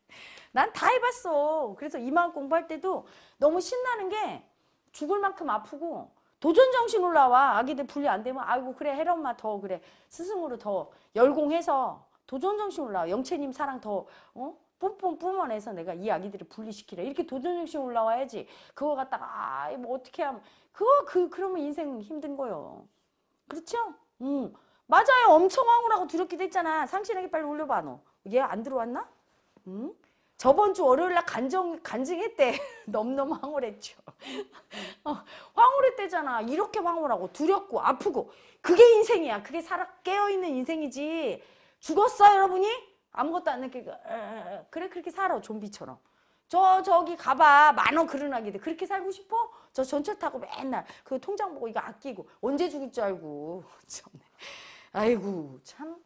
난 다 해봤어 그래서 이만 공부할 때도 너무 신나는 게 죽을 만큼 아프고 도전 정신 올라와 아기들 분리 안 되면 아이고 그래 해라 엄마 더 그래 스승으로 더 열공해서 도전 정신 올라와 영채님 사랑 더 어? 뿜뿜 뿜어내서 내가 이 아기들을 분리시키라. 이렇게 도전정신 올라와야지. 그거 갖다가, 아, 뭐 어떻게 하면. 그거, 그, 그러면 인생 힘든 거요. 예 그렇죠? 음. 맞아요. 엄청 황홀하고 두렵기도 했잖아. 상신에게 빨리 올려봐, 너. 얘 안 들어왔나? 음? 저번 주 월요일 날 간정, 간증했대. [LAUGHS] 넘넘 황홀했죠. [LAUGHS] 어, 황홀했대잖아. 이렇게 황홀하고 두렵고 아프고. 그게 인생이야. 그게 살아, 깨어있는 인생이지. 죽었어, 여러분이? 아무것도 안 느끼고 그래 그렇게 살아 좀비처럼 저 저기 가봐 만원 그른하기들 그렇게 살고 싶어? 저 전철 타고 맨날 그 통장 보고 이거 아끼고 언제 죽을 줄 알고 [LAUGHS] 참 네. 아이고 참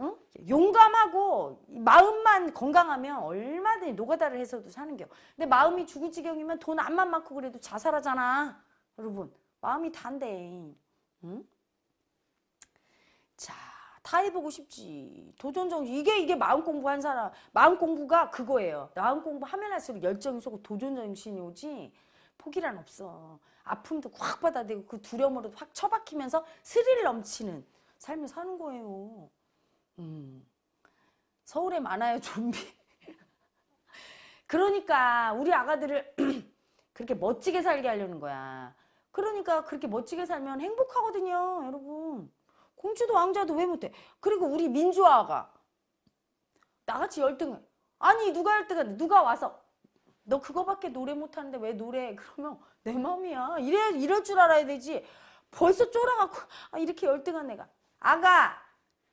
응? 용감하고 마음만 건강하면 얼마든지 노가다를 해서도 사는 겨 근데 마음이 죽을 지경이면 돈 안만 많고 그래도 자살하잖아 여러분 마음이 단데 응? 자다 해보고 싶지. 도전정신 이게 이게 마음 공부한 사람 마음 공부가 그거예요. 마음 공부하면 할수록 열정이 쏘고 도전정신이 오지 포기란 없어. 아픔도 확 받아들이고 그 두려움으로 확 처박히면서 스릴 넘치는 삶을 사는 거예요. 음. 서울에 많아요 좀비. [LAUGHS] 그러니까 우리 아가들을 [CLEARS THROAT] 그렇게 멋지게 살게 하려는 거야. 그러니까 그렇게 멋지게 살면 행복하거든요 여러분. 공주도 왕자도 왜 못해? 그리고 우리 민주화가 나같이 열등해. 아니 누가 열등한데 누가 와서 너 그거밖에 노래 못하는데 왜 노래해? [LAUGHS] 그러면 내 맘이야. 이래, 이럴 줄 알아야 되지. 벌써 쫄아갖고 아, 이렇게 열등한 애가. 아가!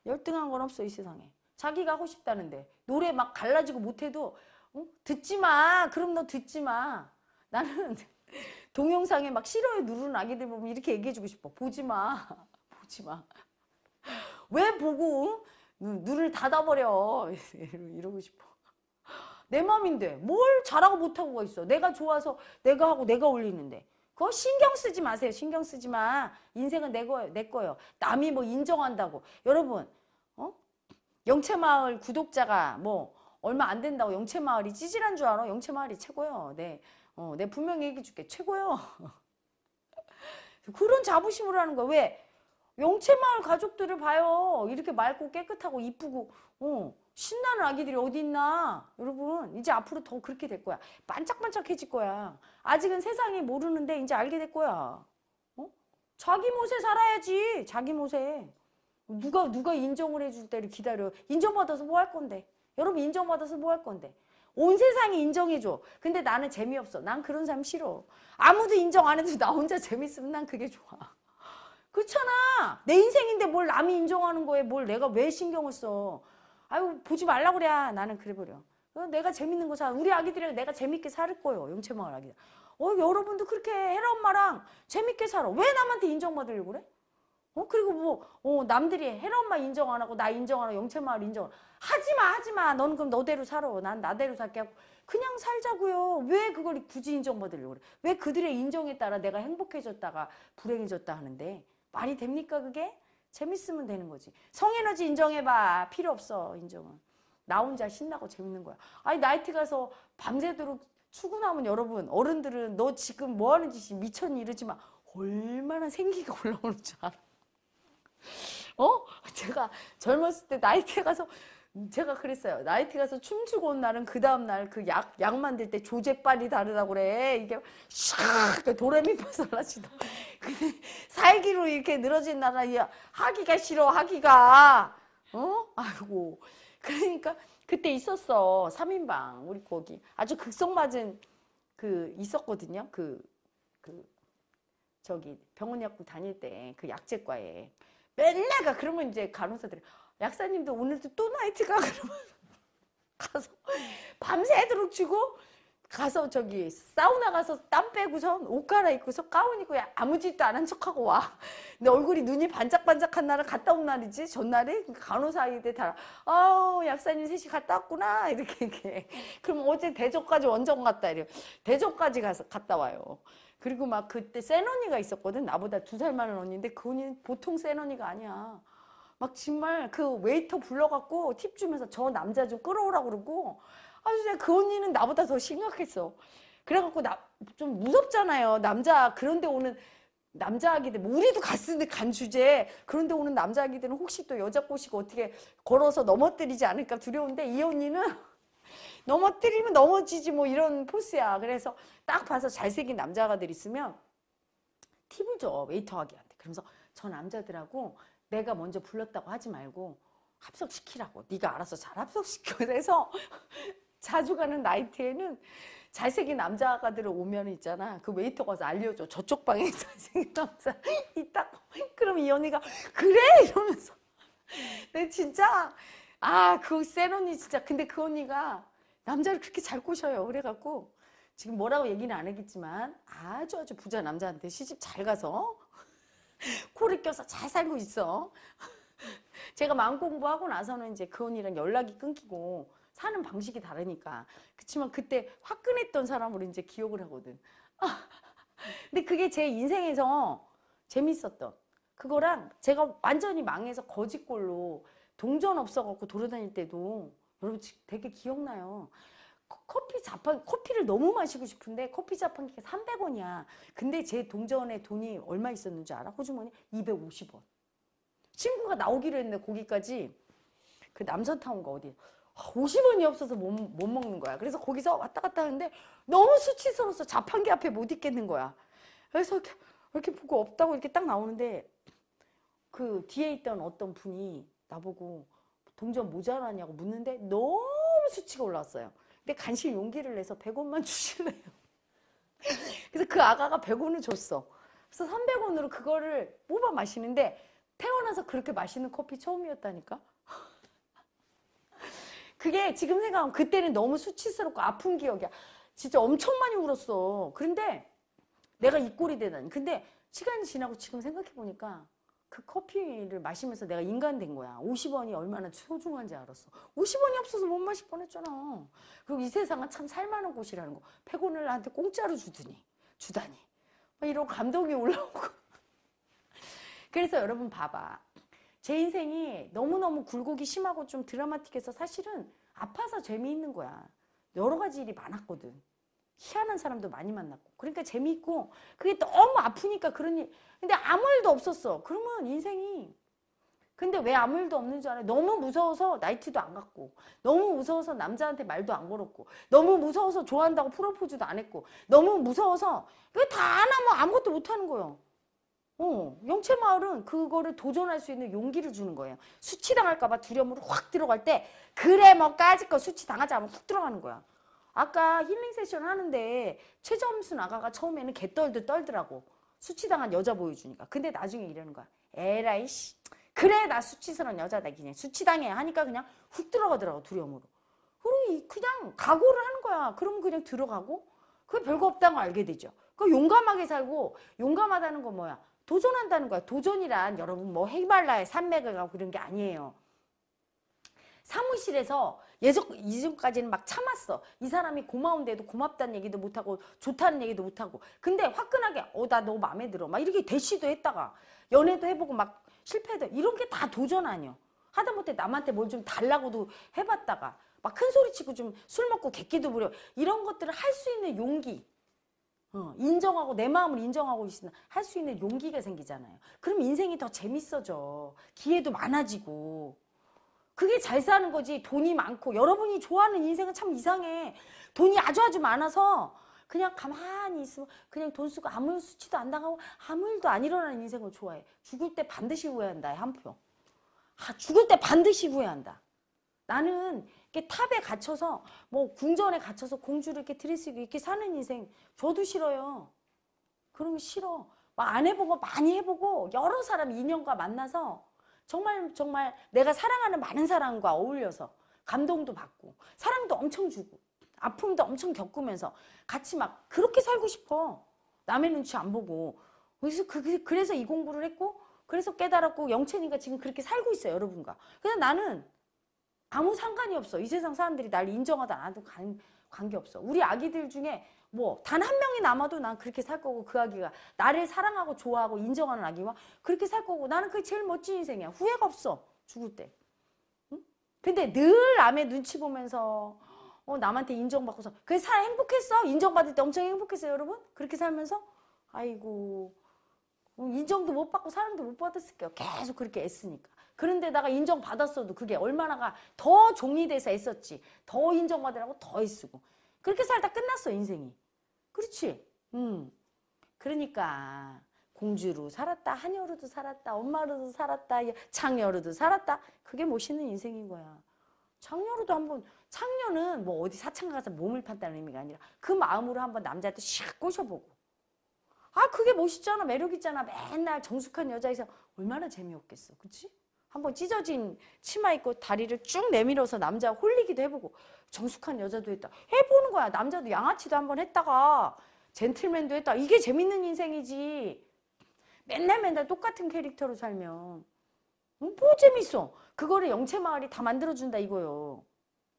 열등한 건 없어 이 세상에. 자기가 하고 싶다는데 노래 막 갈라지고 못해도 어? 듣지 마. 그럼 너 듣지 마. 나는 [LAUGHS] 동영상에 막 싫어요 누르는 아기들 보면 이렇게 얘기해주고 싶어. 보지 마. [LAUGHS] 보지 마. 왜 보고 눈을 닫아버려 [LAUGHS] 이러고 싶어 내 맘인데 뭘 잘하고 못하고가 있어 내가 좋아서 내가 하고 내가 올리는데 그거 신경 쓰지 마세요 신경 쓰지 마 인생은 내 거예요 내 거예요 남이 뭐 인정한다고 여러분 어? 영채마을 구독자가 뭐 얼마 안 된다고 영채마을이 찌질한 줄 알아 영채마을이 최고요 네. 어, 내 분명히 얘기해 줄게 최고요 [LAUGHS] 그런 자부심으로 하는 거야 왜? 용채마을 가족들을 봐요. 이렇게 맑고 깨끗하고 이쁘고 어, 신나는 아기들이 어디 있나. 여러분 이제 앞으로 더 그렇게 될 거야. 반짝반짝해질 거야. 아직은 세상이 모르는데 이제 알게 될 거야. 어? 자기 모세 살아야지. 자기 모세. 누가 누가 인정을 해줄 때를 기다려. 인정받아서 뭐 할 건데. 여러분 인정받아서 뭐 할 건데. 온 세상이 인정해줘. 근데 나는 재미없어. 난 그런 사람 싫어. 아무도 인정 안 해도 나 혼자 재밌으면 난 그게 좋아. 그렇잖아. 내 인생인데 뭘 남이 인정하는 거에 뭘 내가 왜 신경을 써. 아유 보지 말라 그래. 야 나는 그래 버려. 어, 내가 재밌는 거 사. 우리 아기들이랑 내가 재밌게 살 거예요. 용채마을 아기들. 어 여러분도 그렇게 해라 엄마랑 재밌게 살아. 왜 남한테 인정받으려고 그래? 어 그리고 뭐 어, 남들이 해라 엄마 인정 안 하고 나 인정 안 하고 영채마을 인정 하지마 하지마 넌 그럼 너대로 살아 난 나대로 살게 하고 그냥 살자고요 왜 그걸 굳이 인정받으려고 그래 왜 그들의 인정에 따라 내가 행복해졌다가 불행해졌다 하는데 말이 됩니까 그게? 재밌으면 되는 거지. 성에너지 인정해봐. 필요 없어 인정은. 나 혼자 신나고 재밌는 거야. 아니 나이트 가서 밤새도록 출근하면 여러분 어른들은 너 지금 뭐 하는 짓이 미쳤니 이러지만 얼마나 생기가 [LAUGHS] 올라오는 줄 알아. 어? 제가 젊었을 때 나이트에 가서 제가 그랬어요. 나이트 가서 춤추고 온 날은 그 다음 날 그 약 약 만들 때 조제빨이 다르다고 그래. 이게 샥도레미파솔라시도 [LAUGHS] 근데 살기로 이렇게 늘어진 나라 야 하기가 싫어 하기가 어 아이고 그러니까 그때 있었어 3인방 우리 거기 아주 극성 맞은 그 있었거든요 그그 그 저기 병원약국 다닐 때 그 약제과에 맨날 가 그러면 이제 간호사들이 약사님도 오늘도 또 나이트 가 그러면 [LAUGHS] 가서 밤새도록 주고 가서 저기 사우나 가서 땀 빼고서 옷 갈아입고서 가운 입고 아무 짓도 안 한 척하고 와. 근데 얼굴이 눈이 반짝반짝한 날은 갔다 온 날이지. 전날에 그러니까 간호사한테 다, 아우, 약사님 셋이 갔다 왔구나. 이렇게, 이렇게. 그럼 어제 대전까지 원정 갔다 이래요. 대전까지 가서 갔다 와요. 그리고 막 그때 센 언니가 있었거든. 나보다 두 살 많은 언니인데 그 언니는 보통 센 언니가 아니야. 막 정말 그 웨이터 불러갖고 팁 주면서 저 남자 좀끌어오라 그러고 아 진짜 그 언니는 나보다 더 심각했어. 그래갖고 나 좀 무섭잖아요. 남자 그런데 오는 남자 아기들 뭐 우리도 갔는데 간 주제에 그런데 오는 남자 아기들은 혹시 또 여자 꼬시고 어떻게 걸어서 넘어뜨리지 않을까 두려운데 이 언니는 [LAUGHS] 넘어뜨리면 넘어지지 뭐 이런 포스야. 그래서 딱 봐서 잘생긴 남자가들 있으면 팁을 줘 웨이터 아기한테. 그러면서 저 남자들하고 내가 먼저 불렀다고 하지 말고 합석시키라고 네가 알아서 잘 합석시켜 [LAUGHS] 그래서 자주 가는 나이트에는 잘생긴 남자가들 오면 있잖아 그 웨이터가 서 알려줘 저쪽 방에 [LAUGHS] 잘생긴 남자 있다고 그럼 이 언니가 그래 이러면서 근데 진짜 아그 세 언니 진짜 근데 그 언니가 남자를 그렇게 잘 꼬셔요 그래갖고 지금 뭐라고 얘기는 안 하겠지만 아주 아주 부자 남자한테 시집 잘 가서 [LAUGHS] 코를 껴서 잘 살고 있어. [LAUGHS] 제가 마음 공부하고 나서는 이제 그 언니랑 연락이 끊기고 사는 방식이 다르니까. 그렇지만 그때 화끈했던 사람으로 이제 기억을 하거든. [LAUGHS] 근데 그게 제 인생에서 재밌었던 그거랑 제가 완전히 망해서 거짓골로 동전 없어갖고 돌아다닐 때도 여러분 되게 기억나요. 커피 자판 커피를 너무 마시고 싶은데 커피 자판기가 300원이야. 근데 제 동전에 돈이 얼마 있었는 지 알아? 호주머니 250원. 친구가 나오기로 했는데 거기까지 그남산 타운가 어디 50원이 아, 없어서 못, 못 먹는 거야. 그래서 거기서 왔다 갔다 하는데 너무 수치스러워서 자판기 앞에 못 있겠는 거야. 그래서 이렇게, 이렇게 보고 없다고 이렇게 딱 나오는데 그 뒤에 있던 어떤 분이 나보고 동전 모자라냐고 묻는데 너무 수치가 올라왔어요. 근데 간신 용기를 내서 100원만 [LAUGHS] 주실래요? 그래서 그 아가가 100원을 줬어. 그래서 300원으로 그거를 뽑아 마시는데 태어나서 그렇게 맛있는 커피 처음이었다니까? [LAUGHS] 그게 지금 생각하면 그때는 너무 수치스럽고 아픈 기억이야. 진짜 엄청 많이 울었어. 그런데 내가 이 꼴이 되다니. 근데 시간이 지나고 지금 생각해보니까 그 커피를 마시면서 내가 인간 된 거야. 50원이 얼마나 소중한지 알았어. 50원이 없어서 못 마실 뻔했잖아. 그리고 이 세상은 참 살만한 곳이라는 거. 100원을 나한테 공짜로 주더니 주다니. 이런 감동이 올라오고. [LAUGHS] 그래서 여러분 봐봐. 제 인생이 너무너무 굴곡이 심하고 좀 드라마틱해서 사실은 아파서 재미있는 거야. 여러 가지 일이 많았거든. 희한한 사람도 많이 만났고 그러니까 재미있고 그게 너무 아프니까 그런 일 근데 아무 일도 없었어 그러면 인생이 근데 왜 아무 일도 없는 줄 알아? 너무 무서워서 나이트도 안 갔고 너무 무서워서 남자한테 말도 안 걸었고 너무 무서워서 좋아한다고 프로포즈도 안 했고 너무 무서워서 왜다안 하면 뭐 아무것도 못 하는 거예요 어, 영채 마을은 그거를 도전할 수 있는 용기를 주는 거예요. 수치당할까봐 두려움으로 확 들어갈 때, 그래, 뭐, 까짓 거 수치당하지 않으면 훅 들어가는 거야. 아까 힐링 세션 하는데 최점순 아가가 처음에는 개떨듯 떨더라고. 수치당한 여자 보여주니까. 근데 나중에 이러는 거야. 에라이 씨. 그래 나 수치스러운 여자다 그냥 수치당해 하니까 그냥 훅 들어가더라고 두려움으로. 그럼 그냥 각오를 하는 거야. 그럼 그냥 들어가고 그 별거 없다는 걸 알게 되죠. 그 용감하게 살고 용감하다는 건 뭐야? 도전한다는 거야. 도전이란 여러분 뭐 히말라야 산맥을 가고 그런 게 아니에요. 사무실에서 예전, 이전까지는 막 참았어. 이 사람이 고마운데도 고맙다는 얘기도 못하고 좋다는 얘기도 못하고 근데 화끈하게 어나너 마음에 들어 막 이렇게 대시도 했다가 연애도 해보고 막 실패도 이런 게 다 도전 아니요 하다못해 남한테 뭘 좀 달라고도 해봤다가 막 큰 소리치고 좀 술 먹고 객기도 부려 이런 것들을 할 수 있는 용기 어, 인정하고 내 마음을 인정하고 할 수 있는 용기가 생기잖아요. 그럼 인생이 더 재밌어져. 기회도 많아지고. 그게 잘 사는 거지 돈이 많고 여러분이 좋아하는 인생은 참 이상해 돈이 아주 아주 많아서 그냥 가만히 있으면 그냥 돈 쓰고 아무 수치도 안 당하고 아무 일도 안 일어나는 인생을 좋아해 죽을 때 반드시 후회한다 한표 아, 죽을 때 반드시 후회한다 나는 이렇게 탑에 갇혀서 뭐 궁전에 갇혀서 공주를 이렇게 드 들이쓰고 이렇게 사는 인생 저도 싫어요 그런 거 싫어 막 안해보고 많이 해보고 여러 사람 인연과 만나서 정말 정말 내가 사랑하는 많은 사람과 어울려서 감동도 받고 사랑도 엄청 주고 아픔도 엄청 겪으면서 같이 막 그렇게 살고 싶어. 남의 눈치 안 보고. 그래서 그, 그 그래서 이 공부를 했고 그래서 깨달았고 영채니까 지금 그렇게 살고 있어요, 여러분과. 그냥 나는 아무 상관이 없어. 이 세상 사람들이 날 인정하다 안 하든 관계없어. 우리 아기들 중에 뭐단한 명이 남아도 난 그렇게 살 거고 그 아기가 나를 사랑하고 좋아하고 인정하는 아기와 그렇게 살 거고 나는 그게 제일 멋진 인생이야. 후회가 없어. 죽을 때. 응? 근데 늘 남의 눈치 보면서 어, 남한테 인정받고서 그게 살 행복했어? 인정받을 때 엄청 행복했어요, 여러분? 그렇게 살면서 아이고 어, 인정도 못 받고 사랑도 못 받았을게요. 계속 그렇게 애쓰니까. 그런데다가 인정받았어도 그게 얼마나가 더 종이 돼서 애썼지. 더 인정받으라고 더 애쓰고. 그렇게 살다 끝났어, 인생이. 그렇지. 음. 그러니까 공주로 살았다, 한여로도 살았다, 엄마로도 살았다, 창녀로도 살았다. 그게 멋있는 인생인 거야. 창녀로도 한번 창녀는 뭐 어디 사창 가서 몸을 판다는 의미가 아니라 그 마음으로 한번 남자한테 샥 꼬셔보고. 아 그게 멋있잖아, 매력 있잖아. 맨날 정숙한 여자에서 얼마나 재미없겠어, 그렇지? 한번 찢어진 치마 입고 다리를 쭉 내밀어서 남자 홀리기도 해보고 정숙한 여자도 했다. 해보는 거야. 남자도 양아치도 한 번 했다가 젠틀맨도 했다. 이게 재밌는 인생이지. 맨날 맨날 똑같은 캐릭터로 살면 뭐 재밌어. 그거를 영채마을이 다 만들어준다 이거요.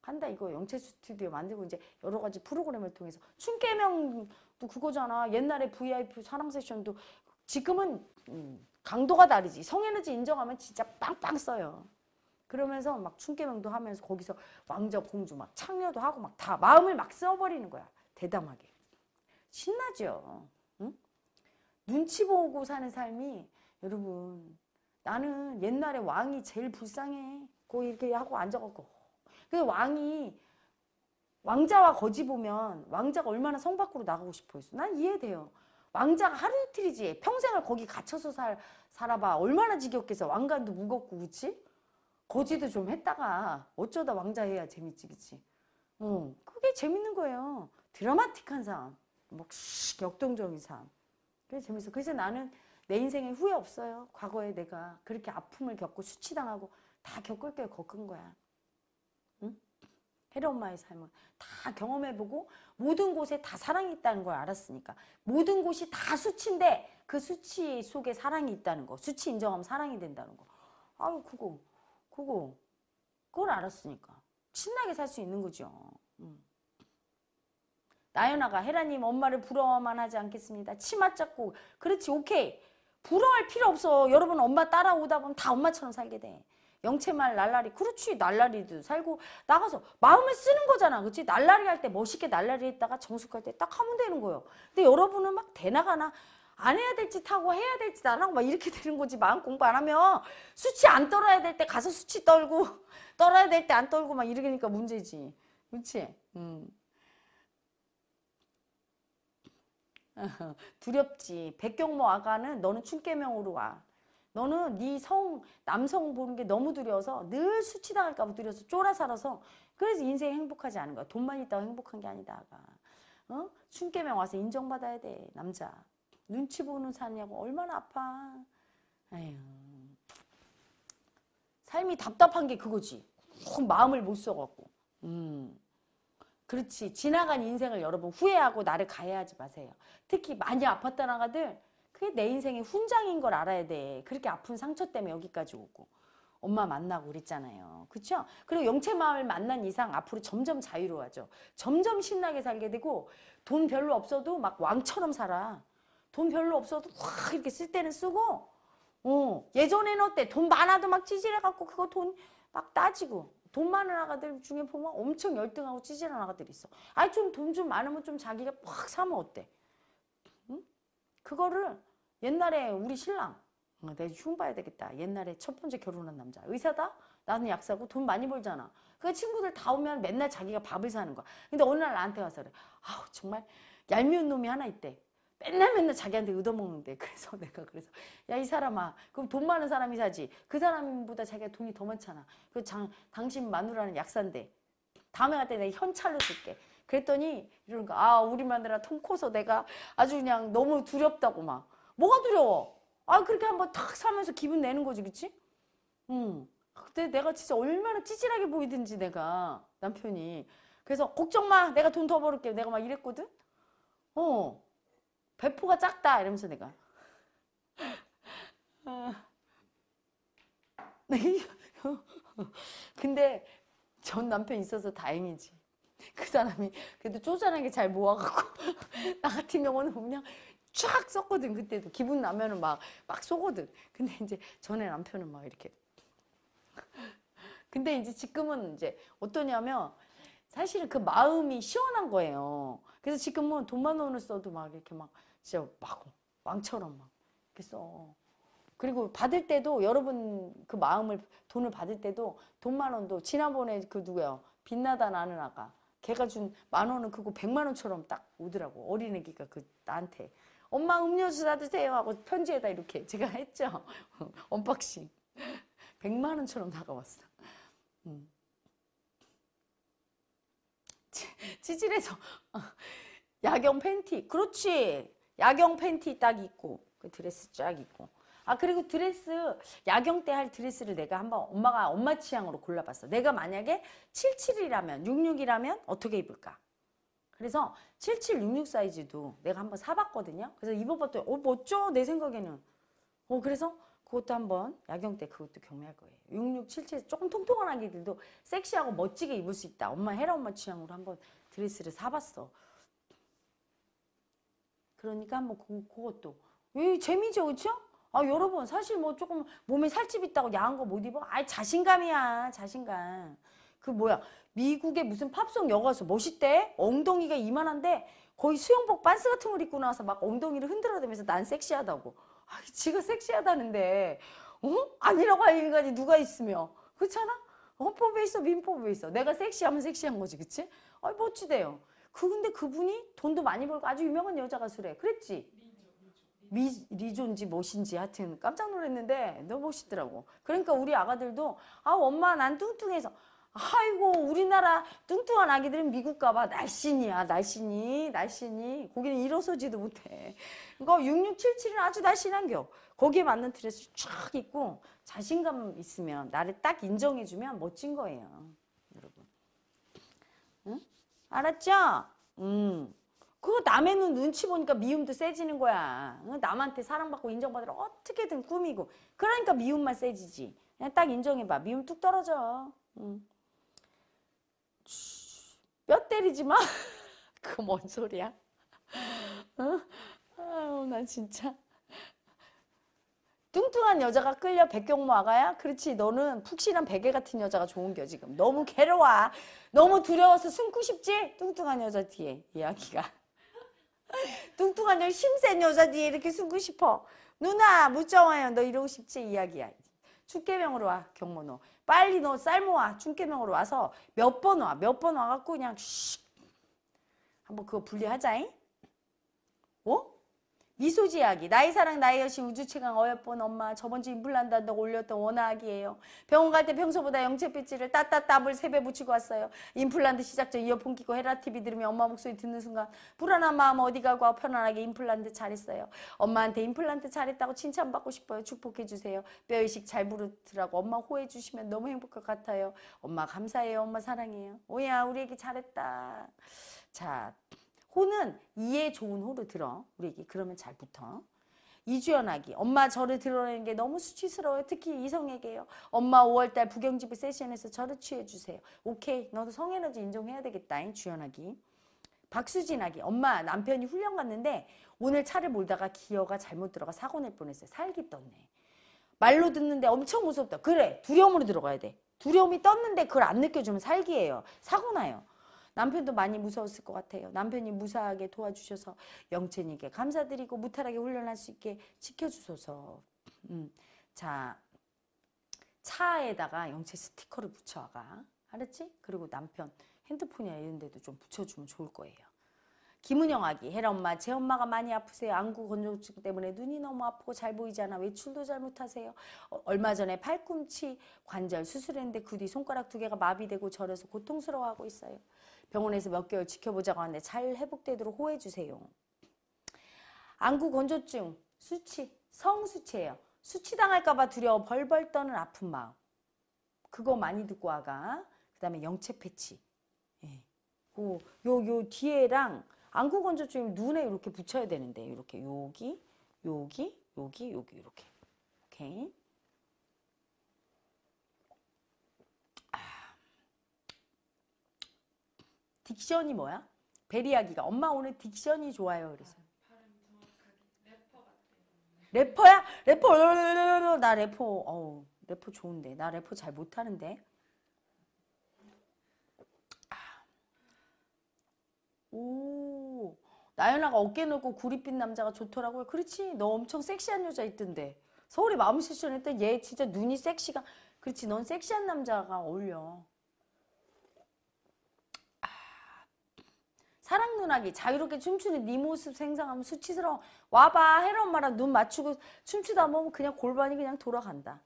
한다 이거 영채 스튜디오 만들고 이제 여러 가지 프로그램을 통해서 춘깨명도 그거잖아. 옛날에 VIP 사랑 세션도 지금은 음. 강도가 다르지. 성에너지 인정하면 진짜 빵빵 써요. 그러면서 막 춘계명도 하면서 거기서 왕자 공주 막 창녀도 하고 막 다 마음을 막 써버리는 거야. 대담하게. 신나죠. 응? 눈치 보고 사는 삶이 여러분 나는 옛날에 왕이 제일 불쌍해. 거 이렇게 하고 앉아갖고. 그 왕이 왕자와 거지 보면 왕자가 얼마나 성 밖으로 나가고 싶어 했어. 난 이해돼요. 왕자가 하루 이틀이지 평생을 거기 갇혀서 살, 살아봐 얼마나 지겹겠어 왕관도 무겁고 그치? 거지도 좀 했다가 어쩌다 왕자 해야 재밌지 그치? 어, 그게 재밌는 거예요 드라마틱한 삶, 막 역동적인 삶 그게 재밌어 그래서 나는 내 인생에 후회 없어요 과거에 내가 그렇게 아픔을 겪고 수치당하고 다 겪을 게 겪은 거야 헤라 엄마의 삶은 다 경험해보고 모든 곳에 다 사랑이 있다는 걸 알았으니까 모든 곳이 다 수치인데 그 수치 속에 사랑이 있다는 거 수치 인정하면 사랑이 된다는 거 아유 그거 그거 그걸 알았으니까 신나게 살 수 있는 거죠 음. 나연아가 헤라님 엄마를 부러워만 하지 않겠습니다 치마 잡고 그렇지 오케이 부러워할 필요 없어 여러분 엄마 따라오다 보면 다 엄마처럼 살게 돼 영채말 날라리 그렇지 날라리도 살고 나가서 마음을 쓰는 거잖아 그렇지 날라리 할 때 멋있게 날라리 했다가 정숙할 때 딱 하면 되는 거예요 근데 여러분은 막 대나가나 안 해야 될 짓 하고 해야 될 짓 안 하고 막 이렇게 [LAUGHS] 되는 거지 마음 공부 안 하면 수치 안 떨어야 될 때 가서 수치 떨고 [LAUGHS] 떨어야 될 때 안 떨고 막 이러니까 문제지 그렇지 음. [LAUGHS] 두렵지 백경모 아가는 너는 춘계명으로 와 너는 네 성 남성 보는 게 너무 두려워서 늘 수치당할까 봐 두려워서 쫄아 살아서 그래서 인생 이 행복하지 않은 거야. 돈만 있다고 행복한 게 아니다가. 어? 춘계명 와서 인정받아야 돼. 남자. 눈치 보는 사냐고 얼마나 아파. 에휴. 삶이 답답한 게 그거지. 마음을 못 써갖고. 음. 그렇지. 지나간 인생을 여러분 후회하고 나를 가해하지 마세요. 특히 많이 아팠던 아가들 그게 내 인생의 훈장인 걸 알아야 돼. 그렇게 아픈 상처 때문에 여기까지 오고. 엄마 만나고 그랬잖아요. 그쵸 그리고 영체 마음을 만난 이상 앞으로 점점 자유로워져. 점점 신나게 살게 되고 돈 별로 없어도 막 왕처럼 살아. 돈 별로 없어도 확 이렇게 쓸 때는 쓰고 어, 예전에는 어때? 돈 많아도 막 찌질해갖고 그거 돈 막 따지고 돈 많은 아가들 중에 보면 엄청 열등하고 찌질한 아가들이 있어. 아니 좀 돈좀 좀 많으면 좀 자기가 확 사면 어때? 그거를 옛날에 우리 신랑 어, 내가 흉 봐야 되겠다. 옛날에 첫 번째 결혼한 남자. 의사다? 나는 약사고 돈 많이 벌잖아. 그 친구들 다 오면 맨날 자기가 밥을 사는 거야. 근데 어느 날 나한테 와서 그래. 아우, 정말 얄미운 놈이 하나 있대. 맨날 맨날 자기한테 얻어먹는데. [LAUGHS] 그래서 내가 그래서 야, 이 사람아. 그럼 돈 많은 사람이 사지. 그 사람보다 자기가 돈이 더 많잖아. 그 장, 당신 마누라는 약사인데. 다음에 갈 때 내가 현찰로 줄게. 그랬더니 이러는 거야. 아, 우리 마누라 통 커서 내가 아주 그냥 너무 두렵다고 막. 뭐가 두려워? 아, 그렇게 한번 탁 사면서 기분 내는 거지, 그치? 응. 그때 내가 진짜 얼마나 찌질하게 보이든지 내가 남편이. 그래서 걱정 마. 내가 돈 더 벌을게. 내가 막 이랬거든. 어. 배포가 작다 이러면서 내가. [LAUGHS] 아. [LAUGHS] 근데 전 남편 있어서 다행이지. [LAUGHS] 그 사람이 그래도 쪼잔하게 잘 모아갖고 [LAUGHS] 나 같은 경우는 그냥 쫙 썼거든 그때도 기분 나면은 막 막 쏘거든 근데 이제 전에 남편은 막 이렇게 근데 이제 지금은 이제 어떠냐면 사실은 그 마음이 시원한 거예요 그래서 지금은 뭐 돈만 원을 써도 막 이렇게 막 진짜 막 왕처럼 막 이렇게 써 그리고 받을 때도 여러분 그 마음을 돈을 받을 때도 돈만 원도 지난번에 그 누구야 빛나다 나는 아까 걔가 준 만 원은 그거 백만 원처럼 딱 오더라고. 어린애기가 그 나한테 엄마 음료수 사드세요 하고 편지에다 이렇게 제가 [LAUGHS] 했죠. 언박싱. 백만 원처럼 다가왔어. 음. 치질해서 야경 팬티. 그렇지. 야경 팬티 딱 입고 그 드레스 쫙 입고 아 그리고 드레스 야경 때 할 드레스를 내가 한번 엄마가 엄마 취향으로 골라봤어. 내가 만약에 77이라면 66이라면 어떻게 입을까? 그래서 7766 사이즈도 내가 한번 사봤거든요. 그래서 입어봤더니 어 멋져 내 생각에는. 어 그래서 그것도 한번 야경 때 그것도 경매할 거예요. 6677 조금 통통한 아기들도 섹시하고 멋지게 입을 수 있다. 엄마 헤라 엄마 취향으로 한번 드레스를 사봤어. 그러니까 한번 그, 그것도 이 재미죠, 그렇죠? 아 여러분 사실 뭐 조금 몸에 살집 있다고 야한 거 못 입어? 아 자신감이야 자신감. 그 뭐야 미국의 무슨 팝송 여가수 멋있대? 엉덩이가 이만한데 거의 수영복 반스 같은 걸 입고 나와서 막 엉덩이를 흔들어대면서 난 섹시하다고. 아 지가 섹시하다는데 어? 아니라고 할 인간이 누가 있으며 그렇잖아? 헌법에 어, 있어 민법에 있어 내가 섹시하면 섹시한 거지 그치? 아 멋지대요. 그 근데 그분이 돈도 많이 벌고 아주 유명한 여자 가수래. 그랬지? 미, 리조인지 뭐신지 하여튼 깜짝 놀랐는데 너무 멋있더라고. 그러니까 우리 아가들도 아 엄마 난 뚱뚱해서 아이고 우리나라 뚱뚱한 아기들은 미국 가봐 날씬이야 날씬이 날씬이 거기는 일어서지도 못해 그러니까 6677은 아주 날씬한겨 거기에 맞는 드레스 쫙 입고 자신감 있으면 나를 딱 인정해주면 멋진 거예요 여러분 응? 알았죠? 음. 그거 남의 눈 눈치 보니까 미움도 세지는 거야. 남한테 사랑받고 인정받으러 어떻게든 꾸미고. 그러니까 미움만 세지지. 그냥 딱 인정해봐. 미움 뚝 떨어져. 응. 뼈 때리지 마. [LAUGHS] 그뭔 소리야? 응? 아유, 나 진짜. 뚱뚱한 여자가 끌려 백경모 아가야? 그렇지 너는 푹신한 베개 같은 여자가 좋은 겨 지금 너무 괴로워 너무 두려워서 숨고 싶지? 뚱뚱한 여자 뒤에 이야기가 [LAUGHS] 뚱뚱한 여자 힘센 여자 뒤에 이렇게 숨고 싶어. 누나 무쩡 와요. 너 이러고 싶지? 이야기야. 중계명으로 와 경모노. 빨리 너 쌀모아 중계명으로 와서 몇 번 와. 몇 번 와갖고 그냥 슉. 한번 그거 분리하자잉. 어? 미소지하이 나의사랑 나의여신 우주최강 어여쁜 엄마 저번주 인플란다한다고 올렸던 원화학이에요 병원 갈 때 평소보다 영채빛지를 따따따블 세배 붙이고 왔어요 임플란트 시작 전 이어폰 끼고 헤라TV 들으며 엄마 목소리 듣는 순간 불안한 마음 어디 가고 편안하게 임플란트 잘했어요 엄마한테 임플란트 잘했다고 칭찬받고 싶어요 축복해주세요 뼈의식잘 부르더라고 엄마 호해주시면 너무 행복할 것 같아요 엄마 감사해요 엄마 사랑해요 오야 우리 애기 잘했다 자 호는 이에 좋은 호를 들어. 우리에게 그러면 잘 붙어. 이주연아기 엄마 저를 드러내는 게 너무 수치스러워요. 특히 이성에게요. 엄마 5월달 부경지부 세션에서 저를 취해주세요. 오케이. 너도 성에너지 인정해야 되겠다. 주연아기박수진아기 엄마 남편이 훈련 갔는데 오늘 차를 몰다가 기어가 잘못 들어가 사고 낼 뻔했어요. 살기 떴네. 말로 듣는데 엄청 무섭다. 그래. 두려움으로 들어가야 돼. 두려움이 떴는데 그걸 안 느껴주면 살기예요. 사고 나요. 남편도 많이 무서웠을 것 같아요. 남편이 무사하게 도와주셔서 영채님께 감사드리고 무탈하게 훈련할 수 있게 지켜주셔서 음. 자, 차에다가 영채 스티커를 붙여가. 와 알았지? 그리고 남편 핸드폰이나 이런 데도 좀 붙여주면 좋을 거예요. 김은영 아기, 혜라 엄마, 제 엄마가 많이 아프세요. 안구 건조증 때문에 눈이 너무 아프고 잘 보이지 않아 외출도 잘 못하세요. 어, 얼마 전에 팔꿈치 관절 수술했는데 그 뒤 손가락 두 개가 마비되고 저려서 고통스러워하고 있어요. 병원에서 몇 개월 지켜보자고 하는데 잘 회복되도록 호해 주세요. 안구 건조증, 수치, 성수치예요. 수치당할까봐 두려워 벌벌 떠는 아픈 마음. 그거 많이 듣고 와가. 그 다음에 영체 패치. 예. 요, 요 뒤에랑 안구 건조증 눈에 이렇게 붙여야 되는데, 이렇게 여기, 여기, 여기, 여기, 이렇게. 오케이. 딕션이 뭐야? 베리아기가 엄마 오늘 딕션이 좋아요. 그래서 래퍼야? 래퍼 나 래퍼 어 래퍼 좋은데 나 래퍼 잘 못하는데 아. 오 나연아가 어깨 넓고 구릿빛 남자가 좋더라고요 그렇지 너 엄청 섹시한 여자 있던데 서울에 마음 실션했더얘 진짜 눈이 섹시가 그렇지 넌 섹시한 남자가 어울려 사랑 누나기 자유롭게 춤추는 네 모습 생상하면 수치스러워 와봐 헤라 엄마랑 눈 맞추고 춤추다 보면 그냥 골반이 그냥 돌아간다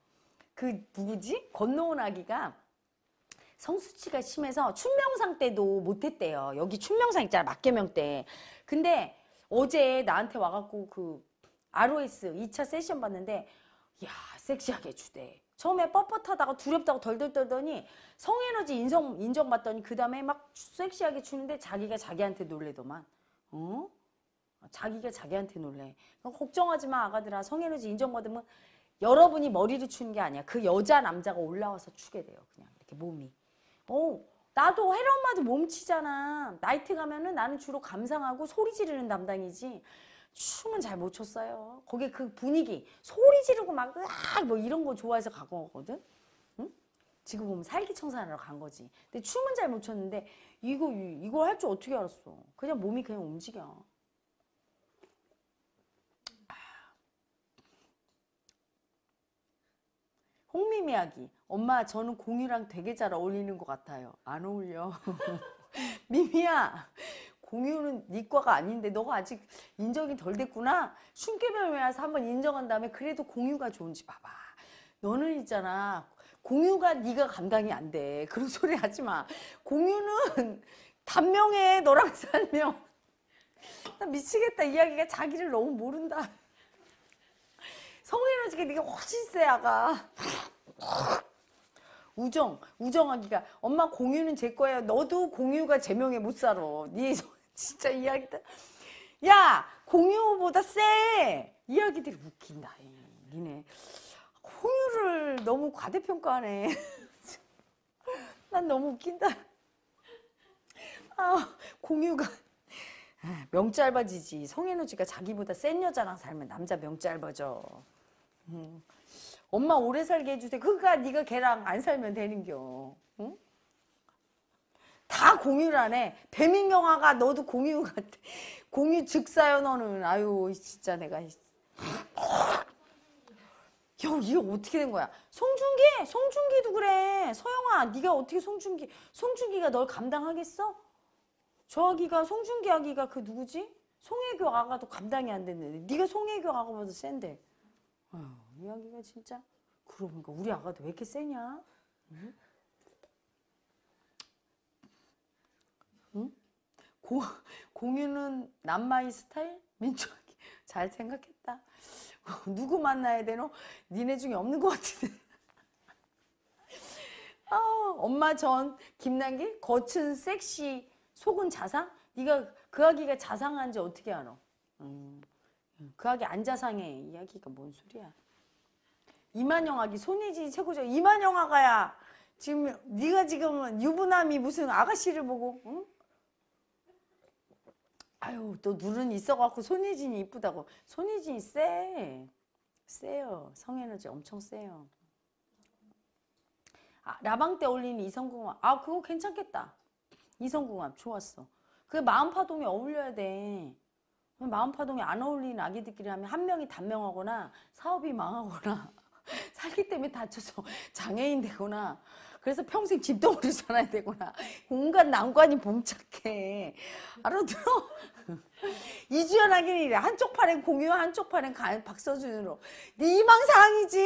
그 누구지? 건너온 아기가 성수치가 심해서 춘명상 때도 못했대요 여기 춘명상 있잖아 막개명 때 근데 어제 나한테 와갖고 그 ROS 2차 세션 봤는데 야 섹시하게 주대 처음에 뻣뻣하다가 두렵다고 덜덜 떨더니 성에너지 인정, 인정받더니 그 다음에 막 섹시하게 추는데 자기가 자기한테 놀래더만. 어? 자기가 자기한테 놀래. 걱정하지 마 아가들아. 성에너지 인정받으면 여러분이 머리를 추는 게 아니야. 그 여자 남자가 올라와서 추게 돼요. 그냥 이렇게 몸이. 어, 나도 헤라 엄마도 몸치잖아. 나이트 가면은 나는 주로 감상하고 소리 지르는 담당이지. 춤은 잘 못 췄어요. 거기 그 분위기, 소리 지르고 막, 으악! 뭐 이런 거 좋아해서 간 거거든? 응? 지금 보면 살기 청산하러 간 거지. 근데 춤은 잘 못 췄는데, 이거, 이거 할 줄 어떻게 알았어? 그냥 몸이 그냥 움직여. 아. 홍미미 야기 엄마 저는 공유랑 되게 잘 어울리는 것 같아요. 안 어울려. [LAUGHS] 미미야 공유는 네 과가 아닌데 너가 아직 인정이 덜 됐구나. 슌깨병에 와서 한번 인정한 다음에 그래도 공유가 좋은지 봐봐. 너는 있잖아. 공유가 네가 감당이 안 돼. [LAUGHS] 그런 소리 하지 마. 공유는 단명해. 너랑 살면. 나 미치겠다. 이야기가 자기를 너무 모른다. 성에너지가 네가 훨씬 세 아가. 우정, 우정하기가 엄마 공유는 제 거예요. 너도 공유가 제명에 못 살아. 네 진짜 이야기다. 야, 공유보다 쎄! 이야기들이 웃긴다. 니네. 공유를 너무 과대평가하네. [LAUGHS] 난 너무 웃긴다. 아, 공유가. 아, 명짧아지지. 성에너지가 자기보다 센 여자랑 살면 남자 명짧아져. 음. 엄마 오래 살게 해주세요. 그가 그러니까 네가 걔랑 안 살면 되는겨. 응? 다 공유라네. 배민경화가 너도 공유 같아. [LAUGHS] 공유 즉사요 너는. 아유 진짜 내가. 야, 이게 어떻게 된 거야? 송중기, 송중기도 그래. 서영아, 네가 어떻게 송중기, 송중기가 널 감당하겠어? 저 아기가 송중기 아기가 그 누구지? 송혜교 아가도 감당이 안 됐는데, 네가 송혜교 아가보다 센데. 아이 아기가 진짜. 그러니까 우리 아가도 왜 이렇게 세냐? 응? 응? 고, [LAUGHS] 공유는 남마이 스타일? 민초하기. [LAUGHS] 잘 생각했다. [LAUGHS] 누구 만나야 되노? 니네 중에 없는 것 같은데. 아, 엄마 전 김남길 거친 섹시 속은 자상? 네가 그 아기가 자상한지 어떻게 알아? 음, 음, 그 아기 안 자상해. 이 아기가 뭔 소리야? 이만영 아기 손예진 최고죠. 이만영 아가야. 지금 네가 지금 유부남이 무슨 아가씨를 보고 응? 아유 또 눈은 있어갖고 손예진이 이쁘다고 손예진이 쎄쎄요 성에너지 엄청 쎄요 아, 라방 때 올리는 이성궁합 아 그거 괜찮겠다 이성궁합 좋았어 그게 마음파동에 어울려야 돼마음파동에안 어울리는 아기들끼리 하면 한 명이 단명하거나 사업이 망하거나 [LAUGHS] 살기 때문에 다쳐서 장애인 되거나 그래서 평생 집도어리 살아야 되구나. 공간 난관이 봉착해. 알아들어? [LAUGHS] 이주연 하긴 이래. 한쪽 팔엔 공유, 한쪽 팔엔 박서준으로. 네 희망사항이지.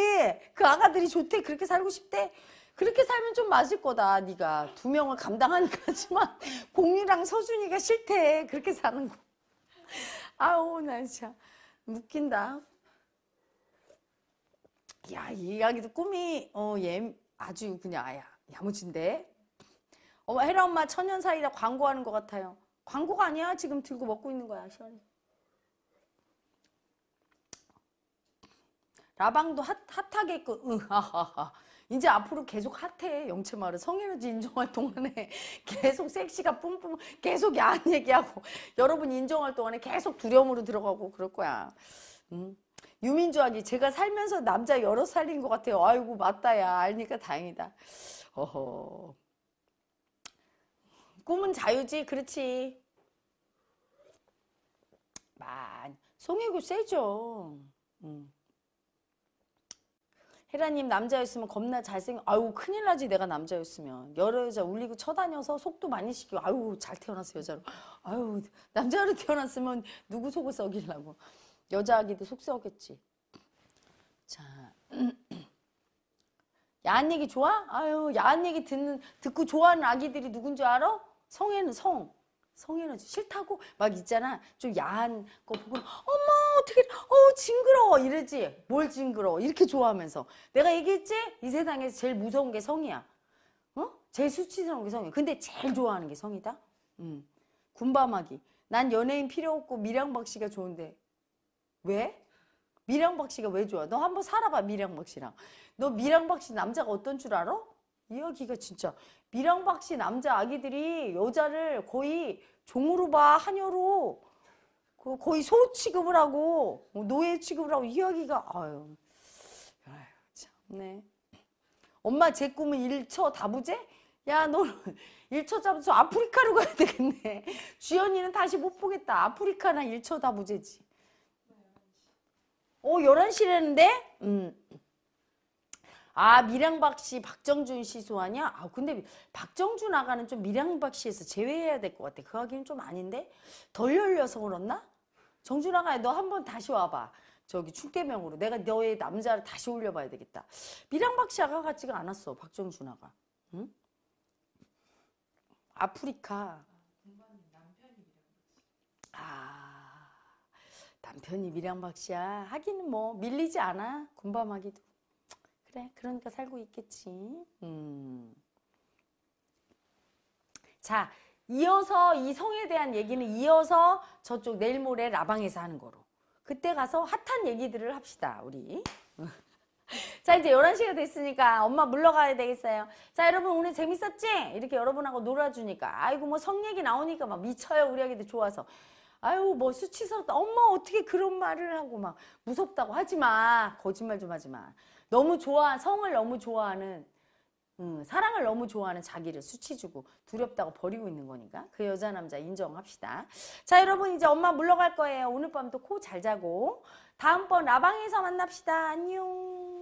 그 아가들이 좋대. 그렇게 살고 싶대. 그렇게 살면 좀 맞을 거다. 네가 두 명을 감당하니까지만 [LAUGHS] 공유랑 서준이가 싫대. 그렇게 사는 거. 아우 난 진짜 웃긴다. 야, 이 이야기도 꿈이 어, 얘 예, 아주 그냥 아야. 야무진데 어머 헤라 엄마 천연 사이다 광고하는 것 같아요. 광고가 아니야 지금 들고 먹고 있는 거야 시원히 라방도 핫, 핫하게 있고 그, 응, 하하하. 이제 앞으로 계속 핫해 영채 말은 성에너지 인정할 동안에 [LAUGHS] 계속 섹시가 뿜뿜 계속 야한 얘기하고 여러분 인정할 동안에 계속 두려움으로 들어가고 그럴 거야 음. 유민주아니 제가 살면서 남자 여러 살린 것 같아요 아이고 맞다 야 알니까 다행이다 어허. 꿈은 자유지, 그렇지. 만, 송혜교 세죠. 음. 헤라님 남자였으면 겁나 잘생 아유 큰일 나지 내가 남자였으면 여러 여자 울리고 쳐다녀서 속도 많이 시키고 아유 잘 태어났어 여자로 아유 남자로 태어났으면 누구 속을 썩이려고 여자 아기도 속 썩였지 자 야한 얘기 좋아? 아유, 야한 얘기 듣는, 듣고 좋아하는 아기들이 누군 줄 알아? 성에는 성. 성에는 싫다고 막 있잖아. 좀 야한 거 보고, 어머, 어떻게, 어우, 징그러워. 이러지. 뭘 징그러워. 이렇게 좋아하면서. 내가 얘기했지? 이 세상에서 제일 무서운 게 성이야. 어? 제일 수치스러운 게 성이야. 근데 제일 좋아하는 게 성이다? 음. 군밤하기. 난 연예인 필요 없고 미량박 씨가 좋은데. 왜? 미량박 씨가 왜 좋아? 너 한번 살아봐 미량박 씨랑. 너 미량박 씨 남자가 어떤 줄 알아? 이야기가 진짜 미량박 씨 남자 아기들이 여자를 거의 종으로 봐 한여로 그 거의 소 취급을 하고 뭐 노예 취급을 하고 이야기가 아유, 아유 참네. 엄마 제 꿈은 일처 다부제? 야, 너 [LAUGHS] 일처 잡아서 아프리카로 가야 되겠네. [LAUGHS] 주연이는 다시 못 보겠다. 아프리카나 일처 다부제지. 어, 11시라는데? 음. 아, 미량박 씨, 박정준 씨 소환이야? 아, 근데 박정준 아가는 좀 미량박 씨에서 제외해야 될 것 같아. 그 하기는 좀 아닌데? 덜 열려서 그렇나? 정준 아가야, 너한 번 다시 와봐. 저기 축계명으로. 내가 너의 남자를 다시 올려봐야 되겠다. 미량박 씨 아가 같지가 않았어. 박정준 아가. 응? 아프리카. 남편이 밀양박 씨야. 하기는 뭐 밀리지 않아. 군밤하기도. 그래 그러니까 살고 있겠지. 음. 자 이어서 이 성에 대한 얘기는 이어서 저쪽 내일 모레 라방에서 하는 거로. 그때 가서 핫한 얘기들을 합시다 우리. [LAUGHS] 자 이제 11시가 됐으니까 엄마 물러가야 되겠어요 자 여러분 오늘 재밌었지? 이렇게 여러분하고 놀아주니까 아이고 뭐 성 얘기 나오니까 막 미쳐요 우리 아기들 좋아서 아유 뭐 수치스럽다 엄마 어떻게 그런 말을 하고 막 무섭다고 하지 마 거짓말 좀 하지 마 너무 좋아 성을 너무 좋아하는 음, 사랑을 너무 좋아하는 자기를 수치주고 두렵다고 버리고 있는 거니까 그 여자 남자 인정합시다. 자 여러분 이제 엄마 물러갈 거예요. 오늘 밤도 코 잘 자고 다음번 라방에서 만납시다. 안녕.